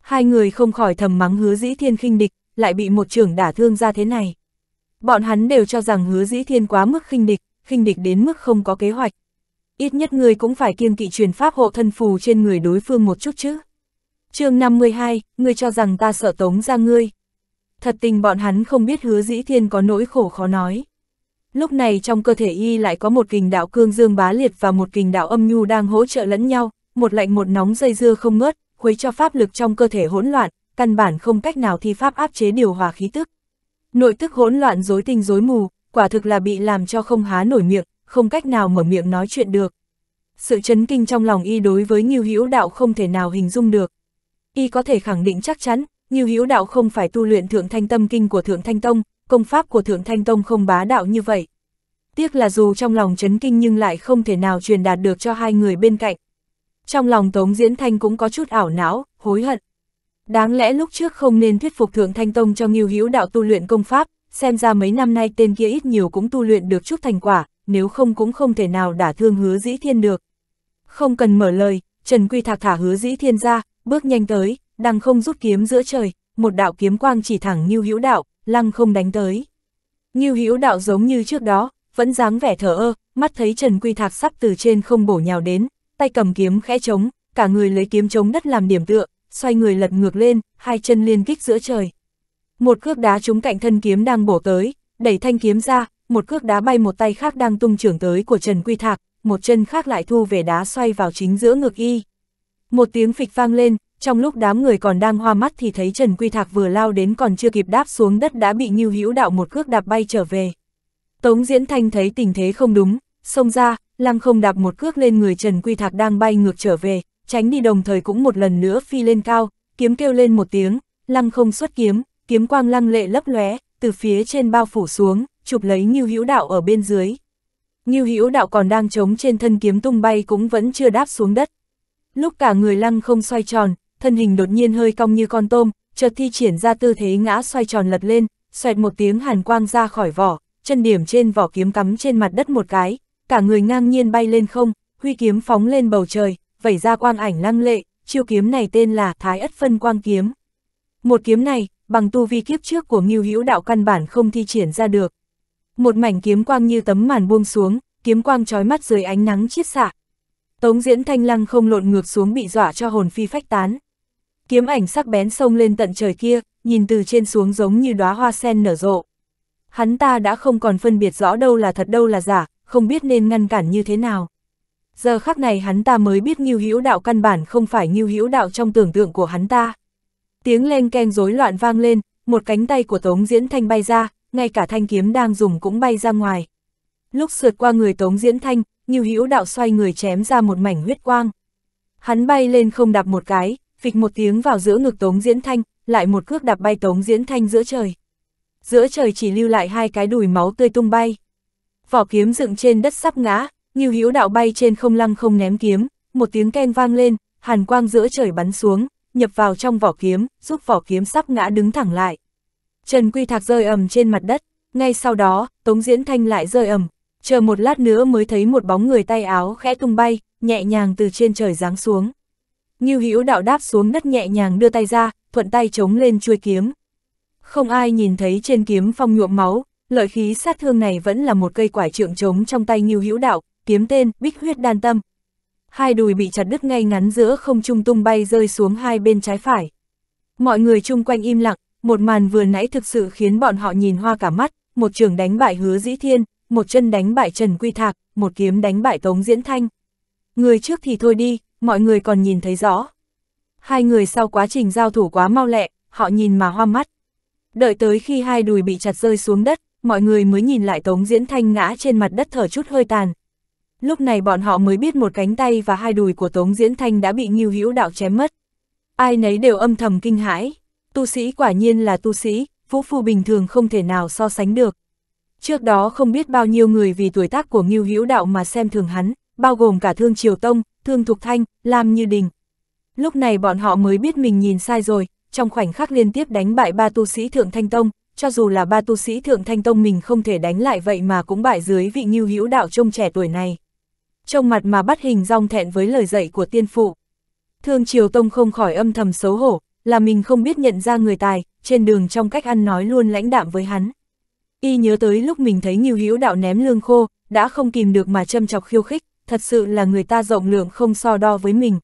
Hai người không khỏi thầm mắng hứa dĩ thiên khinh địch, lại bị một trưởng đả thương ra thế này. Bọn hắn đều cho rằng hứa dĩ thiên quá mức khinh địch, khinh địch đến mức không có kế hoạch. Ít nhất người cũng phải kiên kỵ truyền pháp hộ thân phù trên người đối phương một chút chứ. chương 52, ngươi cho rằng ta sợ tống ra ngươi. Thật tình bọn hắn không biết hứa dĩ thiên có nỗi khổ khó nói. Lúc này trong cơ thể y lại có một kình đạo cương dương bá liệt và một kình đạo âm nhu đang hỗ trợ lẫn nhau, một lạnh một nóng dây dưa không ngớt, khuấy cho pháp lực trong cơ thể hỗn loạn, căn bản không cách nào thi pháp áp chế điều hòa khí tức. Nội tức hỗn loạn rối tinh rối mù, quả thực là bị làm cho không há nổi miệng, không cách nào mở miệng nói chuyện được. Sự chấn kinh trong lòng y đối với Ngưu Hữu Đạo không thể nào hình dung được. Y có thể khẳng định chắc chắn, Ngưu Hữu Đạo không phải tu luyện Thượng Thanh Tâm Kinh của Thượng Thanh Tông, công pháp của Thượng Thanh Tông không bá đạo như vậy. Tiếc là dù trong lòng chấn kinh nhưng lại không thể nào truyền đạt được cho hai người bên cạnh. Trong lòng Tống Diễn Thanh cũng có chút ảo não, hối hận. Đáng lẽ lúc trước không nên thuyết phục Thượng Thanh Tông cho Ngưu Hữu đạo tu luyện công pháp, xem ra mấy năm nay tên kia ít nhiều cũng tu luyện được chút thành quả, nếu không cũng không thể nào đả thương hứa dĩ thiên được. Không cần mở lời, Trần Quy Thạc thả hứa dĩ thiên ra, bước nhanh tới, đang không rút kiếm giữa trời, một đạo kiếm quang chỉ thẳng Ngưu Hữu đạo, lăng không đánh tới. Ngưu Hữu đạo giống như trước đó, vẫn dáng vẻ thở ơ, mắt thấy Trần Quy Thạc sắp từ trên không bổ nhào đến, tay cầm kiếm khẽ trống, cả người lấy kiếm chống đất làm điểm tựa, xoay người lật ngược lên, hai chân liên kích giữa trời. Một cước đá trúng cạnh thân kiếm đang bổ tới, đẩy thanh kiếm ra, một cước đá bay một tay khác đang tung trưởng tới của Trần Quy Thạc, một chân khác lại thu về đá xoay vào chính giữa ngực y. Một tiếng phịch vang lên, trong lúc đám người còn đang hoa mắt thì thấy Trần Quy Thạc vừa lao đến còn chưa kịp đáp xuống đất đã bị Ngưu Hữu Đạo một cước đạp bay trở về. Tống Diễn Thanh thấy tình thế không đúng, xông ra, lăng không đạp một cước lên người Trần Quy Thạc đang bay ngược trở về, tránh đi đồng thời cũng một lần nữa phi lên cao, kiếm kêu lên một tiếng, lăng không xuất kiếm, kiếm quang lăng lệ lấp lóe, từ phía trên bao phủ xuống, chụp lấy Ngưu Hữu Đạo ở bên dưới. Ngưu Hữu Đạo còn đang chống trên thân kiếm tung bay cũng vẫn chưa đáp xuống đất. Lúc cả người lăng không xoay tròn, thân hình đột nhiên hơi cong như con tôm, chợt thi triển ra tư thế ngã xoay tròn lật lên, xoẹt một tiếng hàn quang ra khỏi vỏ, chân điểm trên vỏ kiếm cắm trên mặt đất một cái, cả người ngang nhiên bay lên không, huy kiếm phóng lên bầu trời, vẩy ra quang ảnh lăng lệ, chiêu kiếm này tên là Thái Ất Phân Quang Kiếm. Một kiếm này, bằng tu vi kiếp trước của Ngưu Hữu Đạo căn bản không thi triển ra được. Một mảnh kiếm quang như tấm màn buông xuống, kiếm quang trói mắt dưới ánh nắng chiết xạ. Tống Diễn Thanh Lăng không lộn ngược xuống bị dọa cho hồn phi phách tán kiếm ảnh sắc bén sông lên tận trời kia, nhìn từ trên xuống giống như đóa hoa sen nở rộ. Hắn ta đã không còn phân biệt rõ đâu là thật đâu là giả, không biết nên ngăn cản như thế nào. Giờ khắc này hắn ta mới biết nghiêu hữu đạo căn bản không phải nghiêu hữu đạo trong tưởng tượng của hắn ta. Tiếng len keng rối loạn vang lên, một cánh tay của Tống Diễn Thanh bay ra, ngay cả thanh kiếm đang dùng cũng bay ra ngoài. Lúc sượt qua người Tống Diễn Thanh, nghiêu hữu đạo xoay người chém ra một mảnh huyết quang. Hắn bay lên không đạp một cái, phịch một tiếng vào giữa ngực Tống Diễn Thanh, lại một cước đạp bay Tống Diễn Thanh giữa trời. Giữa trời chỉ lưu lại hai cái đùi máu tươi tung bay. Vỏ kiếm dựng trên đất sắp ngã, Ngưu Hữu Đạo bay trên không lăng không ném kiếm, một tiếng ken vang lên, hàn quang giữa trời bắn xuống, nhập vào trong vỏ kiếm, giúp vỏ kiếm sắp ngã đứng thẳng lại. Trần Quy Thạc rơi ầm trên mặt đất, ngay sau đó, Tống Diễn Thanh lại rơi ầm, chờ một lát nữa mới thấy một bóng người tay áo khẽ tung bay, nhẹ nhàng từ trên trời giáng xuống. Ngưu Hữu đạo đáp xuống đất nhẹ nhàng đưa tay ra, thuận tay chống lên chuôi kiếm. Không ai nhìn thấy trên kiếm phong nhuộm máu, lợi khí sát thương này vẫn là một cây quải trượng trống trong tay Ngưu Hữu đạo, kiếm tên Bích huyết đan tâm. Hai đùi bị chặt đứt ngay ngắn giữa không trung tung bay rơi xuống hai bên trái phải. Mọi người chung quanh im lặng, một màn vừa nãy thực sự khiến bọn họ nhìn hoa cả mắt, một trường đánh bại Hứa Dĩ Thiên, một chân đánh bại Trần Quy Thạc, một kiếm đánh bại Tống Diễn Thanh. Người trước thì thôi đi, mọi người còn nhìn thấy rõ. Hai người sau quá trình giao thủ quá mau lẹ, họ nhìn mà hoa mắt. Đợi tới khi hai đùi bị chặt rơi xuống đất, mọi người mới nhìn lại Tống Diễn Thanh ngã trên mặt đất thở chút hơi tàn. Lúc này bọn họ mới biết một cánh tay và hai đùi của Tống Diễn Thanh đã bị Ngưu Hữu Đạo chém mất. Ai nấy đều âm thầm kinh hãi. Tu sĩ quả nhiên là tu sĩ, vũ phu bình thường không thể nào so sánh được. Trước đó không biết bao nhiêu người vì tuổi tác của Ngưu Hữu Đạo mà xem thường hắn, bao gồm cả Thương Triều Tông, Thương Thục Thanh, Lam Như Đình. Lúc này bọn họ mới biết mình nhìn sai rồi, trong khoảnh khắc liên tiếp đánh bại ba tu sĩ Thượng Thanh Tông, cho dù là ba tu sĩ Thượng Thanh Tông mình không thể đánh lại vậy mà cũng bại dưới vị nghiêu hữu đạo trông trẻ tuổi này. Trông mặt mà bắt hình rong thẹn với lời dạy của tiên phụ. Thương Triều Tông không khỏi âm thầm xấu hổ, là mình không biết nhận ra người tài, trên đường trong cách ăn nói luôn lãnh đạm với hắn. Y nhớ tới lúc mình thấy nghiêu hữu đạo ném lương khô, đã không kìm được mà châm chọc khiêu khích, thật sự là người ta rộng lượng không so đo với mình.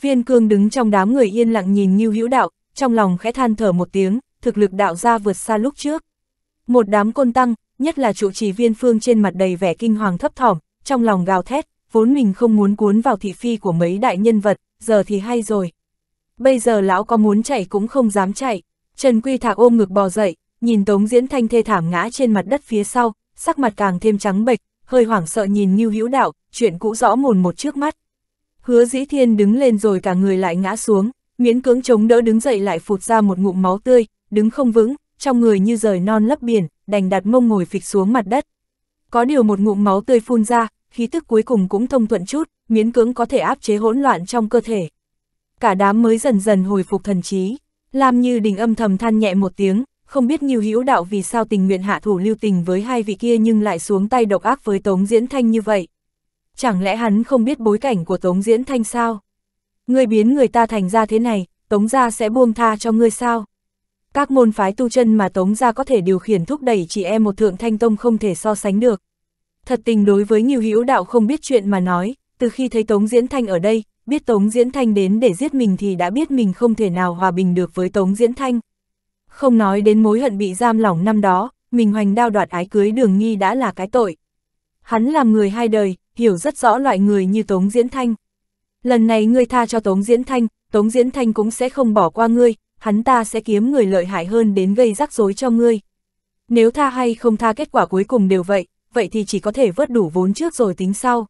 Viên cương đứng trong đám người yên lặng nhìn như hữu đạo, trong lòng khẽ than thở một tiếng, thực lực đạo ra vượt xa lúc trước. Một đám côn tăng, nhất là trụ trì viên phương trên mặt đầy vẻ kinh hoàng thấp thỏm, trong lòng gào thét, vốn mình không muốn cuốn vào thị phi của mấy đại nhân vật, giờ thì hay rồi. Bây giờ lão có muốn chạy cũng không dám chạy. Trần Quy Thạc ôm ngực bò dậy, nhìn Tống Diễn Thanh thê thảm ngã trên mặt đất phía sau, sắc mặt càng thêm trắng bệch, hơi hoảng sợ nhìn Nưu Hữu Đạo, chuyện cũ rõ mồn một trước mắt. Hứa dĩ thiên đứng lên rồi cả người lại ngã xuống, miễn cưỡng chống đỡ đứng dậy lại phụt ra một ngụm máu tươi, đứng không vững, trong người như rời non lấp biển, đành đặt mông ngồi phịch xuống mặt đất. Có điều một ngụm máu tươi phun ra, khí tức cuối cùng cũng thông thuận chút, miễn cưỡng có thể áp chế hỗn loạn trong cơ thể. Cả đám mới dần dần hồi phục thần trí, làm như đình âm thầm than nhẹ một tiếng, không biết nhiều hữu đạo vì sao tình nguyện hạ thủ lưu tình với hai vị kia nhưng lại xuống tay độc ác với Tống Diễn Thanh như vậy chẳng lẽ hắn không biết bối cảnh của Tống Diễn Thanh sao? Ngươi biến người ta thành ra thế này, Tống gia sẽ buông tha cho ngươi sao? Các môn phái tu chân mà Tống gia có thể điều khiển thúc đẩy chỉ em một thượng thanh tông không thể so sánh được. Thật tình đối với nhiều hữu đạo không biết chuyện mà nói, từ khi thấy Tống Diễn Thanh ở đây, biết Tống Diễn Thanh đến để giết mình thì đã biết mình không thể nào hòa bình được với Tống Diễn Thanh. Không nói đến mối hận bị giam lỏng năm đó, mình hoành đao đoạt ái cưới đường nghi đã là cái tội. Hắn làm người hai đời, hiểu rất rõ loại người như Tống Diễn Thanh. Lần này ngươi tha cho Tống Diễn Thanh, Tống Diễn Thanh cũng sẽ không bỏ qua ngươi, hắn ta sẽ kiếm người lợi hại hơn đến gây rắc rối cho ngươi. Nếu tha hay không tha kết quả cuối cùng đều vậy, vậy thì chỉ có thể vớt đủ vốn trước rồi tính sau.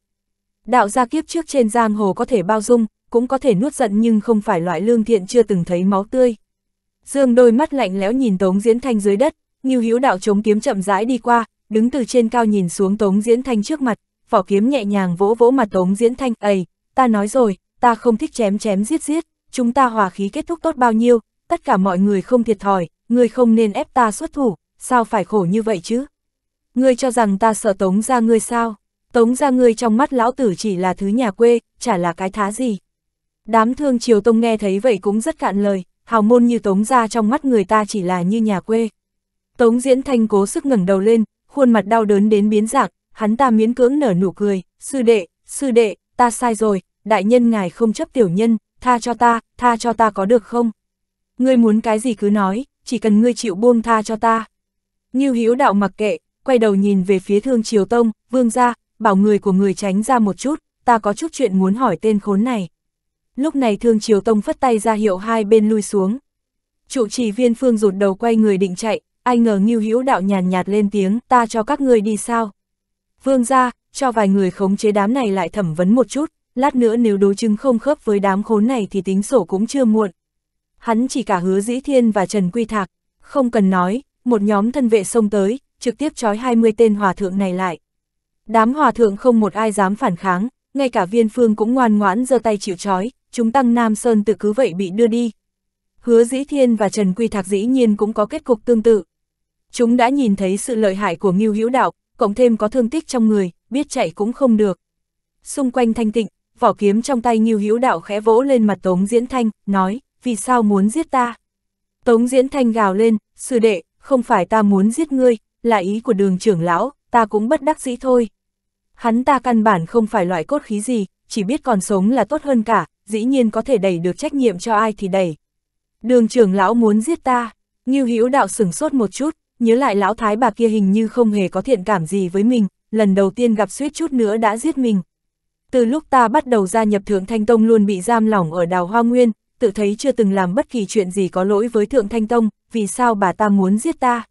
Đạo gia kiếp trước trên giang hồ có thể bao dung, cũng có thể nuốt giận nhưng không phải loại lương thiện chưa từng thấy máu tươi. Dương đôi mắt lạnh lẽo nhìn Tống Diễn Thanh dưới đất, Ngưu Hữu Đạo chống kiếm chậm rãi đi qua, đứng từ trên cao nhìn xuống Tống Diễn Thanh trước mặt, vỏ kiếm nhẹ nhàng vỗ vỗ mặt Tống Diễn Thanh, "Ầy, ta nói rồi, ta không thích chém chém giết giết, chúng ta hòa khí kết thúc tốt bao nhiêu, tất cả mọi người không thiệt thòi, ngươi không nên ép ta xuất thủ, sao phải khổ như vậy chứ? Ngươi cho rằng ta sợ Tống ra ngươi sao? Tống ra ngươi trong mắt lão tử chỉ là thứ nhà quê, chả là cái thá gì." Đám thương Triều Tông nghe thấy vậy cũng rất cạn lời, hào môn như Tống ra trong mắt người ta chỉ là như nhà quê. Tống Diễn Thanh cố sức ngẩng đầu lên, khuôn mặt đau đớn đến biến dạng, hắn ta miễn cưỡng nở nụ cười, sư đệ, sư đệ, ta sai rồi, đại nhân ngài không chấp tiểu nhân, tha cho ta, tha cho ta có được không? Ngươi muốn cái gì cứ nói, chỉ cần ngươi chịu buông tha cho ta. như Hiếu đạo mặc kệ, quay đầu nhìn về phía Thương Triều Tông, vương ra, bảo người của người tránh ra một chút, ta có chút chuyện muốn hỏi tên khốn này. Lúc này Thương Triều Tông phất tay ra hiệu hai bên lui xuống. chủ trì viên phương rụt đầu quay người định chạy, ai ngờ Ngưu Hiếu đạo nhàn nhạt, nhạt lên tiếng, ta cho các ngươi đi sao? vương ra, cho vài người khống chế đám này lại thẩm vấn một chút, lát nữa nếu đối chứng không khớp với đám khốn này thì tính sổ cũng chưa muộn. Hắn chỉ cả hứa dĩ thiên và Trần Quy Thạc, không cần nói, một nhóm thân vệ xông tới, trực tiếp trói 20 tên hòa thượng này lại. Đám hòa thượng không một ai dám phản kháng, ngay cả viên phương cũng ngoan ngoãn giơ tay chịu trói, chúng tăng Nam Sơn tự cứ vậy bị đưa đi. Hứa Dĩ Thiên và Trần Quy Thạc dĩ nhiên cũng có kết cục tương tự. Chúng đã nhìn thấy sự lợi hại của Ngưu Hữu Đạo, cộng thêm có thương tích trong người, biết chạy cũng không được. Xung quanh thanh tịnh, vỏ kiếm trong tay như Hữu Đạo khẽ vỗ lên mặt Tống Diễn Thanh, nói, vì sao muốn giết ta? Tống Diễn Thanh gào lên, sư đệ, không phải ta muốn giết ngươi, là ý của đường trưởng lão, ta cũng bất đắc dĩ thôi. Hắn ta căn bản không phải loại cốt khí gì, chỉ biết còn sống là tốt hơn cả, dĩ nhiên có thể đẩy được trách nhiệm cho ai thì đẩy. Đường trưởng lão muốn giết ta, như Hữu Đạo sửng sốt một chút, nhớ lại lão thái bà kia hình như không hề có thiện cảm gì với mình, lần đầu tiên gặp suýt chút nữa đã giết mình. Từ lúc ta bắt đầu gia nhập Thượng Thanh Tông luôn bị giam lỏng ở đào Hoa Nguyên, tự thấy chưa từng làm bất kỳ chuyện gì có lỗi với Thượng Thanh Tông, vì sao bà ta muốn giết ta?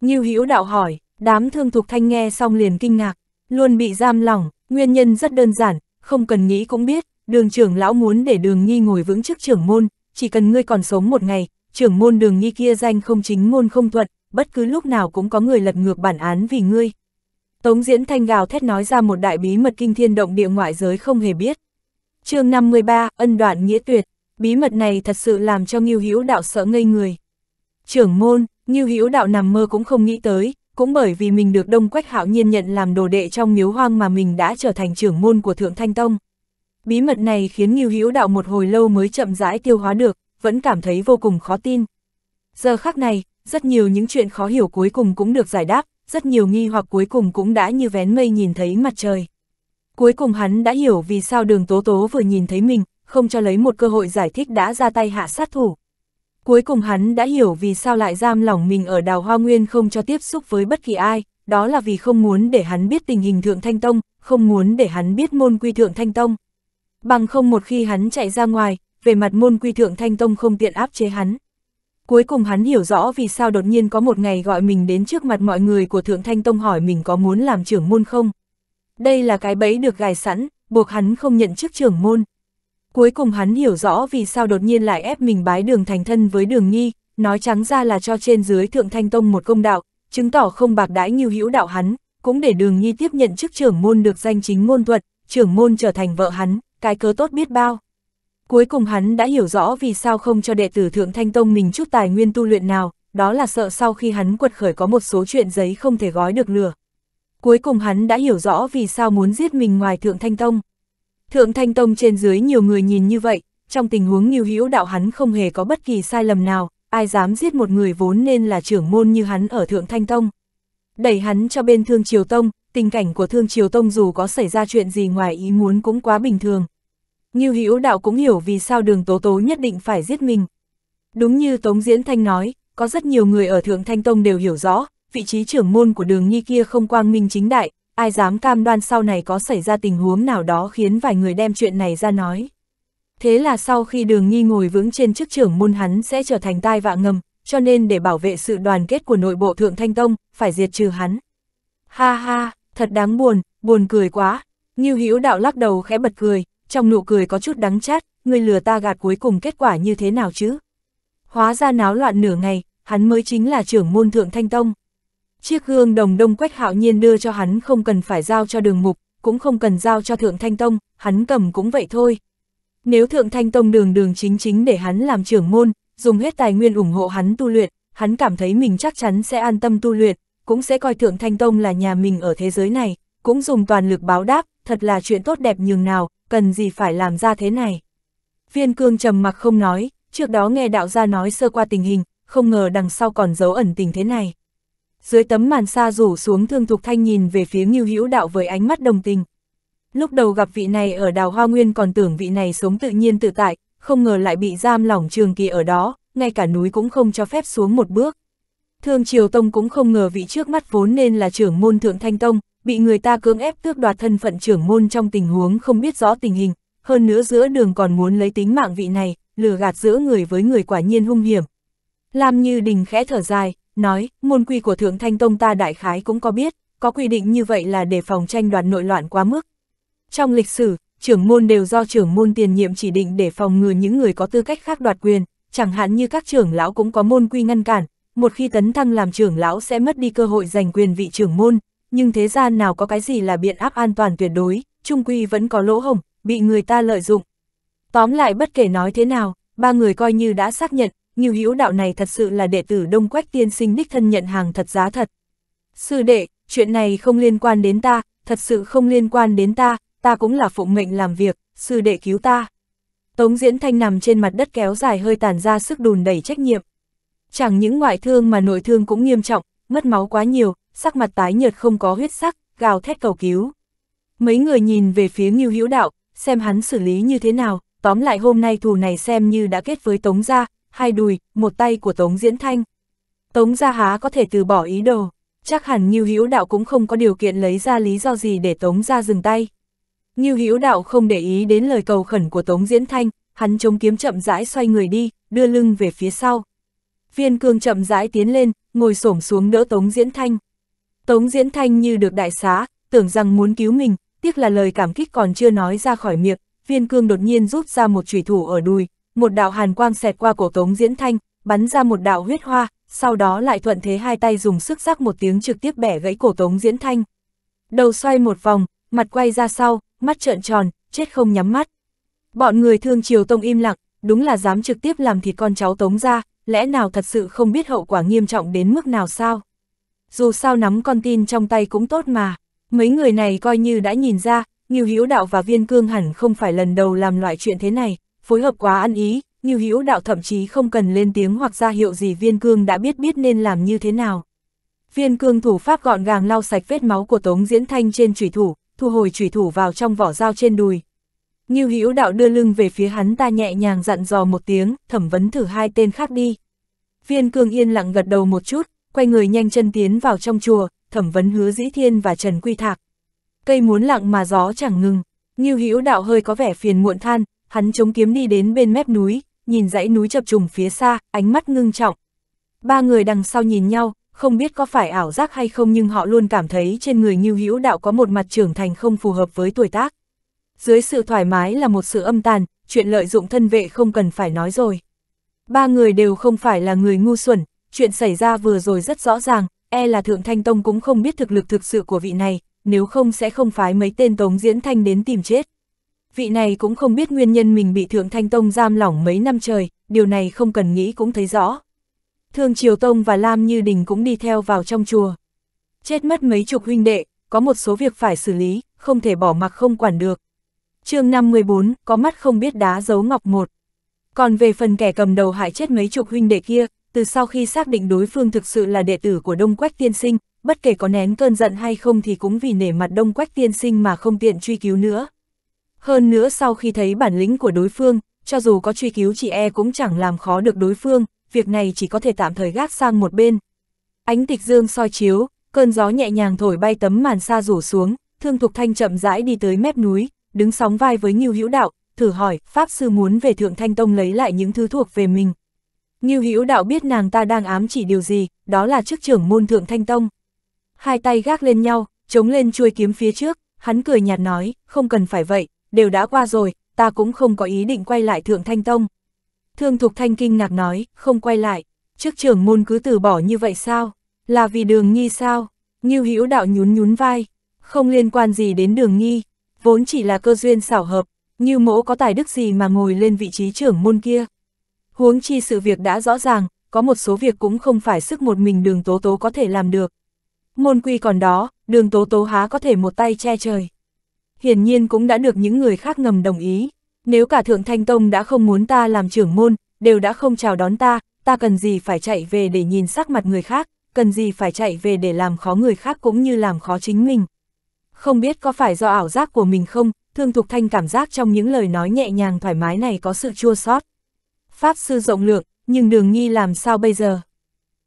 như Hữu đạo hỏi, đám thương thuộc thanh nghe xong liền kinh ngạc, luôn bị giam lỏng, nguyên nhân rất đơn giản, không cần nghĩ cũng biết, đường trưởng lão muốn để đường nghi ngồi vững trước trưởng môn, chỉ cần ngươi còn sống một ngày, trưởng môn đường nghi kia danh không chính môn không thuận, bất cứ lúc nào cũng có người lật ngược bản án vì ngươi. Tống Diễn Thanh gào thét nói ra một đại bí mật kinh thiên động địa ngoại giới không hề biết. chương 53, ân đoạn nghĩa tuyệt, bí mật này thật sự làm cho Ngưu Hữu Đạo sợ ngây người. Trưởng môn, Ngưu Hữu Đạo nằm mơ cũng không nghĩ tới, cũng bởi vì mình được Đông Quách Hạo Nhiên nhận làm đồ đệ trong miếu hoang mà mình đã trở thành trưởng môn của Thượng Thanh Tông. Bí mật này khiến Ngưu Hữu Đạo một hồi lâu mới chậm rãi tiêu hóa được, vẫn cảm thấy vô cùng khó tin. Giờ khắc này, rất nhiều những chuyện khó hiểu cuối cùng cũng được giải đáp, rất nhiều nghi hoặc cuối cùng cũng đã như vén mây nhìn thấy mặt trời. Cuối cùng hắn đã hiểu vì sao đường tố tố vừa nhìn thấy mình, không cho lấy một cơ hội giải thích đã ra tay hạ sát thủ. Cuối cùng hắn đã hiểu vì sao lại giam lỏng mình ở đào hoa nguyên không cho tiếp xúc với bất kỳ ai, đó là vì không muốn để hắn biết tình hình Thượng Thanh Tông, không muốn để hắn biết môn quy Thượng Thanh Tông. Bằng không một khi hắn chạy ra ngoài, về mặt môn quy Thượng Thanh Tông không tiện áp chế hắn. Cuối cùng hắn hiểu rõ vì sao đột nhiên có một ngày gọi mình đến trước mặt mọi người của Thượng Thanh Tông hỏi mình có muốn làm trưởng môn không. Đây là cái bẫy được gài sẵn, buộc hắn không nhận chức trưởng môn. Cuối cùng hắn hiểu rõ vì sao đột nhiên lại ép mình bái đường thành thân với đường nghi, nói trắng ra là cho trên dưới Thượng Thanh Tông một công đạo, chứng tỏ không bạc đãi như hữu đạo hắn, cũng để đường nghi tiếp nhận chức trưởng môn được danh chính ngôn thuật, trưởng môn trở thành vợ hắn, cái cớ tốt biết bao. Cuối cùng hắn đã hiểu rõ vì sao không cho đệ tử Thượng Thanh Tông mình chút tài nguyên tu luyện nào, đó là sợ sau khi hắn quật khởi có một số chuyện giấy không thể gói được lửa. Cuối cùng hắn đã hiểu rõ vì sao muốn giết mình ngoài Thượng Thanh Tông. Thượng Thanh Tông trên dưới nhiều người nhìn như vậy, trong tình huống nghiêu hữu đạo hắn không hề có bất kỳ sai lầm nào, ai dám giết một người vốn nên là trưởng môn như hắn ở Thượng Thanh Tông. Đẩy hắn cho bên Thương Triều Tông, tình cảnh của Thương Triều Tông dù có xảy ra chuyện gì ngoài ý muốn cũng quá bình thường, Ngưu Hữu Đạo cũng hiểu vì sao đường Tố Tố nhất định phải giết mình. Đúng như Tống Diễn Thanh nói, có rất nhiều người ở Thượng Thanh Tông đều hiểu rõ, vị trí trưởng môn của đường Nhi kia không quang minh chính đại, ai dám cam đoan sau này có xảy ra tình huống nào đó khiến vài người đem chuyện này ra nói. Thế là sau khi đường Nhi ngồi vững trên chức trưởng môn hắn sẽ trở thành tai vạ ngầm, cho nên để bảo vệ sự đoàn kết của nội bộ Thượng Thanh Tông, phải diệt trừ hắn. Ha ha, thật đáng buồn, buồn cười quá. Ngưu Hữu Đạo lắc đầu khẽ bật cười, trong nụ cười có chút đắng chát, người lừa ta gạt cuối cùng kết quả như thế nào chứ? Hóa ra náo loạn nửa ngày, hắn mới chính là trưởng môn thượng thanh tông. Chiếc gương đồng đông quách hạo nhiên đưa cho hắn không cần phải giao cho đường mục, cũng không cần giao cho thượng thanh tông, hắn cầm cũng vậy thôi. Nếu thượng thanh tông đường đường chính chính để hắn làm trưởng môn, dùng hết tài nguyên ủng hộ hắn tu luyện, hắn cảm thấy mình chắc chắn sẽ an tâm tu luyện, cũng sẽ coi thượng thanh tông là nhà mình ở thế giới này, cũng dùng toàn lực báo đáp, thật là chuyện tốt đẹp nhường nào, cần gì phải làm ra thế này. Viên cương trầm mặc không nói, trước đó nghe đạo gia nói sơ qua tình hình, không ngờ đằng sau còn giấu ẩn tình thế này. Dưới tấm màn xa rủ xuống thương thục thanh nhìn về phía nghiêu hữu đạo với ánh mắt đồng tình. Lúc đầu gặp vị này ở đào hoa nguyên còn tưởng vị này sống tự nhiên tự tại, không ngờ lại bị giam lỏng trường kỳ ở đó, ngay cả núi cũng không cho phép xuống một bước. Thương Triều Tông cũng không ngờ vị trước mắt vốn nên là trưởng môn Thượng Thanh Tông, bị người ta cưỡng ép tước đoạt thân phận trưởng môn trong tình huống không biết rõ tình hình, hơn nữa giữa đường còn muốn lấy tính mạng vị này, lừa gạt giữa người với người quả nhiên hung hiểm. Lam Như Đình khẽ thở dài, nói, môn quy của Thượng Thanh Tông ta đại khái cũng có biết, có quy định như vậy là để phòng tranh đoạt nội loạn quá mức. Trong lịch sử, trưởng môn đều do trưởng môn tiền nhiệm chỉ định để phòng ngừa những người có tư cách khác đoạt quyền, chẳng hạn như các trưởng lão cũng có môn quy ngăn cản, một khi tấn thăng làm trưởng lão sẽ mất đi cơ hội giành quyền vị trưởng môn, nhưng thế gian nào có cái gì là biện áp an toàn tuyệt đối, trung quy vẫn có lỗ hổng, bị người ta lợi dụng. Tóm lại bất kể nói thế nào, ba người coi như đã xác nhận, Ngưu Hữu đạo này thật sự là đệ tử Đông Quách tiên sinh đích thân nhận hàng thật giá thật. Sư đệ, chuyện này không liên quan đến ta, thật sự không liên quan đến ta, ta cũng là phụng mệnh làm việc, sư đệ cứu ta. Tống Diễn Thanh nằm trên mặt đất kéo dài hơi tàn ra sức đùn đẩy trách nhiệm. Chẳng những ngoại thương mà nội thương cũng nghiêm trọng, mất máu quá nhiều, sắc mặt tái nhợt không có huyết sắc, gào thét cầu cứu. Mấy người nhìn về phía Ngưu Hữu Đạo, xem hắn xử lý như thế nào, tóm lại hôm nay thù này xem như đã kết với Tống gia, hai đùi, một tay của Tống Diễn Thanh. Tống gia há có thể từ bỏ ý đồ, chắc hẳn Ngưu Hữu Đạo cũng không có điều kiện lấy ra lý do gì để Tống gia dừng tay. Ngưu Hữu Đạo không để ý đến lời cầu khẩn của Tống Diễn Thanh, hắn chống kiếm chậm rãi xoay người đi, đưa lưng về phía sau. Viên Cương chậm rãi tiến lên, ngồi xổm xuống đỡ Tống Diễn Thanh. Tống Diễn Thanh như được đại xá, tưởng rằng muốn cứu mình, tiếc là lời cảm kích còn chưa nói ra khỏi miệng, viên cương đột nhiên rút ra một chủy thủ ở đùi, một đạo hàn quang xẹt qua cổ Tống Diễn Thanh, bắn ra một đạo huyết hoa, sau đó lại thuận thế hai tay dùng sức giác một tiếng trực tiếp bẻ gãy cổ Tống Diễn Thanh. Đầu xoay một vòng, mặt quay ra sau, mắt trợn tròn, chết không nhắm mắt. Bọn người thương triều tông im lặng, đúng là dám trực tiếp làm thịt con cháu Tống ra, lẽ nào thật sự không biết hậu quả nghiêm trọng đến mức nào sao? dù sao nắm con tin trong tay cũng tốt mà. Mấy người này coi như đã nhìn ra, Ngưu Hữu Đạo và Viên Cương hẳn không phải lần đầu làm loại chuyện thế này, phối hợp quá ăn ý, Ngưu Hữu Đạo thậm chí không cần lên tiếng hoặc ra hiệu gì Viên Cương đã biết biết nên làm như thế nào. Viên Cương thủ pháp gọn gàng lau sạch vết máu của Tống Diễn Thanh trên chủy thủ, thu hồi chủy thủ vào trong vỏ dao trên đùi. Ngưu Hữu Đạo đưa lưng về phía hắn ta nhẹ nhàng dặn dò một tiếng, thẩm vấn thử hai tên khác đi. Viên Cương yên lặng gật đầu một chút, quay người nhanh chân tiến vào trong chùa, thẩm vấn hứa dĩ thiên và Trần Quy Thạc. Cây muốn lặng mà gió chẳng ngừng, như Hữu Đạo hơi có vẻ phiền muộn than, hắn chống kiếm đi đến bên mép núi, nhìn dãy núi chập trùng phía xa, ánh mắt ngưng trọng. Ba người đằng sau nhìn nhau, không biết có phải ảo giác hay không nhưng họ luôn cảm thấy trên người như Hữu Đạo có một mặt trưởng thành không phù hợp với tuổi tác. Dưới sự thoải mái là một sự âm tàn, chuyện lợi dụng thân vệ không cần phải nói rồi. Ba người đều không phải là người ngu xuẩn, chuyện xảy ra vừa rồi rất rõ ràng, e là Thượng Thanh Tông cũng không biết thực lực thực sự của vị này, nếu không sẽ không phái mấy tên Tống Diễn Thanh đến tìm chết. Vị này cũng không biết nguyên nhân mình bị Thượng Thanh Tông giam lỏng mấy năm trời, điều này không cần nghĩ cũng thấy rõ. Thương Triều Tông và Lam Như Đình cũng đi theo vào trong chùa. Chết mất mấy chục huynh đệ, có một số việc phải xử lý, không thể bỏ mặc không quản được. chương 514, có mắt không biết đá giấu ngọc một. Còn về phần kẻ cầm đầu hại chết mấy chục huynh đệ kia, từ sau khi xác định đối phương thực sự là đệ tử của Đông Quách Tiên Sinh, bất kể có nén cơn giận hay không thì cũng vì nể mặt Đông Quách Tiên Sinh mà không tiện truy cứu nữa. Hơn nữa sau khi thấy bản lĩnh của đối phương, cho dù có truy cứu chị e cũng chẳng làm khó được đối phương, việc này chỉ có thể tạm thời gác sang một bên. Ánh tịch dương soi chiếu, cơn gió nhẹ nhàng thổi bay tấm màn xa rủ xuống, thương thục thanh chậm rãi đi tới mép núi, đứng sóng vai với Ngưu Hữu Đạo, thử hỏi, Pháp Sư muốn về Thượng Thanh Tông lấy lại những thứ thuộc về mình, Ngưu Hữu Đạo biết nàng ta đang ám chỉ điều gì, đó là chức trưởng môn thượng Thanh Tông. Hai tay gác lên nhau, chống lên chuôi kiếm phía trước, hắn cười nhạt nói, không cần phải vậy, đều đã qua rồi, ta cũng không có ý định quay lại thượng Thanh Tông. Thương Thục Thanh kinh ngạc nói, không quay lại, chức trưởng môn cứ từ bỏ như vậy sao? Là vì đường nghi sao? Ngưu Hữu Đạo nhún nhún vai, không liên quan gì đến đường nghi, vốn chỉ là cơ duyên xảo hợp, Ngưu Mỗ có tài đức gì mà ngồi lên vị trí trưởng môn kia. Huống chi sự việc đã rõ ràng, có một số việc cũng không phải sức một mình đường tố tố có thể làm được. Môn quy còn đó, đường tố tố há có thể một tay che trời. Hiển nhiên cũng đã được những người khác ngầm đồng ý. Nếu cả Thượng Thanh Tông đã không muốn ta làm trưởng môn, đều đã không chào đón ta, ta cần gì phải chạy về để nhìn sắc mặt người khác, cần gì phải chạy về để làm khó người khác cũng như làm khó chính mình. Không biết có phải do ảo giác của mình không, Thương Thục Thanh cảm giác trong những lời nói nhẹ nhàng thoải mái này có sự chua sót. Pháp sư rộng lượng, nhưng đường Nhi làm sao bây giờ?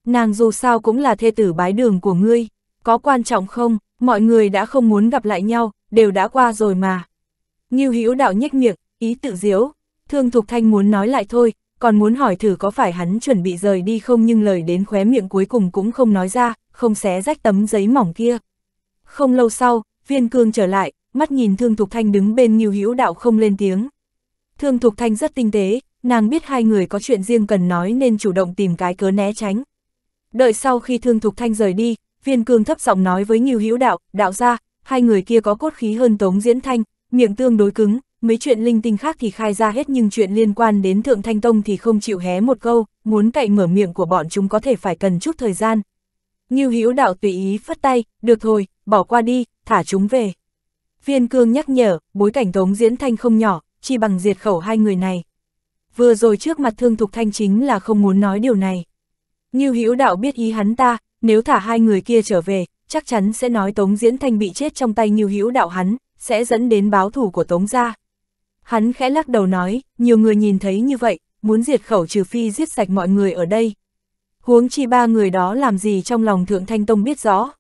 Nàng dù sao cũng là thê tử bái đường của ngươi, có quan trọng không, mọi người đã không muốn gặp lại nhau, đều đã qua rồi mà. Nghiêu hữu đạo nhếch miệng, ý tự diếu, thương thục thanh muốn nói lại thôi, còn muốn hỏi thử có phải hắn chuẩn bị rời đi không nhưng lời đến khóe miệng cuối cùng cũng không nói ra, không xé rách tấm giấy mỏng kia. Không lâu sau, viên cương trở lại, mắt nhìn thương thục thanh đứng bên nghiêu hữu đạo không lên tiếng. Thương thục thanh rất tinh tế, nàng biết hai người có chuyện riêng cần nói nên chủ động tìm cái cớ né tránh. Đợi sau khi Thương Thục Thanh rời đi, viên cương thấp giọng nói với Nghiêu Hữu Đạo, đạo gia hai người kia có cốt khí hơn Tống Diễn Thanh, miệng tương đối cứng, mấy chuyện linh tinh khác thì khai ra hết nhưng chuyện liên quan đến Thượng Thanh Tông thì không chịu hé một câu, muốn cậy mở miệng của bọn chúng có thể phải cần chút thời gian. Nghiêu Hữu Đạo tùy ý phất tay, được thôi, bỏ qua đi, thả chúng về. Viên cương nhắc nhở, bối cảnh Tống Diễn Thanh không nhỏ, chỉ bằng diệt khẩu hai người này vừa rồi trước mặt Thương Thục Thanh chính là không muốn nói điều này. Như Hữu Đạo biết ý hắn ta, nếu thả hai người kia trở về, chắc chắn sẽ nói Tống Diễn Thanh bị chết trong tay Như Hữu Đạo hắn, sẽ dẫn đến báo thủ của Tống gia. Hắn khẽ lắc đầu nói, nhiều người nhìn thấy như vậy, muốn diệt khẩu trừ phi giết sạch mọi người ở đây. Huống chi ba người đó làm gì trong lòng Thượng Thanh Tông biết rõ.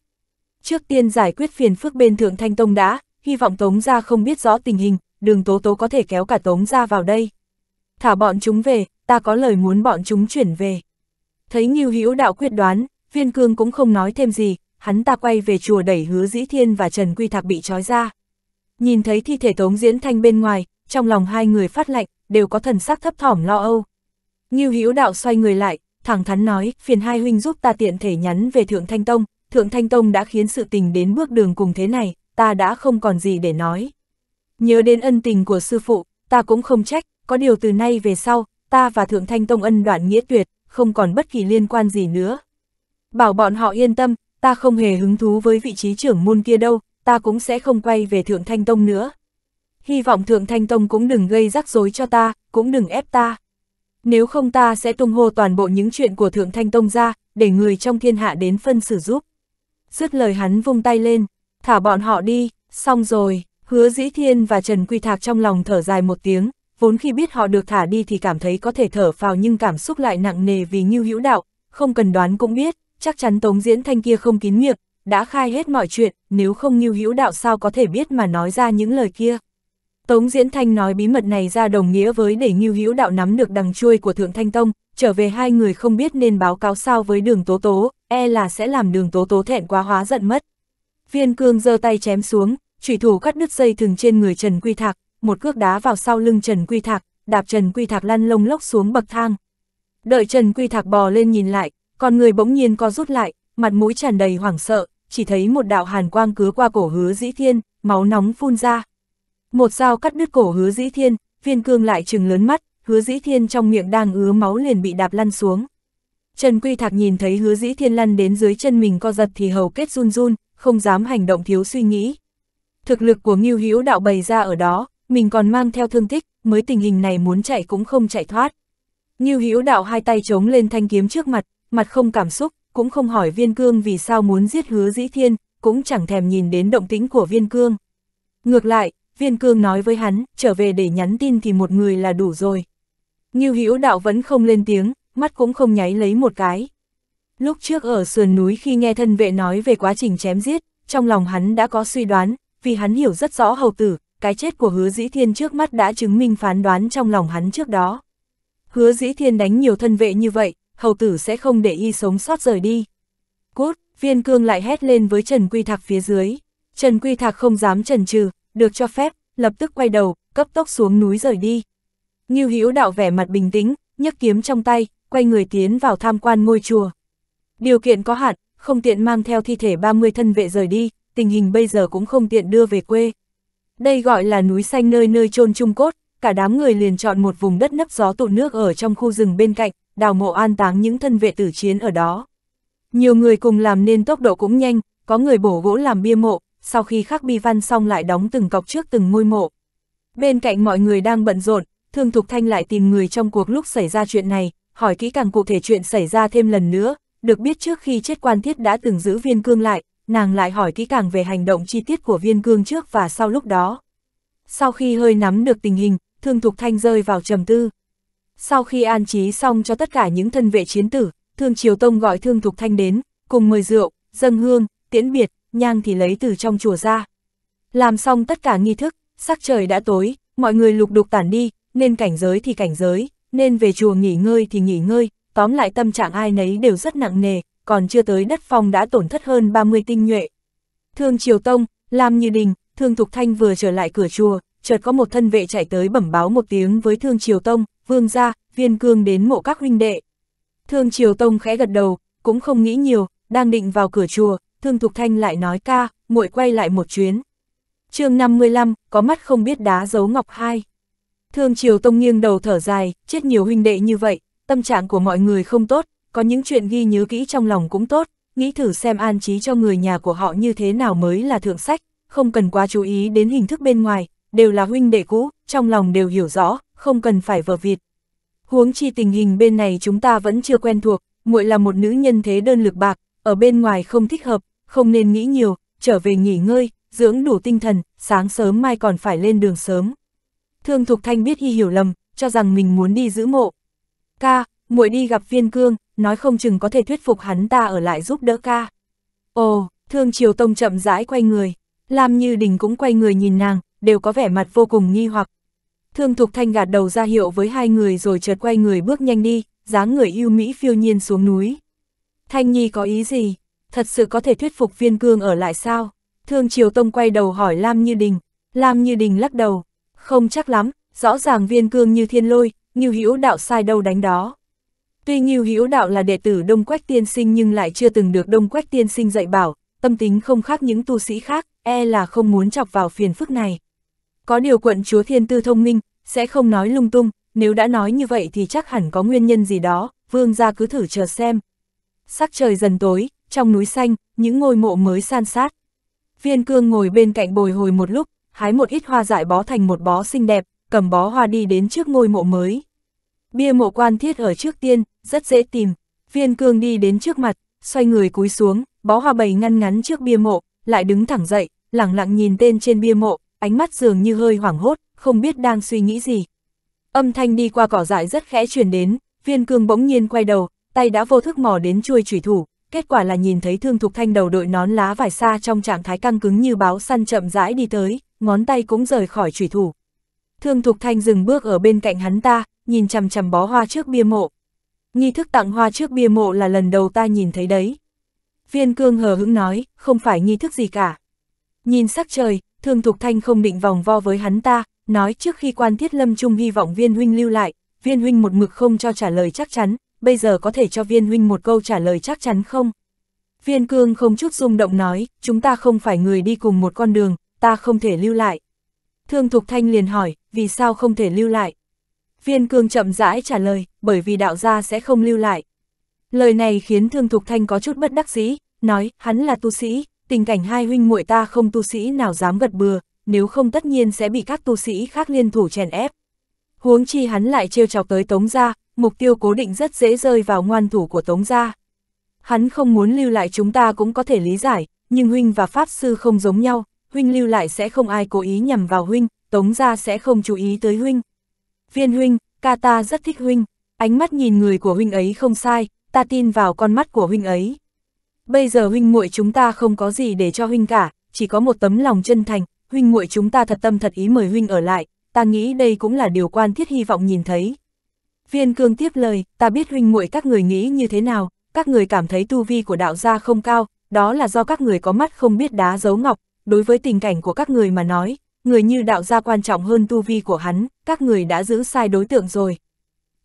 Trước tiên giải quyết phiền phức bên Thượng Thanh Tông đã, hy vọng Tống gia không biết rõ tình hình, đường Tố Tố có thể kéo cả Tống gia vào đây thả bọn chúng về, ta có lời muốn bọn chúng chuyển về. Thấy Ngưu Hữu đạo quyết đoán, Viên Cương cũng không nói thêm gì, hắn ta quay về chùa đẩy Hứa Dĩ Thiên và Trần Quy Thạc bị trói ra. Nhìn thấy thi thể Tống Diễn Thanh bên ngoài, trong lòng hai người phát lạnh, đều có thần sắc thấp thỏm lo âu. Ngưu Hữu đạo xoay người lại, thẳng thắn nói, phiền hai huynh giúp ta tiện thể nhắn về Thượng Thanh Tông, Thượng Thanh Tông đã khiến sự tình đến bước đường cùng thế này, ta đã không còn gì để nói. Nhớ đến ân tình của sư phụ, ta cũng không trách, có điều từ nay về sau, ta và Thượng Thanh Tông ân đoạn nghĩa tuyệt, không còn bất kỳ liên quan gì nữa. Bảo bọn họ yên tâm, ta không hề hứng thú với vị trí trưởng môn kia đâu, ta cũng sẽ không quay về Thượng Thanh Tông nữa. Hy vọng Thượng Thanh Tông cũng đừng gây rắc rối cho ta, cũng đừng ép ta. Nếu không ta sẽ tung hô toàn bộ những chuyện của Thượng Thanh Tông ra, để người trong thiên hạ đến phân xử giúp. Dứt lời hắn vung tay lên, thả bọn họ đi, xong rồi, hứa dĩ thiên và Trần Quy Thạc trong lòng thở dài một tiếng, vốn khi biết họ được thả đi thì cảm thấy có thể thở phào nhưng cảm xúc lại nặng nề vì Ngưu Hữu Đạo, không cần đoán cũng biết, chắc chắn Tống Diễn Thanh kia không kín miệng, đã khai hết mọi chuyện, nếu không Ngưu Hữu Đạo sao có thể biết mà nói ra những lời kia. Tống Diễn Thanh nói bí mật này ra đồng nghĩa với để Ngưu Hữu Đạo nắm được đằng chuôi của Thượng Thanh Tông, trở về hai người không biết nên báo cáo sao với Đường Tố Tố, e là sẽ làm Đường Tố Tố thẹn quá hóa giận mất. Viên Cương giơ tay chém xuống, chủy thủ cắt đứt dây thừng trên người Trần Quy Thạc, một cước đá vào sau lưng Trần Quy Thạc, đạp Trần Quy Thạc lăn lông lốc xuống bậc thang. Đợi Trần Quy Thạc bò lên nhìn lại, con người bỗng nhiên co rút lại, mặt mũi tràn đầy hoảng sợ, chỉ thấy một đạo hàn quang cứa qua cổ hứa dĩ thiên, máu nóng phun ra. Một dao cắt đứt cổ hứa dĩ thiên, viên cương lại trừng lớn mắt, hứa dĩ thiên trong miệng đang ứa máu liền bị đạp lăn xuống. Trần Quy Thạc nhìn thấy hứa dĩ thiên lăn đến dưới chân mình co giật thì hầu kết run run, không dám hành động thiếu suy nghĩ. Thực lực của Ngưu Hữu đạo bày ra ở đó, mình còn mang theo thương tích, mới tình hình này muốn chạy cũng không chạy thoát. Như Hữu đạo hai tay chống lên thanh kiếm trước mặt, mặt không cảm xúc, cũng không hỏi viên cương vì sao muốn giết hứa dĩ thiên, cũng chẳng thèm nhìn đến động tĩnh của viên cương. Ngược lại, viên cương nói với hắn, trở về để nhắn tin thì một người là đủ rồi. Như Hữu đạo vẫn không lên tiếng, mắt cũng không nháy lấy một cái. Lúc trước ở sườn núi khi nghe thân vệ nói về quá trình chém giết, trong lòng hắn đã có suy đoán, vì hắn hiểu rất rõ hầu tử, cái chết của hứa dĩ thiên trước mắt đã chứng minh phán đoán trong lòng hắn trước đó. Hứa dĩ thiên đánh nhiều thân vệ như vậy, hầu tử sẽ không để y sống sót rời đi. Cút, viên cương lại hét lên với Trần Quy Thạc phía dưới. Trần Quy Thạc không dám trần trừ, được cho phép, lập tức quay đầu, cấp tốc xuống núi rời đi. Nghiêu Hữu đạo vẻ mặt bình tĩnh, nhấc kiếm trong tay, quay người tiến vào tham quan ngôi chùa. Điều kiện có hạn, không tiện mang theo thi thể 30 thân vệ rời đi, tình hình bây giờ cũng không tiện đưa về quê. Đây gọi là núi xanh nơi nơi chôn chung cốt, cả đám người liền chọn một vùng đất nấp gió tụ nước ở trong khu rừng bên cạnh, đào mộ an táng những thân vệ tử chiến ở đó. Nhiều người cùng làm nên tốc độ cũng nhanh, có người bổ gỗ làm bia mộ, sau khi khắc bi văn xong lại đóng từng cọc trước từng ngôi mộ. Bên cạnh mọi người đang bận rộn, Thương Thục Thanh lại tìm người trong cuộc lúc xảy ra chuyện này, hỏi kỹ càng cụ thể chuyện xảy ra thêm lần nữa, được biết trước khi chết quan thiết đã từng giữ viên cương lại, nàng lại hỏi kỹ càng về hành động chi tiết của viên cương trước và sau lúc đó. Sau khi hơi nắm được tình hình, Thương Thục Thanh rơi vào trầm tư. Sau khi an trí xong cho tất cả những thân vệ chiến tử, Thương Triều Tông gọi Thương Thục Thanh đến, cùng mời rượu, dâng hương, tiễn biệt, nhang thì lấy từ trong chùa ra. Làm xong tất cả nghi thức, sắc trời đã tối, mọi người lục đục tản đi, nên cảnh giới thì cảnh giới, nên về chùa nghỉ ngơi thì nghỉ ngơi, tóm lại tâm trạng ai nấy đều rất nặng nề, còn chưa tới đất phong đã tổn thất hơn 30 tinh nhuệ. Thương Triều Tông, Lam Như Đình, Thương Thục Thanh vừa trở lại cửa chùa, chợt có một thân vệ chạy tới bẩm báo một tiếng với Thương Triều Tông, Vương gia, Viên Cương đến mộ các huynh đệ. Thương Triều Tông khẽ gật đầu, cũng không nghĩ nhiều, đang định vào cửa chùa, Thương Thục Thanh lại nói ca, muội quay lại một chuyến. chương 55, có mắt không biết đá giấu ngọc hai. Thương Triều Tông nghiêng đầu thở dài, chết nhiều huynh đệ như vậy, tâm trạng của mọi người không tốt, có những chuyện ghi nhớ kỹ trong lòng cũng tốt, nghĩ thử xem an trí cho người nhà của họ như thế nào mới là thượng sách, không cần quá chú ý đến hình thức bên ngoài, đều là huynh đệ cũ, trong lòng đều hiểu rõ, không cần phải vờ vịt. Huống chi tình hình bên này chúng ta vẫn chưa quen thuộc, muội là một nữ nhân thế đơn lực bạc, ở bên ngoài không thích hợp, không nên nghĩ nhiều, trở về nghỉ ngơi, dưỡng đủ tinh thần, sáng sớm mai còn phải lên đường sớm. Thương Thục Thanh biết y hiểu lầm, cho rằng mình muốn đi giữ mộ. Ca, muội đi gặp viên cương, nói không chừng có thể thuyết phục hắn ta ở lại giúp đỡ ca. Ồ, thương triều tông chậm rãi quay người, lam như đình cũng quay người nhìn nàng, đều có vẻ mặt vô cùng nghi hoặc. Thương Thục Thanh gạt đầu ra hiệu với hai người rồi chợt quay người bước nhanh đi, dáng người yêu Mỹ phiêu nhiên xuống núi. Thanh Nhi có ý gì? Thật sự có thể thuyết phục viên cương ở lại sao? Thương Triều Tông quay đầu hỏi Lam Như Đình. Lam Như Đình lắc đầu. Không chắc lắm, rõ ràng viên cương như thiên lôi, như hữu đạo sai đâu đánh đó. Tuy Ngưu Hữu Đạo là đệ tử Đông Quách Tiên Sinh nhưng lại chưa từng được Đông Quách Tiên Sinh dạy bảo, tâm tính không khác những tu sĩ khác, e là không muốn chọc vào phiền phức này. Có điều quận chúa Thiên Tư thông minh, sẽ không nói lung tung, nếu đã nói như vậy thì chắc hẳn có nguyên nhân gì đó, vương gia cứ thử chờ xem. Sắc trời dần tối, trong núi xanh, những ngôi mộ mới san sát. Viên cương ngồi bên cạnh bồi hồi một lúc, hái một ít hoa dại bó thành một bó xinh đẹp, cầm bó hoa đi đến trước ngôi mộ mới. Bia mộ quan thiết ở trước tiên, rất dễ tìm. Viên cương đi đến trước mặt, xoay người cúi xuống, bó hoa bầy ngăn ngắn trước bia mộ, lại đứng thẳng dậy, lẳng lặng nhìn tên trên bia mộ, ánh mắt dường như hơi hoảng hốt, không biết đang suy nghĩ gì. Âm thanh đi qua cỏ dại rất khẽ truyền đến, viên cương bỗng nhiên quay đầu, tay đã vô thức mò đến chuôi chủy thủ, kết quả là nhìn thấy thương thục thanh đầu đội nón lá vải xa trong trạng thái căng cứng như báo săn chậm rãi đi tới, ngón tay cũng rời khỏi chủy thủ. Thương thục thanh dừng bước ở bên cạnh hắn ta, nhìn chằm chằm bó hoa trước bia mộ. Nghi thức tặng hoa trước bia mộ là lần đầu ta nhìn thấy đấy. Viên cương hờ hững nói, không phải nghi thức gì cả. Nhìn sắc trời, Thương Thục Thanh không định vòng vo với hắn ta, nói trước khi quan thiết lâm trung hy vọng viên huynh lưu lại, viên huynh một mực không cho trả lời chắc chắn, bây giờ có thể cho viên huynh một câu trả lời chắc chắn không? Viên cương không chút rung động nói, chúng ta không phải người đi cùng một con đường, ta không thể lưu lại. Thương Thục Thanh liền hỏi, vì sao không thể lưu lại? Viên cương chậm rãi trả lời, bởi vì đạo gia sẽ không lưu lại. Lời này khiến Thương Thục Thanh có chút bất đắc dĩ, nói, hắn là tu sĩ, tình cảnh hai huynh muội ta không tu sĩ nào dám gật bừa, nếu không tất nhiên sẽ bị các tu sĩ khác liên thủ chèn ép. Huống chi hắn lại trêu chọc tới Tống gia, mục tiêu cố định rất dễ rơi vào ngoan thủ của Tống gia. Hắn không muốn lưu lại chúng ta cũng có thể lý giải, nhưng huynh và pháp sư không giống nhau, huynh lưu lại sẽ không ai cố ý nhằm vào huynh, Tống gia sẽ không chú ý tới huynh, viên huynh, ca ta rất thích huynh, ánh mắt nhìn người của huynh ấy không sai, ta tin vào con mắt của huynh ấy. Bây giờ huynh muội chúng ta không có gì để cho huynh cả, chỉ có một tấm lòng chân thành, huynh muội chúng ta thật tâm thật ý mời huynh ở lại, ta nghĩ đây cũng là điều quan thiết hy vọng nhìn thấy. Viên cương tiếp lời, ta biết huynh muội các người nghĩ như thế nào, các người cảm thấy tu vi của đạo gia không cao, đó là do các người có mắt không biết đá giấu ngọc, đối với tình cảnh của các người mà nói, người như đạo gia quan trọng hơn tu vi của hắn, các người đã giữ sai đối tượng rồi.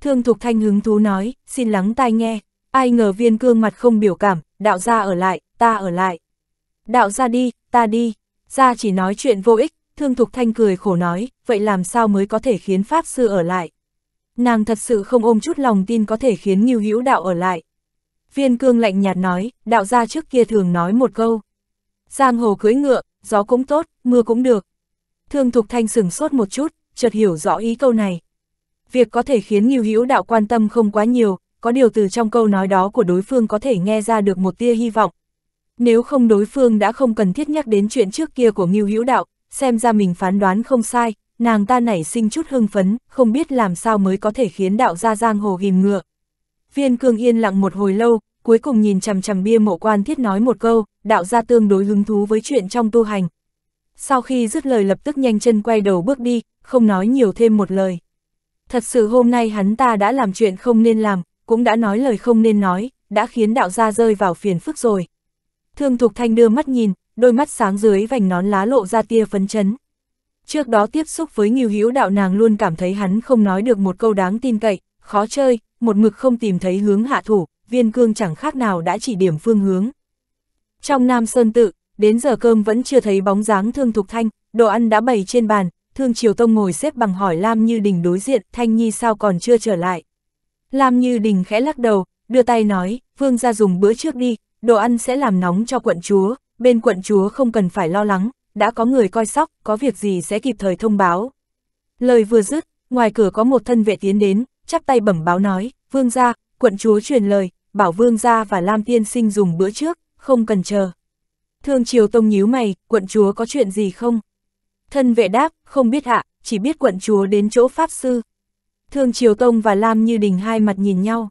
Thương Thục Thanh hứng thú nói, xin lắng tai nghe, ai ngờ viên cương mặt không biểu cảm, đạo gia ở lại, ta ở lại. Đạo gia đi, ta đi, Gia chỉ nói chuyện vô ích, Thương Thục Thanh cười khổ nói, vậy làm sao mới có thể khiến Pháp Sư ở lại. Nàng thật sự không ôm chút lòng tin có thể khiến Nghiêu Hữu Đạo ở lại. Viên cương lạnh nhạt nói, đạo gia trước kia thường nói một câu. Giang hồ cưỡi ngựa, gió cũng tốt, mưa cũng được, Thương Thục Thanh sừng sốt một chút, chợt hiểu rõ ý câu này. Việc có thể khiến Ngưu Hữu Đạo quan tâm không quá nhiều, có điều từ trong câu nói đó của đối phương có thể nghe ra được một tia hy vọng. Nếu không đối phương đã không cần thiết nhắc đến chuyện trước kia của Ngưu Hữu Đạo, xem ra mình phán đoán không sai, nàng ta nảy sinh chút hưng phấn, không biết làm sao mới có thể khiến đạo gia giang hồ ghim ngựa. Viên Cương yên lặng một hồi lâu, cuối cùng nhìn chằm chằm bia mộ quan thiết nói một câu, đạo gia tương đối hứng thú với chuyện trong tu hành, sau khi dứt lời lập tức nhanh chân quay đầu bước đi, không nói nhiều thêm một lời. Thật sự hôm nay hắn ta đã làm chuyện không nên làm, cũng đã nói lời không nên nói, đã khiến đạo gia rơi vào phiền phức rồi. Thương Thục Thanh đưa mắt nhìn, đôi mắt sáng dưới vành nón lá lộ ra tia phấn chấn. Trước đó tiếp xúc với Nghiêu Hữu đạo nàng luôn cảm thấy hắn không nói được một câu đáng tin cậy, khó chơi, một mực không tìm thấy hướng hạ thủ, viên cương chẳng khác nào đã chỉ điểm phương hướng. Trong Nam Sơn Tự, đến giờ cơm vẫn chưa thấy bóng dáng Thương Thục Thanh, đồ ăn đã bày trên bàn, Thương Triều Tông ngồi xếp bằng hỏi Lam Như Đình đối diện, Thanh Nhi sao còn chưa trở lại. Lam Như Đình khẽ lắc đầu, đưa tay nói, Vương ra dùng bữa trước đi, đồ ăn sẽ làm nóng cho quận chúa, bên quận chúa không cần phải lo lắng, đã có người coi sóc, có việc gì sẽ kịp thời thông báo. Lời vừa dứt, ngoài cửa có một thân vệ tiến đến, chắp tay bẩm báo nói, Vương ra, quận chúa truyền lời, bảo Vương ra và Lam Tiên Sinh dùng bữa trước, không cần chờ. Thương Triều Tông nhíu mày, quận chúa có chuyện gì không? Thân vệ đáp, không biết hạ, chỉ biết quận chúa đến chỗ Pháp Sư. Thương Triều Tông và Lam Như Đình hai mặt nhìn nhau.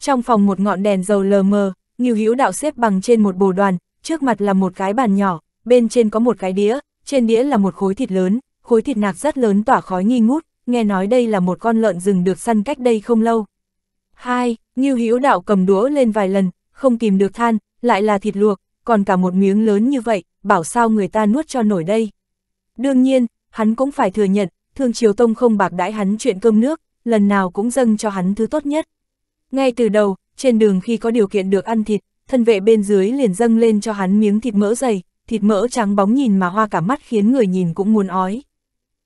Trong phòng một ngọn đèn dầu lờ mờ, Ngưu Hữu Đạo xếp bằng trên một bồ đoàn, trước mặt là một cái bàn nhỏ, bên trên có một cái đĩa, trên đĩa là một khối thịt lớn, khối thịt nạc rất lớn tỏa khói nghi ngút, nghe nói đây là một con lợn rừng được săn cách đây không lâu. Hai, Ngưu Hữu Đạo cầm đũa lên vài lần, không kìm được than, lại là thịt luộc, còn cả một miếng lớn như vậy, bảo sao người ta nuốt cho nổi đây. Đương nhiên, hắn cũng phải thừa nhận, Thương Triều Tông không bạc đãi hắn chuyện cơm nước, lần nào cũng dâng cho hắn thứ tốt nhất. Ngay từ đầu, trên đường khi có điều kiện được ăn thịt, thân vệ bên dưới liền dâng lên cho hắn miếng thịt mỡ dày, thịt mỡ trắng bóng nhìn mà hoa cả mắt khiến người nhìn cũng muốn ói.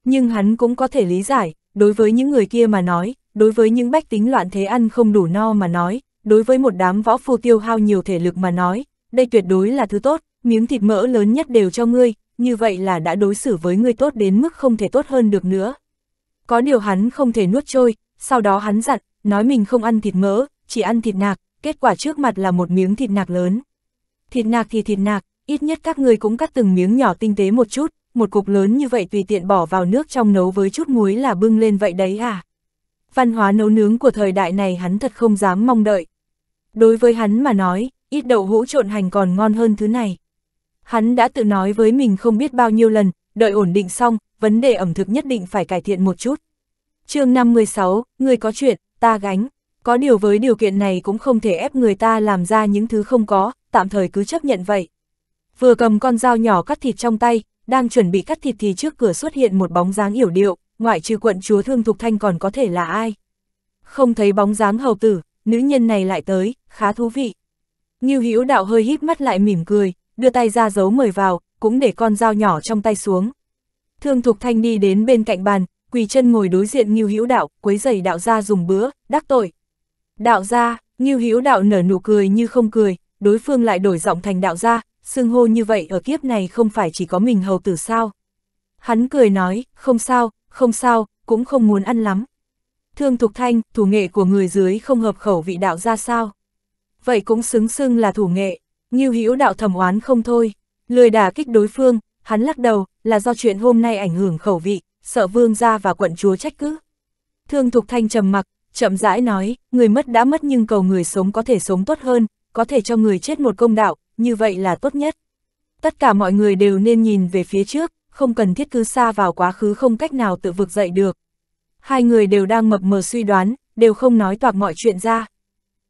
Nhưng hắn cũng có thể lý giải, đối với những người kia mà nói, đối với những bách tính loạn thế ăn không đủ no mà nói, đối với một đám võ phu tiêu hao nhiều thể lực mà nói, đây tuyệt đối là thứ tốt, miếng thịt mỡ lớn nhất đều cho ngươi, như vậy là đã đối xử với ngươi tốt đến mức không thể tốt hơn được nữa. Có điều hắn không thể nuốt trôi, sau đó hắn dặn, nói mình không ăn thịt mỡ, chỉ ăn thịt nạc, kết quả trước mặt là một miếng thịt nạc lớn. Thịt nạc thì thịt nạc, ít nhất các ngươi cũng cắt từng miếng nhỏ tinh tế một chút, một cục lớn như vậy tùy tiện bỏ vào nước trong nấu với chút muối là bưng lên vậy đấy à. Văn hóa nấu nướng của thời đại này hắn thật không dám mong đợi. Đối với hắn mà nói, ít đậu hũ trộn hành còn ngon hơn thứ này. Hắn đã tự nói với mình không biết bao nhiêu lần, đợi ổn định xong, vấn đề ẩm thực nhất định phải cải thiện một chút. chương 56, người có chuyện, ta gánh. Có điều với điều kiện này cũng không thể ép người ta làm ra những thứ không có, tạm thời cứ chấp nhận vậy. Vừa cầm con dao nhỏ cắt thịt trong tay, đang chuẩn bị cắt thịt thì trước cửa xuất hiện một bóng dáng yểu điệu, ngoại trừ quận chúa Thương Thục Thanh còn có thể là ai. Không thấy bóng dáng hầu tử, nữ nhân này lại tới, khá thú vị. Ngưu Hữu Đạo hơi híp mắt lại mỉm cười, đưa tay ra giấu mời vào, cũng để con dao nhỏ trong tay xuống. Thương Thục Thanh đi đến bên cạnh bàn, quỳ chân ngồi đối diện Ngưu Hữu Đạo, quấy giày đạo gia dùng bữa, đắc tội. Đạo gia, Ngưu Hữu Đạo nở nụ cười như không cười, đối phương lại đổi giọng thành đạo gia, xưng hô như vậy ở kiếp này không phải chỉ có mình hầu tử sao. Hắn cười nói, không sao, không sao, cũng không muốn ăn lắm. Thương Thục Thanh, thủ nghệ của người dưới không hợp khẩu vị đạo gia sao? vậy cũng xứng xưng là thủ nghệ, như hữu đạo thẩm oán không thôi, lười đả kích đối phương, hắn lắc đầu, là do chuyện hôm nay ảnh hưởng khẩu vị, sợ vương gia và quận chúa trách cứ. Thương Thục Thanh trầm mặc, chậm rãi nói, người mất đã mất nhưng cầu người sống có thể sống tốt hơn, có thể cho người chết một công đạo, như vậy là tốt nhất. Tất cả mọi người đều nên nhìn về phía trước, không cần thiết cứ xa vào quá khứ không cách nào tự vực dậy được. Hai người đều đang mập mờ suy đoán, đều không nói toạc mọi chuyện ra,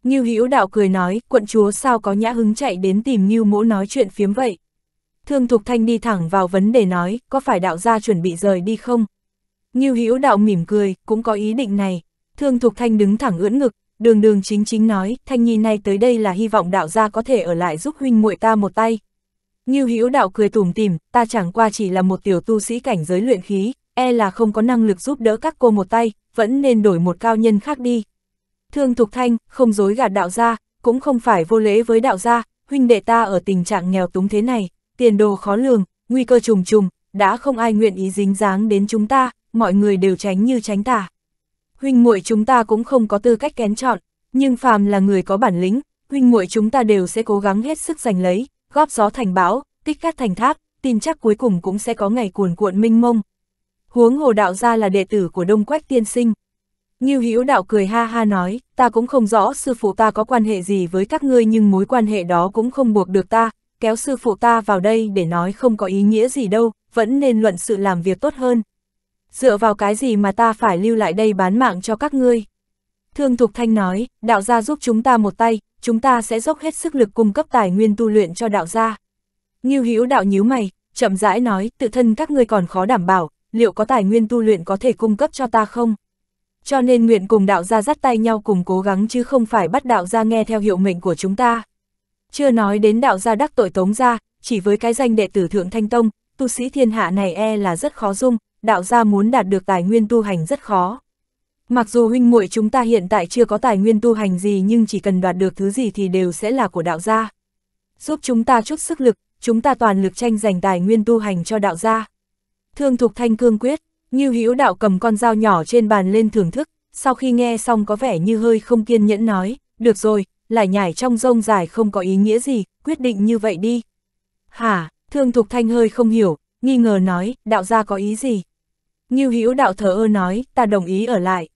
Ngưu Hữu Đạo cười nói, quận chúa sao có nhã hứng chạy đến tìm Ngưu Mỗ nói chuyện phiếm vậy? Thương Thục Thanh đi thẳng vào vấn đề nói, có phải đạo gia chuẩn bị rời đi không? Ngưu Hữu Đạo mỉm cười, cũng có ý định này. Thương Thục Thanh đứng thẳng ưỡn ngực, đường đường chính chính nói, Thanh Nhi nay tới đây là hy vọng đạo gia có thể ở lại giúp huynh muội ta một tay. Ngưu Hữu Đạo cười tủm tỉm, ta chẳng qua chỉ là một tiểu tu sĩ cảnh giới luyện khí, e là không có năng lực giúp đỡ các cô một tay, vẫn nên đổi một cao nhân khác đi, Thương Thục Thanh, không dối gạt đạo gia, cũng không phải vô lễ với đạo gia, huynh đệ ta ở tình trạng nghèo túng thế này, tiền đồ khó lường, nguy cơ trùng trùng, đã không ai nguyện ý dính dáng đến chúng ta, mọi người đều tránh như tránh tả. Huynh muội chúng ta cũng không có tư cách kén chọn, nhưng phàm là người có bản lĩnh, huynh muội chúng ta đều sẽ cố gắng hết sức giành lấy, góp gió thành bão, tích cát thành thác, tin chắc cuối cùng cũng sẽ có ngày cuồn cuộn minh mông. Huống hồ đạo gia là đệ tử của Đông Quách Tiên Sinh, Ngưu Hữu Đạo cười ha ha nói, ta cũng không rõ sư phụ ta có quan hệ gì với các ngươi nhưng mối quan hệ đó cũng không buộc được ta, kéo sư phụ ta vào đây để nói không có ý nghĩa gì đâu, vẫn nên luận sự làm việc tốt hơn. Dựa vào cái gì mà ta phải lưu lại đây bán mạng cho các ngươi? Thương Thục Thanh nói, đạo gia giúp chúng ta một tay, chúng ta sẽ dốc hết sức lực cung cấp tài nguyên tu luyện cho đạo gia. Ngưu Hữu Đạo nhíu mày, chậm rãi nói, tự thân các ngươi còn khó đảm bảo, liệu có tài nguyên tu luyện có thể cung cấp cho ta không? cho nên nguyện cùng đạo gia dắt tay nhau cùng cố gắng chứ không phải bắt đạo gia nghe theo hiệu mệnh của chúng ta. Chưa nói đến đạo gia đắc tội tống gia, chỉ với cái danh đệ tử Thượng Thanh Tông, tu sĩ thiên hạ này e là rất khó dung, đạo gia muốn đạt được tài nguyên tu hành rất khó. Mặc dù huynh muội chúng ta hiện tại chưa có tài nguyên tu hành gì nhưng chỉ cần đoạt được thứ gì thì đều sẽ là của đạo gia. Giúp chúng ta chút sức lực, chúng ta toàn lực tranh giành tài nguyên tu hành cho đạo gia. Thương Thục Thanh Cương quyết Ngưu Hữu Đạo cầm con dao nhỏ trên bàn lên thưởng thức, sau khi nghe xong có vẻ như hơi không kiên nhẫn nói, được rồi, lại nhảy trong rông dài không có ý nghĩa gì, quyết định như vậy đi. Hả, thương thục thanh hơi không hiểu, nghi ngờ nói, đạo gia có ý gì? Ngưu Hữu Đạo thờ ơ nói, ta đồng ý ở lại.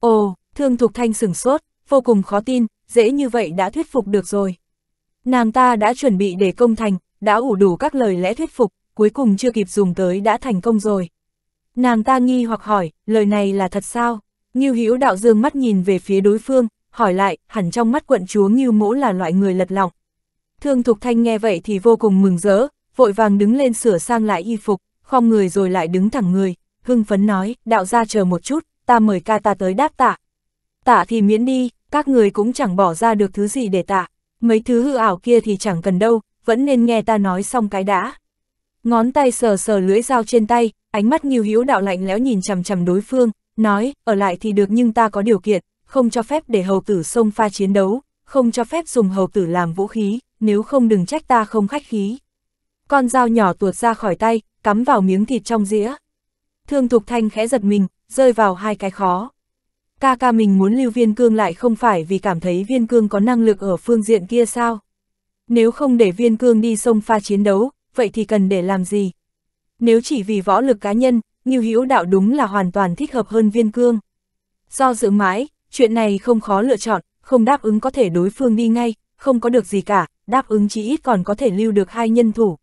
Ồ, thương thục thanh sửng sốt, vô cùng khó tin, dễ như vậy đã thuyết phục được rồi. Nàng ta đã chuẩn bị để công thành, đã ủ đủ các lời lẽ thuyết phục, cuối cùng chưa kịp dùng tới đã thành công rồi. Nàng ta nghi hoặc hỏi, lời này là thật sao? Như Hữu đạo dương mắt nhìn về phía đối phương, hỏi lại, hẳn trong mắt quận chúa Như Mỗ là loại người lật lọng. Thương Thục Thanh nghe vậy thì vô cùng mừng rỡ, vội vàng đứng lên sửa sang lại y phục, khom người rồi lại đứng thẳng người, hưng phấn nói, đạo ra chờ một chút, ta mời ca ta tới đáp tạ. Tạ thì miễn đi, các người cũng chẳng bỏ ra được thứ gì để tạ, mấy thứ hư ảo kia thì chẳng cần đâu, vẫn nên nghe ta nói xong cái đã ngón tay sờ sờ lưỡi dao trên tay, ánh mắt nghiêu hữu đạo lạnh lẽo nhìn chằm chằm đối phương, nói, ở lại thì được nhưng ta có điều kiện, không cho phép để hầu tử xông pha chiến đấu, không cho phép dùng hầu tử làm vũ khí, nếu không đừng trách ta không khách khí. Con dao nhỏ tuột ra khỏi tay, cắm vào miếng thịt trong dĩa. Thương Thục Thanh khẽ giật mình, rơi vào hai cái khó. Ca ca mình muốn lưu viên cương lại không phải vì cảm thấy viên cương có năng lực ở phương diện kia sao? Nếu không để viên cương đi sông pha chiến đấu, vậy thì cần để làm gì? Nếu chỉ vì võ lực cá nhân, Ngưu Hữu Đạo đúng là hoàn toàn thích hợp hơn Viên Cương. Do dự mãi, chuyện này không khó lựa chọn, không đáp ứng có thể đối phương đi ngay, không có được gì cả, đáp ứng chỉ ít còn có thể lưu được hai nhân thủ.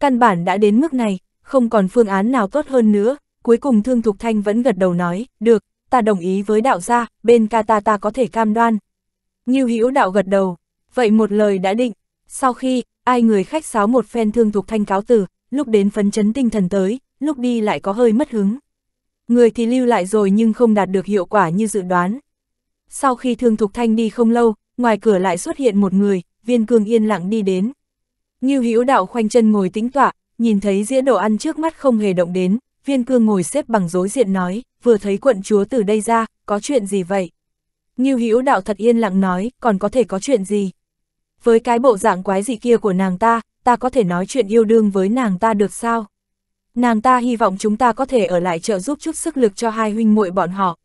Căn bản đã đến mức này, không còn phương án nào tốt hơn nữa, cuối cùng Thương Thục Thanh vẫn gật đầu nói, được, ta đồng ý với đạo gia, bên ca ta ta có thể cam đoan. Ngưu Hữu Đạo gật đầu, vậy một lời đã định, sau khi, ai người khách sáo một phen thương thục thanh cáo từ, lúc đến phấn chấn tinh thần tới, lúc đi lại có hơi mất hứng. Người thì lưu lại rồi nhưng không đạt được hiệu quả như dự đoán. Sau khi thương thục thanh đi không lâu, ngoài cửa lại xuất hiện một người, viên cương yên lặng đi đến. Ngưu hữu đạo khoanh chân ngồi tĩnh tọa, nhìn thấy dĩa đồ ăn trước mắt không hề động đến, viên cương ngồi xếp bằng rối diện nói, vừa thấy quận chúa từ đây ra, có chuyện gì vậy? Ngưu hữu đạo thật yên lặng nói, còn có thể có chuyện gì? với cái bộ dạng quái gì kia của nàng ta, ta có thể nói chuyện yêu đương với nàng ta được sao? Nàng ta hy vọng chúng ta có thể ở lại trợ giúp chút sức lực cho hai huynh muội bọn họ.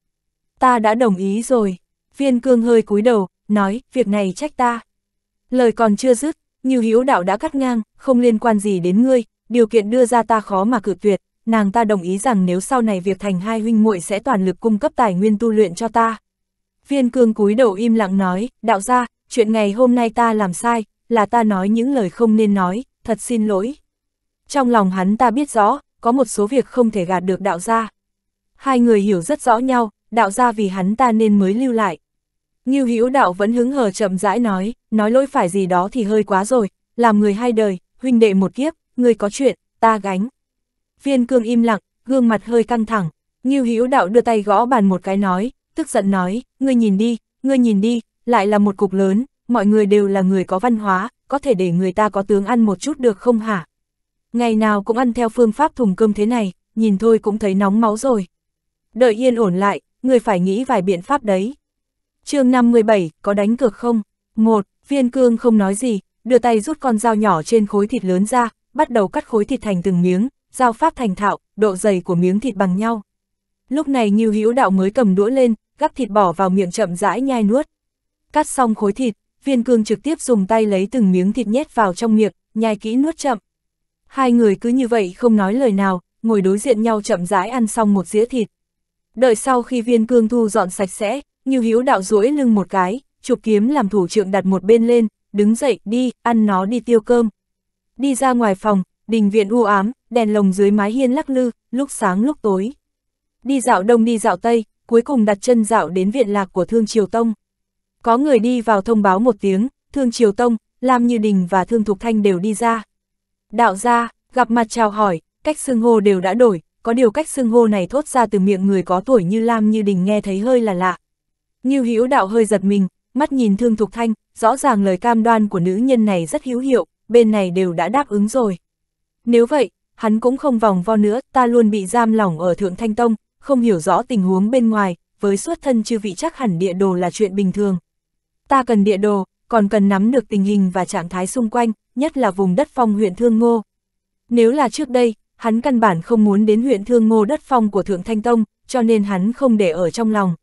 Ta đã đồng ý rồi. Viên cương hơi cúi đầu, nói, việc này trách ta. Lời còn chưa dứt, như hiếu đạo đã cắt ngang, không liên quan gì đến ngươi, điều kiện đưa ra ta khó mà cử tuyệt, nàng ta đồng ý rằng nếu sau này việc thành hai huynh muội sẽ toàn lực cung cấp tài nguyên tu luyện cho ta. Viên cương cúi đầu im lặng nói, đạo ra, chuyện ngày hôm nay ta làm sai, là ta nói những lời không nên nói, thật xin lỗi. Trong lòng hắn ta biết rõ, có một số việc không thể gạt được đạo gia. Hai người hiểu rất rõ nhau, đạo gia vì hắn ta nên mới lưu lại. Nghiêu hữu đạo vẫn hứng hờ chậm rãi nói, nói lỗi phải gì đó thì hơi quá rồi, làm người hai đời, huynh đệ một kiếp, người có chuyện, ta gánh. Viên cương im lặng, gương mặt hơi căng thẳng, Nghiêu hữu đạo đưa tay gõ bàn một cái nói, tức giận nói, ngươi nhìn đi, ngươi nhìn đi, lại là một cục lớn, mọi người đều là người có văn hóa, có thể để người ta có tướng ăn một chút được không hả? Ngày nào cũng ăn theo phương pháp thùng cơm thế này, nhìn thôi cũng thấy nóng máu rồi. Đợi yên ổn lại, người phải nghĩ vài biện pháp đấy. chương 57, có đánh cược không? một Viên cương không nói gì, đưa tay rút con dao nhỏ trên khối thịt lớn ra, bắt đầu cắt khối thịt thành từng miếng, dao pháp thành thạo, độ dày của miếng thịt bằng nhau. Lúc này Ngưu Hữu Đạo mới cầm đũa lên, gắp thịt bỏ vào miệng chậm rãi nhai nuốt. Cắt xong khối thịt, viên cương trực tiếp dùng tay lấy từng miếng thịt nhét vào trong miệng, nhai kỹ nuốt chậm. Hai người cứ như vậy không nói lời nào, ngồi đối diện nhau chậm rãi ăn xong một dĩa thịt. Đợi sau khi viên cương thu dọn sạch sẽ, như hiếu đạo duỗi lưng một cái, chụp kiếm làm thủ trượng đặt một bên lên, đứng dậy, đi, ăn nó đi tiêu cơm. Đi ra ngoài phòng, đình viện u ám, đèn lồng dưới mái hiên lắc lư, lúc sáng lúc tối. Đi dạo đông đi dạo tây, cuối cùng đặt chân dạo đến viện lạc của Thương Triều Tông. Có người đi vào thông báo một tiếng, Thương Triều Tông, Lam Như Đình và Thương Thục Thanh đều đi ra. Đạo gia, gặp mặt chào hỏi, cách xưng hô đều đã đổi, có điều cách xưng hô này thốt ra từ miệng người có tuổi như Lam Như Đình nghe thấy hơi là lạ. Như hữu đạo hơi giật mình, mắt nhìn Thương Thục Thanh, rõ ràng lời cam đoan của nữ nhân này rất hữu hiệu, bên này đều đã đáp ứng rồi. Nếu vậy, hắn cũng không vòng vo nữa, ta luôn bị giam lỏng ở Thượng Thanh Tông, không hiểu rõ tình huống bên ngoài, với xuất thân chư vị chắc hẳn địa đồ là chuyện bình thường ta cần địa đồ, còn cần nắm được tình hình và trạng thái xung quanh, nhất là vùng đất phong huyện Thương Ngô. Nếu là trước đây, hắn căn bản không muốn đến huyện Thương Ngô đất phong của Thượng Thanh Tông, cho nên hắn không để ở trong lòng.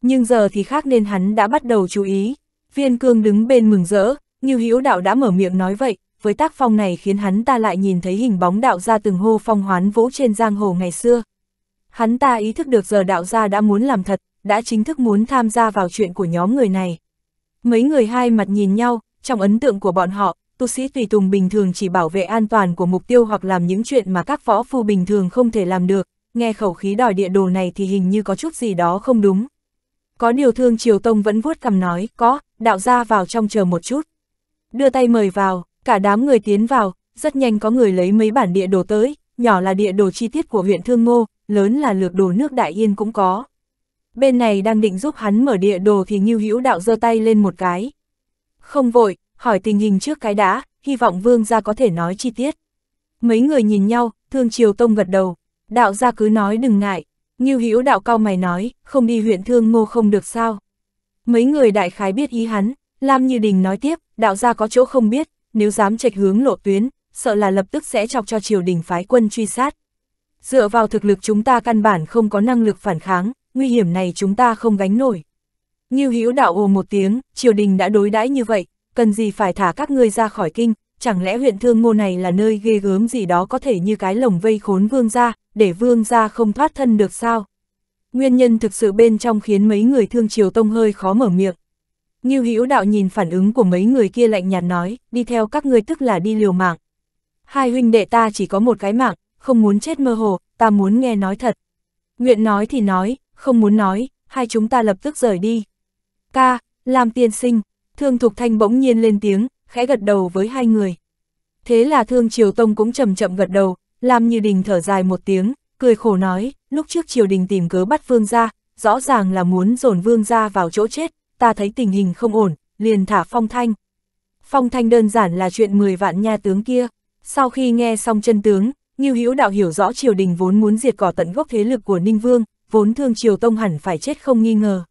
Nhưng giờ thì khác nên hắn đã bắt đầu chú ý. Viên cương đứng bên mừng rỡ, như hữu đạo đã mở miệng nói vậy, với tác phong này khiến hắn ta lại nhìn thấy hình bóng đạo gia từng hô phong hoán vỗ trên giang hồ ngày xưa. Hắn ta ý thức được giờ đạo gia đã muốn làm thật, đã chính thức muốn tham gia vào chuyện của nhóm người này. Mấy người hai mặt nhìn nhau, trong ấn tượng của bọn họ, tu sĩ tùy tùng bình thường chỉ bảo vệ an toàn của mục tiêu hoặc làm những chuyện mà các võ phu bình thường không thể làm được, nghe khẩu khí đòi địa đồ này thì hình như có chút gì đó không đúng. Có điều thương Triều Tông vẫn vuốt cầm nói, có, đạo ra vào trong chờ một chút. Đưa tay mời vào, cả đám người tiến vào, rất nhanh có người lấy mấy bản địa đồ tới, nhỏ là địa đồ chi tiết của huyện Thương Ngô, lớn là lược đồ nước Đại Yên cũng có bên này đang định giúp hắn mở địa đồ thì Ngưu Hữu Đạo giơ tay lên một cái. Không vội, hỏi tình hình trước cái đã, hy vọng Vương gia có thể nói chi tiết. Mấy người nhìn nhau, Thương Triều Tông gật đầu, đạo gia cứ nói đừng ngại. Ngưu Hữu Đạo cao mày nói, không đi huyện Thương Ngô không được sao? Mấy người đại khái biết ý hắn, Lam Như Đình nói tiếp, đạo gia có chỗ không biết, nếu dám trạch hướng lộ tuyến, sợ là lập tức sẽ chọc cho triều đình phái quân truy sát. Dựa vào thực lực chúng ta căn bản không có năng lực phản kháng, nguy hiểm này chúng ta không gánh nổi. Như Hữu đạo ồ một tiếng, triều đình đã đối đãi như vậy, cần gì phải thả các ngươi ra khỏi kinh, chẳng lẽ huyện Thương Ngô này là nơi ghê gớm gì đó có thể như cái lồng vây khốn vương gia, để vương gia không thoát thân được sao? Nguyên nhân thực sự bên trong khiến mấy người thương triều tông hơi khó mở miệng. Như Hữu đạo nhìn phản ứng của mấy người kia lạnh nhạt nói, đi theo các ngươi tức là đi liều mạng. Hai huynh đệ ta chỉ có một cái mạng, không muốn chết mơ hồ, ta muốn nghe nói thật. Nguyện nói thì nói, không muốn nói, hai chúng ta lập tức rời đi. Ca, làm tiên sinh, thương thục thanh bỗng nhiên lên tiếng, khẽ gật đầu với hai người. Thế là thương triều tông cũng chậm chậm gật đầu, làm như đình thở dài một tiếng, cười khổ nói, lúc trước triều đình tìm cớ bắt vương ra, rõ ràng là muốn dồn vương ra vào chỗ chết, ta thấy tình hình không ổn, liền thả phong thanh. Phong thanh đơn giản là chuyện 10 vạn nha tướng kia, sau khi nghe xong chân tướng, Nghiêu Hữu đạo hiểu rõ triều đình vốn muốn diệt cỏ tận gốc thế lực của Ninh Vương, vốn Thương Triều Tông hẳn phải chết không nghi ngờ.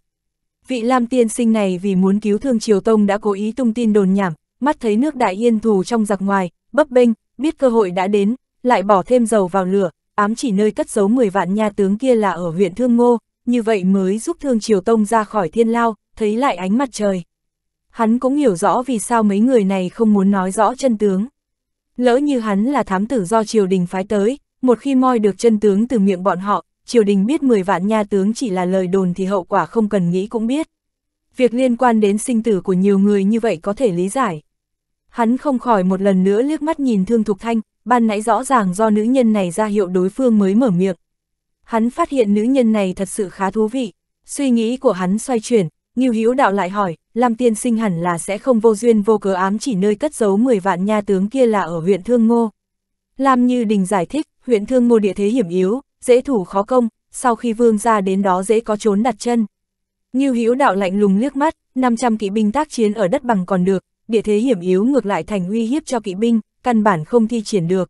Vị Lam Tiên sinh này vì muốn cứu Thương Triều Tông đã cố ý tung tin đồn nhảm, mắt thấy nước đại yên thù trong giặc ngoài, bấp bênh, biết cơ hội đã đến, lại bỏ thêm dầu vào lửa, ám chỉ nơi cất giấu 10 vạn nha tướng kia là ở huyện Thương Ngô, như vậy mới giúp Thương Triều Tông ra khỏi thiên lao, thấy lại ánh mặt trời. Hắn cũng hiểu rõ vì sao mấy người này không muốn nói rõ chân tướng. Lỡ như hắn là thám tử do triều đình phái tới, một khi moi được chân tướng từ miệng bọn họ, triều đình biết 10 vạn nha tướng chỉ là lời đồn thì hậu quả không cần nghĩ cũng biết. Việc liên quan đến sinh tử của nhiều người như vậy có thể lý giải. Hắn không khỏi một lần nữa liếc mắt nhìn Thương Thục Thanh, ban nãy rõ ràng do nữ nhân này ra hiệu đối phương mới mở miệng. Hắn phát hiện nữ nhân này thật sự khá thú vị, suy nghĩ của hắn xoay chuyển, Ngưu Hữu Đạo lại hỏi, Lam Tiên Sinh hẳn là sẽ không vô duyên vô cớ ám chỉ nơi cất giấu 10 vạn nha tướng kia là ở huyện Thương Ngô. Lam Như Đình giải thích, huyện Thương Ngô địa thế hiểm yếu, dễ thủ khó công, sau khi vương ra đến đó dễ có trốn đặt chân. Như hữu đạo lạnh lùng liếc mắt, 500 kỵ binh tác chiến ở đất bằng còn được, địa thế hiểm yếu ngược lại thành uy hiếp cho kỵ binh, căn bản không thi triển được.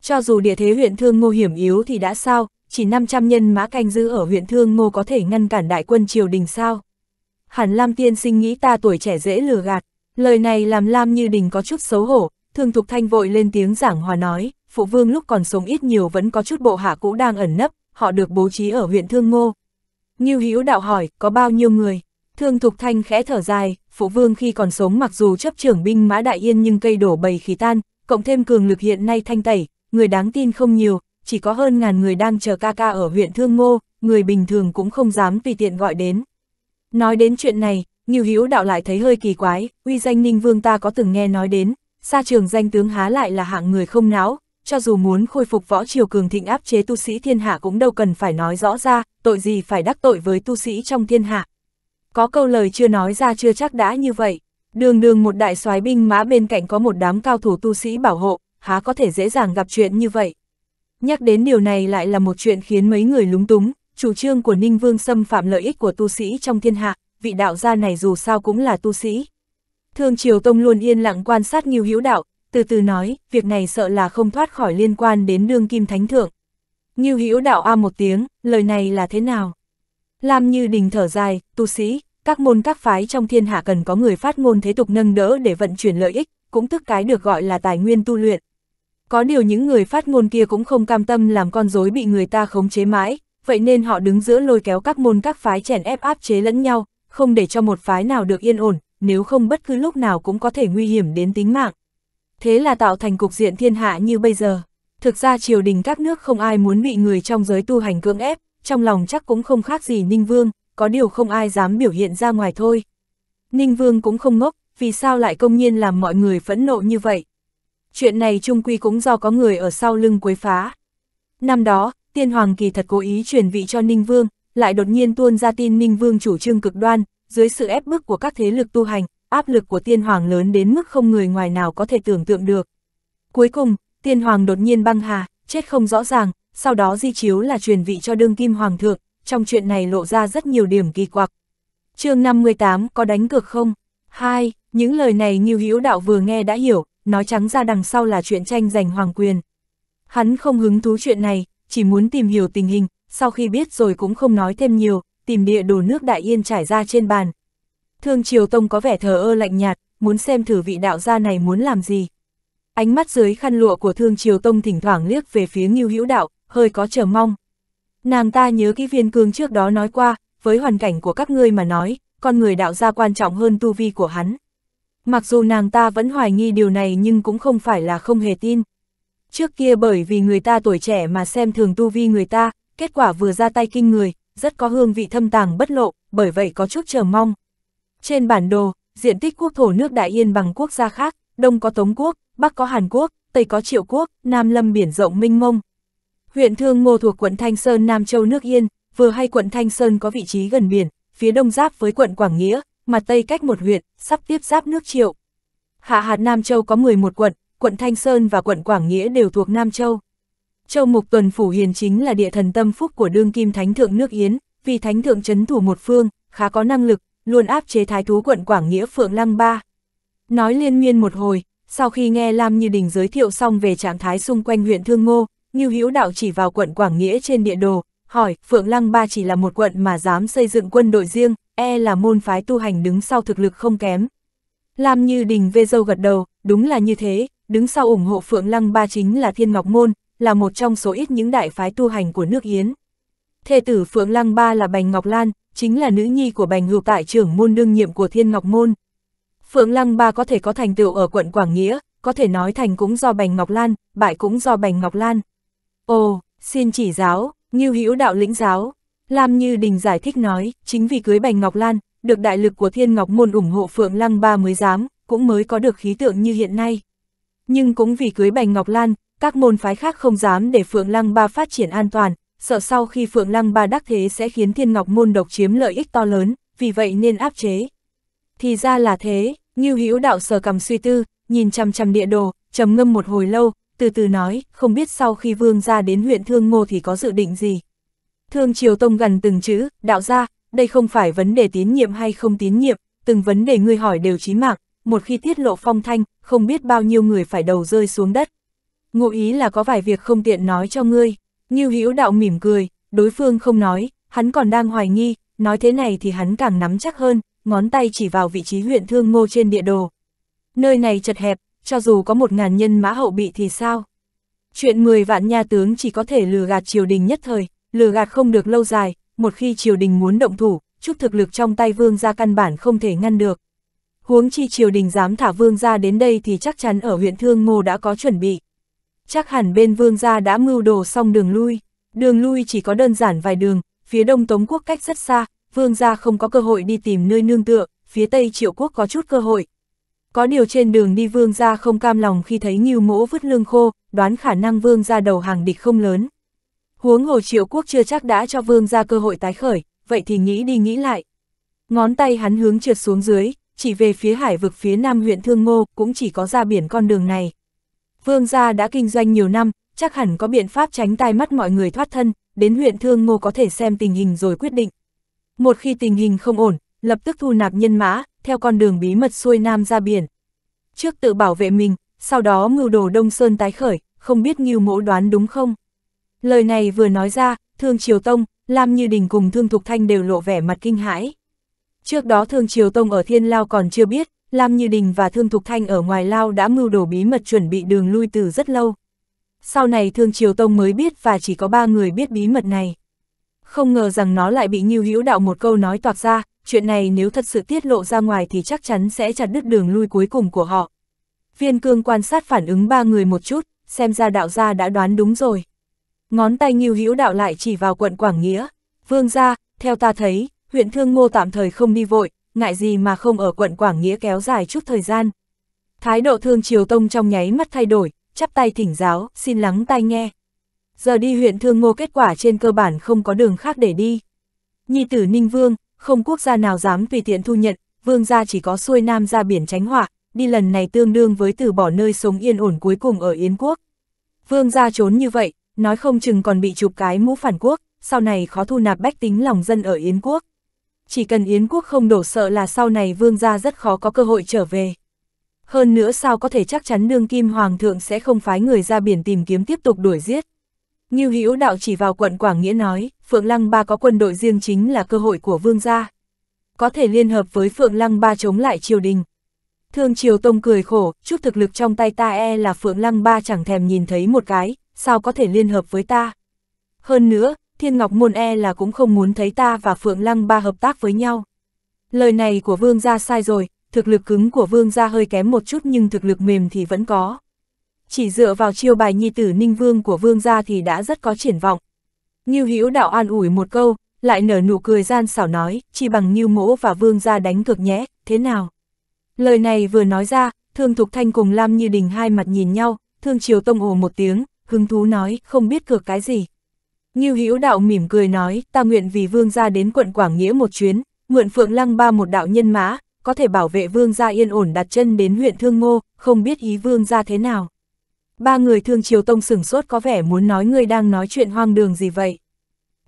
Cho dù địa thế huyện Thương Ngô hiểm yếu thì đã sao, chỉ 500 nhân mã canh giữ ở huyện Thương Ngô có thể ngăn cản đại quân triều đình sao. Hẳn Lam tiên sinh nghĩ ta tuổi trẻ dễ lừa gạt, lời này làm Lam Như Đình có chút xấu hổ, Thường Thục Thanh vội lên tiếng giảng hòa nói, phụ vương lúc còn sống ít nhiều vẫn có chút bộ hạ cũ đang ẩn nấp, họ được bố trí ở huyện Thương Ngô. Như Hữu đạo hỏi, có bao nhiêu người? Thương Thục Thanh khẽ thở dài, phụ vương khi còn sống mặc dù chấp trưởng binh mã đại yên nhưng cây đổ bầy khí tan, cộng thêm cường lực hiện nay thanh tẩy, người đáng tin không nhiều, chỉ có hơn ngàn người đang chờ ca ca ở huyện Thương Ngô, người bình thường cũng không dám tùy tiện gọi đến. Nói đến chuyện này, Như Hữu đạo lại thấy hơi kỳ quái, uy danh Ninh Vương ta có từng nghe nói đến, xa trường danh tướng há lại là hạng người không não, cho dù muốn khôi phục võ triều cường thịnh áp chế tu sĩ thiên hạ cũng đâu cần phải nói rõ ra, tội gì phải đắc tội với tu sĩ trong thiên hạ. Có câu lời chưa nói ra chưa chắc đã như vậy, đường đường một đại soái binh mã bên cạnh có một đám cao thủ tu sĩ bảo hộ, há có thể dễ dàng gặp chuyện như vậy. Nhắc đến điều này lại là một chuyện khiến mấy người lúng túng, chủ trương của Ninh Vương xâm phạm lợi ích của tu sĩ trong thiên hạ, vị đạo gia này dù sao cũng là tu sĩ. Thương Triều Tông luôn yên lặng quan sát nghiêu hữu đạo, từ từ nói, việc này sợ là không thoát khỏi liên quan đến đương kim thánh thượng. Như hữu đạo a một tiếng, lời này là thế nào? Làm như đình thở dài, tu sĩ, các môn các phái trong thiên hạ cần có người phát ngôn thế tục nâng đỡ để vận chuyển lợi ích, cũng tức cái được gọi là tài nguyên tu luyện. Có điều những người phát ngôn kia cũng không cam tâm làm con rối bị người ta khống chế mãi, vậy nên họ đứng giữa lôi kéo các môn các phái chèn ép áp chế lẫn nhau, không để cho một phái nào được yên ổn, nếu không bất cứ lúc nào cũng có thể nguy hiểm đến tính mạng thế là tạo thành cục diện thiên hạ như bây giờ. Thực ra triều đình các nước không ai muốn bị người trong giới tu hành cưỡng ép, trong lòng chắc cũng không khác gì Ninh Vương, có điều không ai dám biểu hiện ra ngoài thôi. Ninh Vương cũng không ngốc, vì sao lại công nhiên làm mọi người phẫn nộ như vậy. Chuyện này trung quy cũng do có người ở sau lưng quấy phá. Năm đó, tiên hoàng kỳ thật cố ý truyền vị cho Ninh Vương, lại đột nhiên tuôn ra tin Ninh Vương chủ trương cực đoan, dưới sự ép bức của các thế lực tu hành, áp lực của tiên hoàng lớn đến mức không người ngoài nào có thể tưởng tượng được. Cuối cùng, tiên hoàng đột nhiên băng hà, chết không rõ ràng, sau đó di chiếu là truyền vị cho đương kim hoàng thượng, trong chuyện này lộ ra rất nhiều điểm kỳ quặc. chương 58 có đánh cược không? hai Những lời này Ngưu Hữu Đạo vừa nghe đã hiểu, nói trắng ra đằng sau là chuyện tranh giành hoàng quyền. Hắn không hứng thú chuyện này, chỉ muốn tìm hiểu tình hình, sau khi biết rồi cũng không nói thêm nhiều, tìm địa đồ nước Đại Yên trải ra trên bàn, Thương Triều Tông có vẻ thờ ơ lạnh nhạt, muốn xem thử vị đạo gia này muốn làm gì. Ánh mắt dưới khăn lụa của Thương Triều Tông thỉnh thoảng liếc về phía Ngưu Hữu Đạo, hơi có chờ mong. Nàng ta nhớ cái viên cương trước đó nói qua, với hoàn cảnh của các ngươi mà nói, con người đạo gia quan trọng hơn tu vi của hắn. Mặc dù nàng ta vẫn hoài nghi điều này nhưng cũng không phải là không hề tin. Trước kia bởi vì người ta tuổi trẻ mà xem thường tu vi người ta, kết quả vừa ra tay kinh người, rất có hương vị thâm tàng bất lộ, bởi vậy có chút chờ mong. Trên bản đồ, diện tích quốc thổ nước Đại Yên bằng quốc gia khác, Đông có Tống Quốc, Bắc có Hàn Quốc, Tây có Triệu Quốc, Nam lâm biển rộng minh mông. Huyện Thương Ngô thuộc quận Thanh Sơn Nam Châu nước Yên, vừa hay quận Thanh Sơn có vị trí gần biển, phía đông giáp với quận Quảng Nghĩa, mặt Tây cách một huyện, sắp tiếp giáp nước Triệu. Hạ hạt Nam Châu có 11 quận, quận Thanh Sơn và quận Quảng Nghĩa đều thuộc Nam Châu. Châu Mục Tuần Phủ Hiền chính là địa thần tâm phúc của đương kim thánh thượng nước Yến, vì thánh thượng chấn thủ một phương, khá có năng lực, luôn áp chế thái thú quận Quảng Nghĩa Phượng Lăng Ba. Nói liên miên một hồi, sau khi nghe Lam Như Đình giới thiệu xong về trạng thái xung quanh huyện Thương Ngô, Như Hữu Đạo chỉ vào quận Quảng Nghĩa trên địa đồ, hỏi, Phượng Lăng Ba chỉ là một quận mà dám xây dựng quân đội riêng, e là môn phái tu hành đứng sau thực lực không kém. Lam Như Đình vê dâu gật đầu, đúng là như thế, đứng sau ủng hộ Phượng Lăng Ba chính là Thiên Ngọc Môn, là một trong số ít những đại phái tu hành của nước Yến. Thê tử Phượng Lăng Ba là Bành Ngọc Lan, chính là nữ nhi của Bành Hữu tại trưởng môn đương nhiệm của Thiên Ngọc Môn. Phượng Lăng Ba có thể có thành tựu ở quận Quảng Nghĩa, có thể nói thành cũng do Bành Ngọc Lan, bại cũng do Bành Ngọc Lan. Ồ, xin chỉ giáo, Như Hữu đạo lĩnh giáo. Lam Như Đình giải thích nói, chính vì cưới Bành Ngọc Lan, được đại lực của Thiên Ngọc Môn ủng hộ Phượng Lăng Ba mới dám, cũng mới có được khí tượng như hiện nay. Nhưng cũng vì cưới Bành Ngọc Lan, các môn phái khác không dám để Phượng Lăng Ba phát triển an toàn, sợ sau khi Phượng Lăng Ba đắc thế sẽ khiến Thiên Ngọc Môn độc chiếm lợi ích to lớn, vì vậy nên áp chế. Thì ra là thế, Như Hữu Đạo sờ cầm suy tư, nhìn chằm chằm địa đồ, trầm ngâm một hồi lâu, từ từ nói, không biết sau khi Vương gia đến huyện Thương Ngô thì có dự định gì. Thương Triều Tông gần từng chữ, đạo gia, đây không phải vấn đề tín nhiệm hay không tín nhiệm, từng vấn đề ngươi hỏi đều chí mạng, một khi tiết lộ phong thanh, không biết bao nhiêu người phải đầu rơi xuống đất. Ngụ ý là có vài việc không tiện nói cho ngươi. Ngưu Hữu Đạo mỉm cười, đối phương không nói, hắn còn đang hoài nghi, nói thế này thì hắn càng nắm chắc hơn, ngón tay chỉ vào vị trí huyện Thương Ngô trên địa đồ. Nơi này chật hẹp, cho dù có một ngàn nhân mã hậu bị thì sao? Chuyện 10 vạn nhà tướng chỉ có thể lừa gạt triều đình nhất thời, lừa gạt không được lâu dài, một khi triều đình muốn động thủ, chút thực lực trong tay vương gia căn bản không thể ngăn được. Huống chi triều đình dám thả vương gia đến đây thì chắc chắn ở huyện Thương Ngô đã có chuẩn bị chắc hẳn bên vương gia đã mưu đồ xong đường lui. Đường lui chỉ có đơn giản vài đường, phía đông Tống quốc cách rất xa, vương gia không có cơ hội đi tìm nơi nương tựa, phía tây triệu quốc có chút cơ hội. Có điều trên đường đi vương gia không cam lòng khi thấy nghiêu mỗ vứt lương khô, đoán khả năng vương gia đầu hàng địch không lớn. Huống hồ triệu quốc chưa chắc đã cho vương gia cơ hội tái khởi, vậy thì nghĩ đi nghĩ lại. Ngón tay hắn hướng trượt xuống dưới, chỉ về phía hải vực phía nam huyện Thương Ngô cũng chỉ có ra biển con đường này. Vương gia đã kinh doanh nhiều năm, chắc hẳn có biện pháp tránh tai mắt mọi người thoát thân, đến huyện Thương Ngô có thể xem tình hình rồi quyết định. Một khi tình hình không ổn, lập tức thu nạp nhân mã, theo con đường bí mật xuôi nam ra biển. Trước tự bảo vệ mình, sau đó mưu đồ Đông Sơn tái khởi, không biết Ngưu Mỗ đoán đúng không? Lời này vừa nói ra, Thương Triều Tông, Lam Như Đình cùng Thương Thục Thanh đều lộ vẻ mặt kinh hãi. Trước đó Thương Triều Tông ở Thiên Lao còn chưa biết, Lam Như Đình và Thương Thục Thanh ở ngoài lao đã mưu đồ bí mật chuẩn bị đường lui từ rất lâu. Sau này Thương Triều Tông mới biết và chỉ có ba người biết bí mật này. Không ngờ rằng nó lại bị Nhiêu Hữu Đạo một câu nói toạc ra, chuyện này nếu thật sự tiết lộ ra ngoài thì chắc chắn sẽ chặt đứt đường lui cuối cùng của họ. Viên cương quan sát phản ứng ba người một chút, xem ra đạo gia đã đoán đúng rồi. Ngón tay Nhiêu Hữu Đạo lại chỉ vào quận Quảng Nghĩa. Vương gia, theo ta thấy, huyện Thương Ngô tạm thời không đi vội, ngại gì mà không ở quận Quảng Nghĩa kéo dài chút thời gian. Thái độ thương Triều Tông trong nháy mắt thay đổi, chắp tay thỉnh giáo, xin lắng tai nghe. Giờ đi huyện Thương Ngô kết quả trên cơ bản không có đường khác để đi. Nhi tử Ninh Vương, không quốc gia nào dám tùy tiện thu nhận, vương gia chỉ có xuôi nam ra biển tránh họa, đi lần này tương đương với từ bỏ nơi sống yên ổn cuối cùng ở Yến quốc. Vương gia trốn như vậy, nói không chừng còn bị chụp cái mũ phản quốc, sau này khó thu nạp bách tính lòng dân ở Yến quốc chỉ cần Yến quốc không đổ sợ là sau này vương gia rất khó có cơ hội trở về. Hơn nữa sao có thể chắc chắn đương kim hoàng thượng sẽ không phái người ra biển tìm kiếm tiếp tục đuổi giết. như Hữu đạo chỉ vào quận Quảng Nghĩa nói, Phượng Lăng Ba có quân đội riêng chính là cơ hội của vương gia. Có thể liên hợp với Phượng Lăng Ba chống lại triều đình. Thương Triều Tông cười khổ, chút thực lực trong tay ta e là Phượng Lăng Ba chẳng thèm nhìn thấy một cái, sao có thể liên hợp với ta. Hơn nữa, Thiên Ngọc Môn e là cũng không muốn thấy ta và Phượng Lăng ba hợp tác với nhau. Lời này của Vương gia sai rồi, thực lực cứng của Vương gia hơi kém một chút nhưng thực lực mềm thì vẫn có. Chỉ dựa vào chiêu bài nhi tử Ninh Vương của Vương gia thì đã rất có triển vọng. Như Hữu đạo an ủi một câu, lại nở nụ cười gian xảo nói, chỉ bằng Như Mỗ và Vương gia đánh cực nhé, thế nào? Lời này vừa nói ra, Thương Thục Thanh cùng Lam Như Đình hai mặt nhìn nhau, Thương Triều Tông ồ một tiếng, hứng thú nói, không biết cược cái gì. Ngưu Hữu Đạo mỉm cười nói, ta nguyện vì vương gia đến quận Quảng Nghĩa một chuyến, mượn Phượng Lăng ba một đạo nhân mã, có thể bảo vệ vương gia yên ổn đặt chân đến huyện Thương Ngô, không biết ý vương gia thế nào. Ba người Thương Triều Tông sửng sốt có vẻ muốn nói ngươi đang nói chuyện hoang đường gì vậy.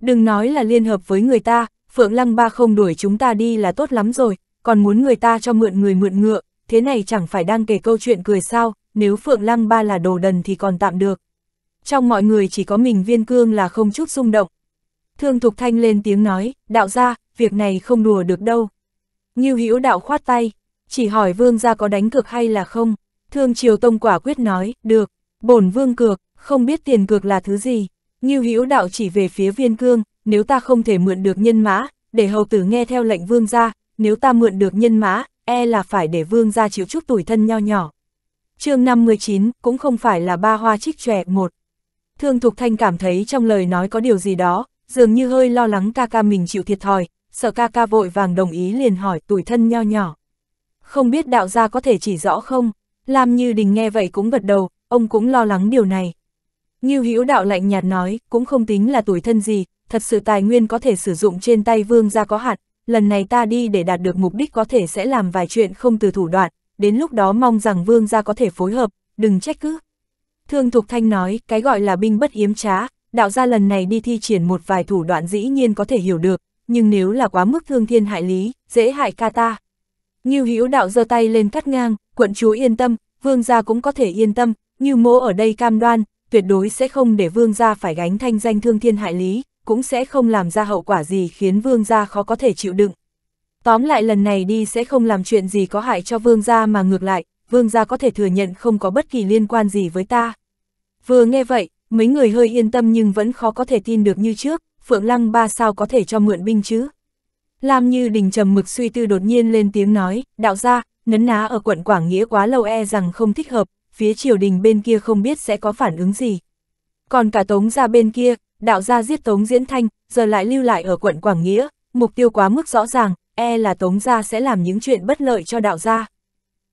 Đừng nói là liên hợp với người ta, Phượng Lăng ba không đuổi chúng ta đi là tốt lắm rồi, còn muốn người ta cho mượn người mượn ngựa, thế này chẳng phải đang kể câu chuyện cười sao, nếu Phượng Lăng ba là đồ đần thì còn tạm được trong mọi người chỉ có mình viên cương là không chút rung động. Thương Thục Thanh lên tiếng nói, đạo gia việc này không đùa được đâu. Ngưu Hữu đạo khoát tay, chỉ hỏi vương gia có đánh cược hay là không. Thương Triều Tông quả quyết nói, được, bổn vương cược, không biết tiền cược là thứ gì. Ngưu Hữu đạo chỉ về phía viên cương, nếu ta không thể mượn được nhân mã, để hầu tử nghe theo lệnh vương gia, nếu ta mượn được nhân mã, e là phải để vương gia chịu chút tuổi thân nho nhỏ. chương 59 cũng không phải là ba hoa trích trẻ một. Thương Thục Thanh cảm thấy trong lời nói có điều gì đó, dường như hơi lo lắng ca ca mình chịu thiệt thòi, sợ ca ca vội vàng đồng ý liền hỏi tuổi thân nho nhỏ. Không biết đạo gia có thể chỉ rõ không? Lam Như Đình nghe vậy cũng gật đầu, ông cũng lo lắng điều này. Như Hữu đạo lạnh nhạt nói, cũng không tính là tuổi thân gì, thật sự tài nguyên có thể sử dụng trên tay vương gia có hạn, lần này ta đi để đạt được mục đích có thể sẽ làm vài chuyện không từ thủ đoạn, đến lúc đó mong rằng vương gia có thể phối hợp, đừng trách cứ. Thương Thục Thanh nói, cái gọi là binh bất hiếm trá, đạo gia lần này đi thi triển một vài thủ đoạn dĩ nhiên có thể hiểu được, nhưng nếu là quá mức thương thiên hại lý, dễ hại ca ta. Ngưu Hữu đạo giơ tay lên cắt ngang, quận chúa yên tâm, vương gia cũng có thể yên tâm, Như Mỗ ở đây cam đoan, tuyệt đối sẽ không để vương gia phải gánh thanh danh thương thiên hại lý, cũng sẽ không làm ra hậu quả gì khiến vương gia khó có thể chịu đựng. Tóm lại lần này đi sẽ không làm chuyện gì có hại cho vương gia mà ngược lại, vương gia có thể thừa nhận không có bất kỳ liên quan gì với ta. Vừa nghe vậy, mấy người hơi yên tâm nhưng vẫn khó có thể tin được như trước, Phượng Lăng ba sao có thể cho mượn binh chứ. Làm như đình trầm mực suy tư đột nhiên lên tiếng nói, đạo gia, nấn ná ở quận Quảng Nghĩa quá lâu e rằng không thích hợp, phía triều đình bên kia không biết sẽ có phản ứng gì. Còn cả tống gia bên kia, đạo gia giết tống diễn thanh, giờ lại lưu lại ở quận Quảng Nghĩa, mục tiêu quá mức rõ ràng, e là tống gia sẽ làm những chuyện bất lợi cho đạo gia.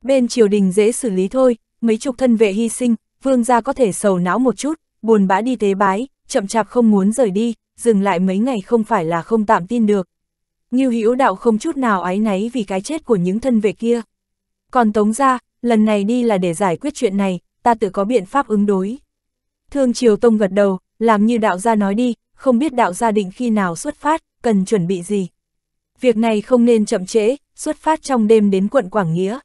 Bên triều đình dễ xử lý thôi, mấy chục thân vệ hy sinh, vương gia có thể sầu não một chút, buồn bã đi tế bái, chậm chạp không muốn rời đi, dừng lại mấy ngày không phải là không tạm tin được. như Hữu Đạo không chút nào ái náy vì cái chết của những thân vệ kia. Còn Tống gia, lần này đi là để giải quyết chuyện này, ta tự có biện pháp ứng đối. Thương Triều Tông gật đầu, làm như đạo gia nói đi, không biết đạo gia định khi nào xuất phát, cần chuẩn bị gì. Việc này không nên chậm trễ, xuất phát trong đêm đến quận Quảng Nghĩa,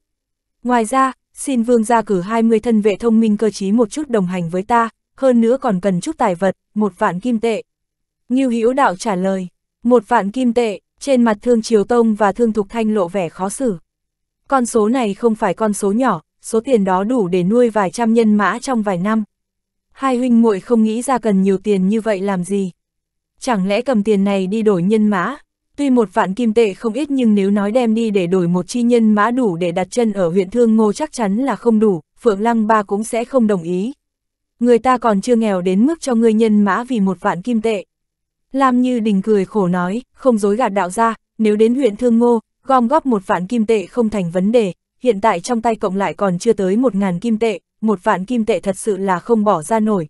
Ngoài ra, xin vương gia cử 20 thân vệ thông minh cơ trí một chút đồng hành với ta, hơn nữa còn cần chút tài vật, một vạn kim tệ. Ngưu Hữu Đạo trả lời, một vạn kim tệ, trên mặt Thương Triều Tông và Thương Thục Thanh lộ vẻ khó xử. Con số này không phải con số nhỏ, số tiền đó đủ để nuôi vài trăm nhân mã trong vài năm. Hai huynh muội không nghĩ ra cần nhiều tiền như vậy làm gì. Chẳng lẽ cầm tiền này đi đổi nhân mã, Tuy một vạn kim tệ không ít nhưng nếu nói đem đi để đổi một chi nhân mã đủ để đặt chân ở huyện Thương Ngô chắc chắn là không đủ, Phượng Lăng Ba cũng sẽ không đồng ý. Người ta còn chưa nghèo đến mức cho người nhân mã vì một vạn kim tệ. Lam Như Đình cười khổ nói, không dối gạt đạo ra, nếu đến huyện Thương Ngô, gom góp một vạn kim tệ không thành vấn đề, hiện tại trong tay cộng lại còn chưa tới một ngàn kim tệ, một vạn kim tệ thật sự là không bỏ ra nổi.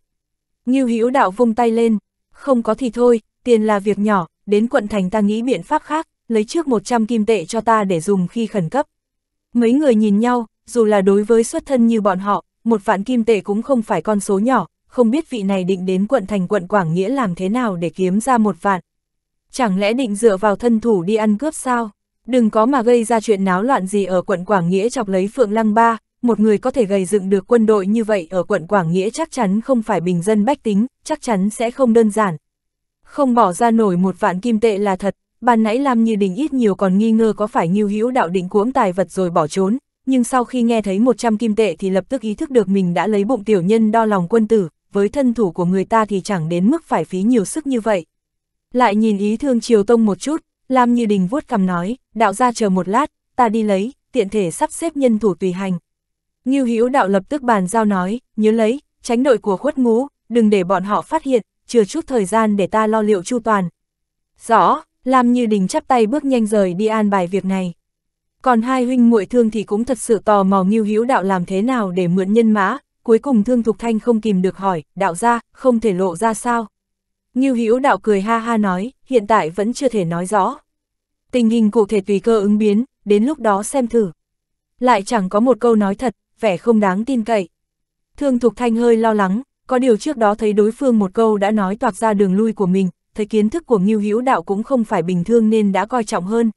Ngưu Hữu đạo vung tay lên, không có thì thôi, tiền là việc nhỏ, đến quận thành ta nghĩ biện pháp khác, lấy trước 100 kim tệ cho ta để dùng khi khẩn cấp. Mấy người nhìn nhau, dù là đối với xuất thân như bọn họ, một vạn kim tệ cũng không phải con số nhỏ, không biết vị này định đến quận thành quận Quảng Nghĩa làm thế nào để kiếm ra một vạn. Chẳng lẽ định dựa vào thân thủ đi ăn cướp sao? Đừng có mà gây ra chuyện náo loạn gì ở quận Quảng Nghĩa chọc lấy Phượng Lăng Ba, một người có thể gầy dựng được quân đội như vậy ở quận Quảng Nghĩa chắc chắn không phải bình dân bách tính, chắc chắn sẽ không đơn giản, không bỏ ra nổi một vạn kim tệ là thật, ban nãy Lam Như Đình ít nhiều còn nghi ngờ có phải Ngưu Hữu đạo định cuỗng tài vật rồi bỏ trốn, nhưng sau khi nghe thấy 100 kim tệ thì lập tức ý thức được mình đã lấy bụng tiểu nhân đo lòng quân tử, với thân thủ của người ta thì chẳng đến mức phải phí nhiều sức như vậy. Lại nhìn ý thương Triều Tông một chút, Lam Như Đình vuốt cầm nói, đạo ra chờ một lát, ta đi lấy, tiện thể sắp xếp nhân thủ tùy hành. Ngưu Hữu đạo lập tức bàn giao nói, nhớ lấy, tránh đội của khuất ngũ, đừng để bọn họ phát hiện, chưa chút thời gian để ta lo liệu chu toàn. Rõ, Lam Như Đình chắp tay bước nhanh rời đi an bài việc này. Còn hai huynh muội thương thì cũng thật sự tò mò nghiêu hữu đạo làm thế nào để mượn nhân mã, cuối cùng thương thục thanh không kìm được hỏi, đạo ra, không thể lộ ra sao. Nghiêu hữu đạo cười ha ha nói, hiện tại vẫn chưa thể nói rõ. Tình hình cụ thể tùy cơ ứng biến, đến lúc đó xem thử. Lại chẳng có một câu nói thật, vẻ không đáng tin cậy. Thương Thục Thanh hơi lo lắng, có điều trước đó thấy đối phương một câu đã nói toạc ra đường lui của mình, thấy kiến thức của Ngưu Hữu Đạo cũng không phải bình thường nên đã coi trọng hơn.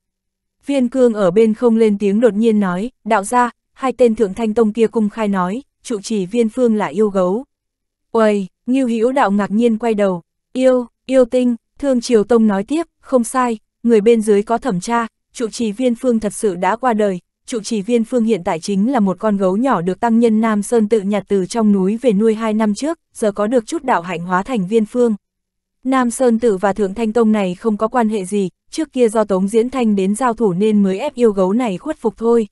Viên Cương ở bên không lên tiếng đột nhiên nói, đạo ra, hai tên thượng thanh tông kia cung khai nói, trụ trì viên phương là yêu gấu. Uầy, Ngưu Hữu Đạo ngạc nhiên quay đầu, yêu, yêu tinh, thương triều tông nói tiếp, không sai, người bên dưới có thẩm tra, trụ trì viên phương thật sự đã qua đời, trụ trì viên phương hiện tại chính là một con gấu nhỏ được tăng nhân Nam Sơn tự nhặt từ trong núi về nuôi hai năm trước, giờ có được chút đạo hạnh hóa thành viên phương. Nam Sơn tự và Thượng Thanh Tông này không có quan hệ gì, trước kia do Tống Diễn Thanh đến giao thủ nên mới ép yêu gấu này khuất phục thôi.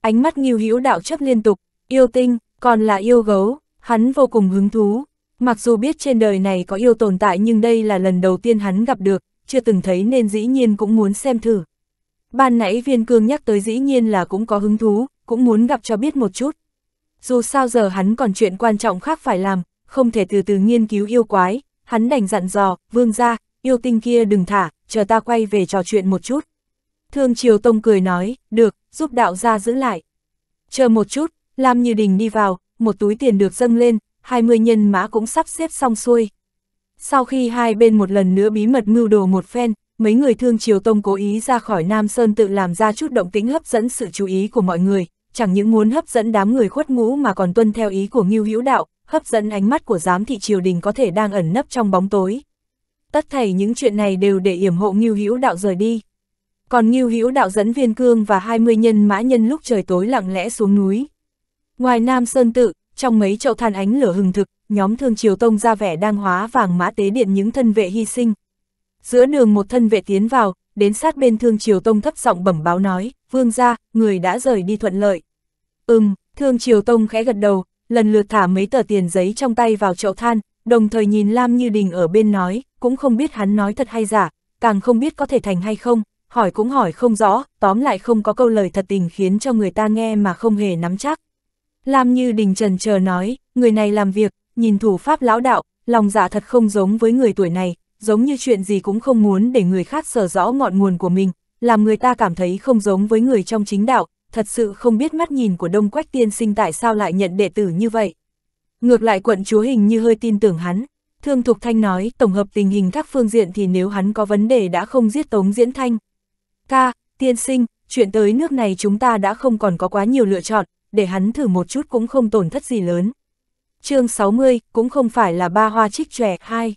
Ánh mắt nghiêu hữu đạo chấp liên tục, yêu tinh, còn là yêu gấu, hắn vô cùng hứng thú. Mặc dù biết trên đời này có yêu tồn tại nhưng đây là lần đầu tiên hắn gặp được, chưa từng thấy nên dĩ nhiên cũng muốn xem thử. Ban nãy viên cương nhắc tới dĩ nhiên là cũng có hứng thú, cũng muốn gặp cho biết một chút. Dù sao giờ hắn còn chuyện quan trọng khác phải làm, không thể từ từ nghiên cứu yêu quái, hắn đành dặn dò, vương ra, yêu tinh kia đừng thả, chờ ta quay về trò chuyện một chút. Thương Triều Tông cười nói, được, giúp đạo gia giữ lại. Chờ một chút, lam Như Đình đi vào, một túi tiền được dâng lên, 20 nhân mã cũng sắp xếp xong xuôi. Sau khi hai bên một lần nữa bí mật mưu đồ một phen, mấy người thương Triều Tông cố ý ra khỏi Nam Sơn tự làm ra chút động tĩnh hấp dẫn sự chú ý của mọi người, chẳng những muốn hấp dẫn đám người khuất ngũ mà còn tuân theo ý của Ngưu Hữu Đạo, hấp dẫn ánh mắt của giám thị triều đình có thể đang ẩn nấp trong bóng tối. Tất thảy những chuyện này đều để yểm hộ Ngưu Hữu Đạo rời đi. Còn Ngưu Hữu Đạo dẫn Viên Cương và 20 nhân mã nhân lúc trời tối lặng lẽ xuống núi. Ngoài Nam Sơn tự, trong mấy chậu than ánh lửa hừng thực, nhóm Thương Triều Tông ra vẻ đang hóa vàng mã tế điện những thân vệ hy sinh, Giữa đường một thân vệ tiến vào, đến sát bên Thương Triều Tông thấp giọng bẩm báo nói, vương ra, người đã rời đi thuận lợi. Ừm, Thương Triều Tông khẽ gật đầu, lần lượt thả mấy tờ tiền giấy trong tay vào chậu than, đồng thời nhìn Lam Như Đình ở bên nói, cũng không biết hắn nói thật hay giả, càng không biết có thể thành hay không, hỏi cũng hỏi không rõ, tóm lại không có câu lời thật tình khiến cho người ta nghe mà không hề nắm chắc. Lam Như Đình trần chờ nói, người này làm việc, nhìn thủ pháp lão đạo, lòng giả dạ thật không giống với người tuổi này, giống như chuyện gì cũng không muốn để người khác sở rõ ngọn nguồn của mình, làm người ta cảm thấy không giống với người trong chính đạo, thật sự không biết mắt nhìn của Đông Quách tiên sinh tại sao lại nhận đệ tử như vậy. Ngược lại quận chúa hình như hơi tin tưởng hắn, Thương Thục Thanh nói tổng hợp tình hình các phương diện thì nếu hắn có vấn đề đã không giết Tống Diễn Thanh. Ca, tiên sinh, chuyện tới nước này chúng ta đã không còn có quá nhiều lựa chọn, để hắn thử một chút cũng không tổn thất gì lớn. chương 60, cũng không phải là ba hoa trích trẻ hai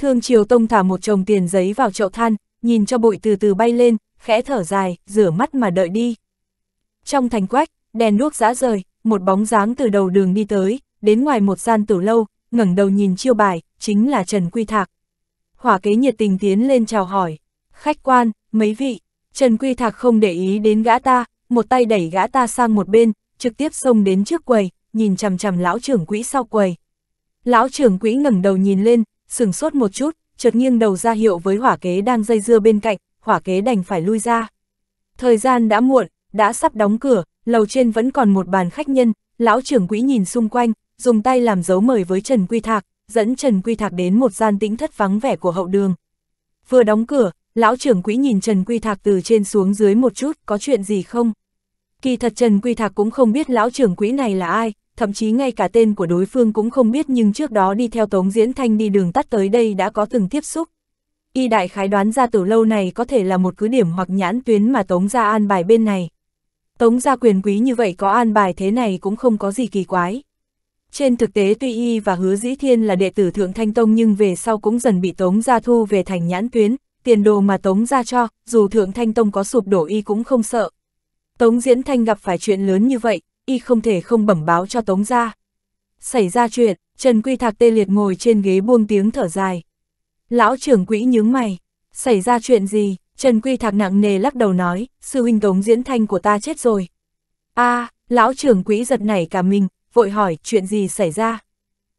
Thương Triều Tông thả một chồng tiền giấy vào chậu than, nhìn cho bụi từ từ bay lên, khẽ thở dài, rửa mắt mà đợi đi. Trong thành quách, đèn đuốc giã rời, một bóng dáng từ đầu đường đi tới, đến ngoài một gian tử lâu, ngẩng đầu nhìn chiêu bài, chính là Trần Quy Thạc. Hỏa kế nhiệt tình tiến lên chào hỏi, khách quan, mấy vị, Trần Quy Thạc không để ý đến gã ta, một tay đẩy gã ta sang một bên, trực tiếp xông đến trước quầy, nhìn chằm chằm lão trưởng quỹ sau quầy. Lão trưởng quỹ ngẩng đầu nhìn lên, sừng sốt một chút, chợt nghiêng đầu ra hiệu với hỏa kế đang dây dưa bên cạnh, hỏa kế đành phải lui ra. Thời gian đã muộn, đã sắp đóng cửa, lầu trên vẫn còn một bàn khách nhân, lão trưởng quỹ nhìn xung quanh, dùng tay làm dấu mời với Trần Quy Thạc, dẫn Trần Quy Thạc đến một gian tĩnh thất vắng vẻ của hậu đường. Vừa đóng cửa, lão trưởng quỹ nhìn Trần Quy Thạc từ trên xuống dưới một chút, có chuyện gì không? Kỳ thật Trần Quy Thạc cũng không biết lão trưởng quỹ này là ai, thậm chí ngay cả tên của đối phương cũng không biết nhưng trước đó đi theo Tống Diễn Thanh đi đường tắt tới đây đã có từng tiếp xúc. Y đại khái đoán ra từ lâu này có thể là một cứ điểm hoặc nhãn tuyến mà Tống ra an bài bên này. Tống ra quyền quý như vậy có an bài thế này cũng không có gì kỳ quái. Trên thực tế tuy Y và Hứa Dĩ Thiên là đệ tử Thượng Thanh Tông nhưng về sau cũng dần bị Tống ra thu về thành nhãn tuyến, tiền đồ mà Tống ra cho, dù Thượng Thanh Tông có sụp đổ Y cũng không sợ. Tống Diễn Thanh gặp phải chuyện lớn như vậy, y không thể không bẩm báo cho Tống gia. Xảy ra chuyện, Trần Quy Thạc tê liệt ngồi trên ghế buông tiếng thở dài. Lão trưởng quỹ nhướng mày, xảy ra chuyện gì? Trần Quy Thạc nặng nề lắc đầu nói, sư huynh Tống Diễn Thanh của ta chết rồi. a à, lão trưởng quỹ giật nảy cả mình, vội hỏi chuyện gì xảy ra.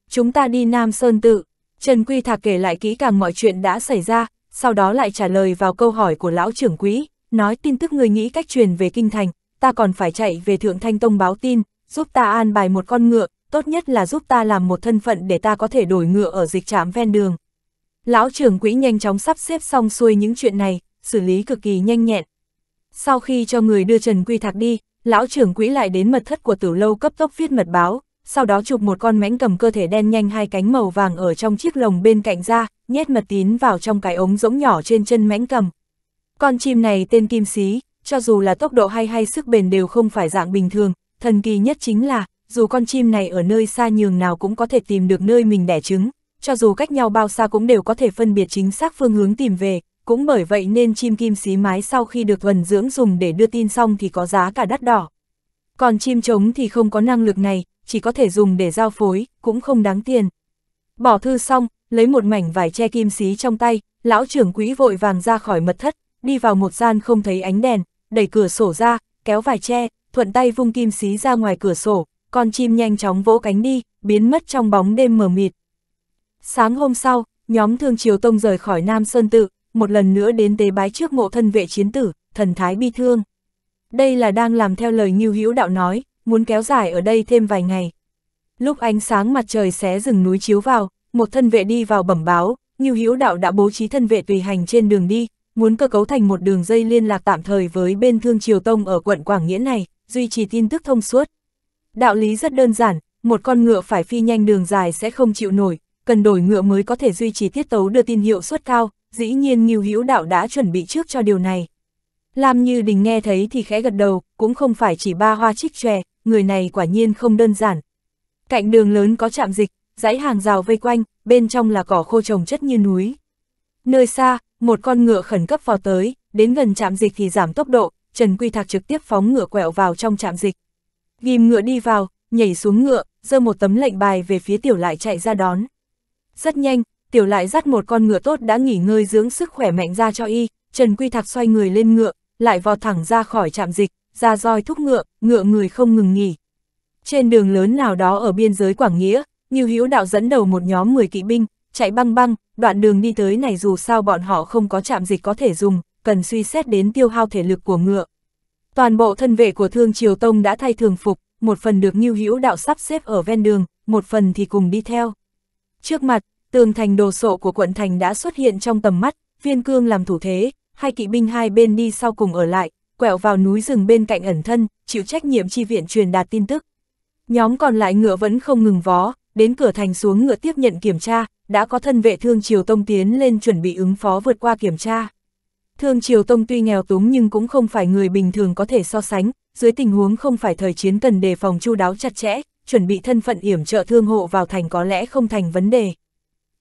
Chúng ta đi Nam Sơn Tự, Trần Quy Thạc kể lại kỹ càng mọi chuyện đã xảy ra, sau đó lại trả lời vào câu hỏi của lão trưởng quỹ, nói tin tức người nghĩ cách truyền về kinh thành, ta còn phải chạy về Thượng Thanh Tông báo tin, giúp ta an bài một con ngựa, tốt nhất là giúp ta làm một thân phận để ta có thể đổi ngựa ở dịch trạm ven đường. Lão trưởng quỹ nhanh chóng sắp xếp xong xuôi những chuyện này, xử lý cực kỳ nhanh nhẹn. Sau khi cho người đưa Trần Quy Thạc đi, lão trưởng quỹ lại đến mật thất của tử lâu cấp tốc viết mật báo, sau đó chụp một con mãnh cầm cơ thể đen nhanh hai cánh màu vàng ở trong chiếc lồng bên cạnh ra, nhét mật tín vào trong cái ống rỗng nhỏ trên chân mãnh cầm. Con chim này tên Kim Xí, cho dù là tốc độ hay hay sức bền đều không phải dạng bình thường, thần kỳ nhất chính là, dù con chim này ở nơi xa nhường nào cũng có thể tìm được nơi mình đẻ trứng, cho dù cách nhau bao xa cũng đều có thể phân biệt chính xác phương hướng tìm về, cũng bởi vậy nên chim kim xí mái sau khi được thuần dưỡng dùng để đưa tin xong thì có giá cả đắt đỏ. Còn chim trống thì không có năng lực này, chỉ có thể dùng để giao phối, cũng không đáng tiền. Bỏ thư xong, lấy một mảnh vải che kim xí trong tay, lão trưởng quỹ vội vàng ra khỏi mật thất, đi vào một gian không thấy ánh đèn, đẩy cửa sổ ra, kéo vải tre, thuận tay vung kim xí ra ngoài cửa sổ, con chim nhanh chóng vỗ cánh đi, biến mất trong bóng đêm mờ mịt. Sáng hôm sau, nhóm Thương Triều Tông rời khỏi Nam Sơn Tự, một lần nữa đến tế bái trước mộ thân vệ chiến tử, thần thái bi thương. Đây là đang làm theo lời Ngưu Hữu Đạo nói, muốn kéo dài ở đây thêm vài ngày. Lúc ánh sáng mặt trời xé rừng núi chiếu vào, một thân vệ đi vào bẩm báo, Ngưu Hữu Đạo đã bố trí thân vệ tùy hành trên đường đi, muốn cơ cấu thành một đường dây liên lạc tạm thời với bên Thương Triều Tông ở quận Quảng Nghĩa này, duy trì tin tức thông suốt. Đạo lý rất đơn giản, một con ngựa phải phi nhanh đường dài sẽ không chịu nổi, cần đổi ngựa mới có thể duy trì tiết tấu đưa tin hiệu suất cao, dĩ nhiên Ngưu Hữu Đạo đã chuẩn bị trước cho điều này. Lam Như Đình nghe thấy thì khẽ gật đầu, cũng không phải chỉ ba hoa trích chòe, người này quả nhiên không đơn giản. Cạnh đường lớn có trạm dịch, dãy hàng rào vây quanh, bên trong là cỏ khô trồng chất như núi. Nơi xa, một con ngựa khẩn cấp vào tới, đến gần trạm dịch thì giảm tốc độ, Trần Quy Thạc trực tiếp phóng ngựa quẹo vào trong trạm dịch. Ghim ngựa đi vào, nhảy xuống ngựa, giơ một tấm lệnh bài về phía tiểu lại chạy ra đón. Rất nhanh, tiểu lại dắt một con ngựa tốt đã nghỉ ngơi dưỡng sức khỏe mạnh ra cho y, Trần Quy Thạc xoay người lên ngựa, lại vò thẳng ra khỏi trạm dịch, ra roi thúc ngựa, ngựa người không ngừng nghỉ. Trên đường lớn nào đó ở biên giới Quảng Nghĩa, Như Hữu Đạo dẫn đầu một nhóm 10 kỵ binh, Chạy băng băng, đoạn đường đi tới này dù sao bọn họ không có chạm dịch có thể dùng, cần suy xét đến tiêu hao thể lực của ngựa. Toàn bộ thân vệ của Thương Triều Tông đã thay thường phục, một phần được Ngưu Hữu Đạo sắp xếp ở ven đường, một phần thì cùng đi theo. Trước mặt, tường thành đồ sộ của quận thành đã xuất hiện trong tầm mắt, viên cương làm thủ thế, hai kỵ binh hai bên đi sau cùng ở lại, quẹo vào núi rừng bên cạnh ẩn thân, chịu trách nhiệm chi viện truyền đạt tin tức. Nhóm còn lại ngựa vẫn không ngừng vó, đến cửa thành xuống ngựa tiếp nhận kiểm tra, đã có thân vệ Thương Triều Tông tiến lên chuẩn bị ứng phó vượt qua kiểm tra. Thương Triều Tông tuy nghèo túng nhưng cũng không phải người bình thường có thể so sánh, dưới tình huống không phải thời chiến cần đề phòng chu đáo chặt chẽ, chuẩn bị thân phận yểm trợ thương hộ vào thành có lẽ không thành vấn đề.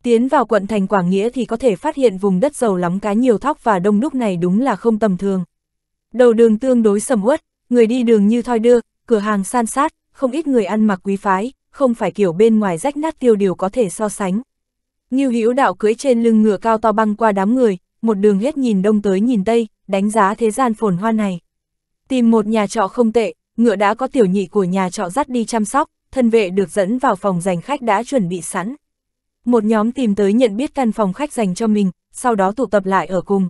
Tiến vào quận thành Quảng Nghĩa thì có thể phát hiện vùng đất giàu lắm cá nhiều thóc và đông đúc này đúng là không tầm thường. Đầu đường tương đối sầm uất, người đi đường như thoi đưa, cửa hàng san sát, không ít người ăn mặc quý phái, không phải kiểu bên ngoài rách nát tiêu điều có thể so sánh. Ngưu Hữu Đạo cưỡi trên lưng ngựa cao to băng qua đám người, một đường hết nhìn đông tới nhìn tây, đánh giá thế gian phồn hoa này. Tìm một nhà trọ không tệ, ngựa đã có tiểu nhị của nhà trọ dắt đi chăm sóc, thân vệ được dẫn vào phòng dành khách đã chuẩn bị sẵn. Một nhóm tìm tới nhận biết căn phòng khách dành cho mình, sau đó tụ tập lại ở cùng,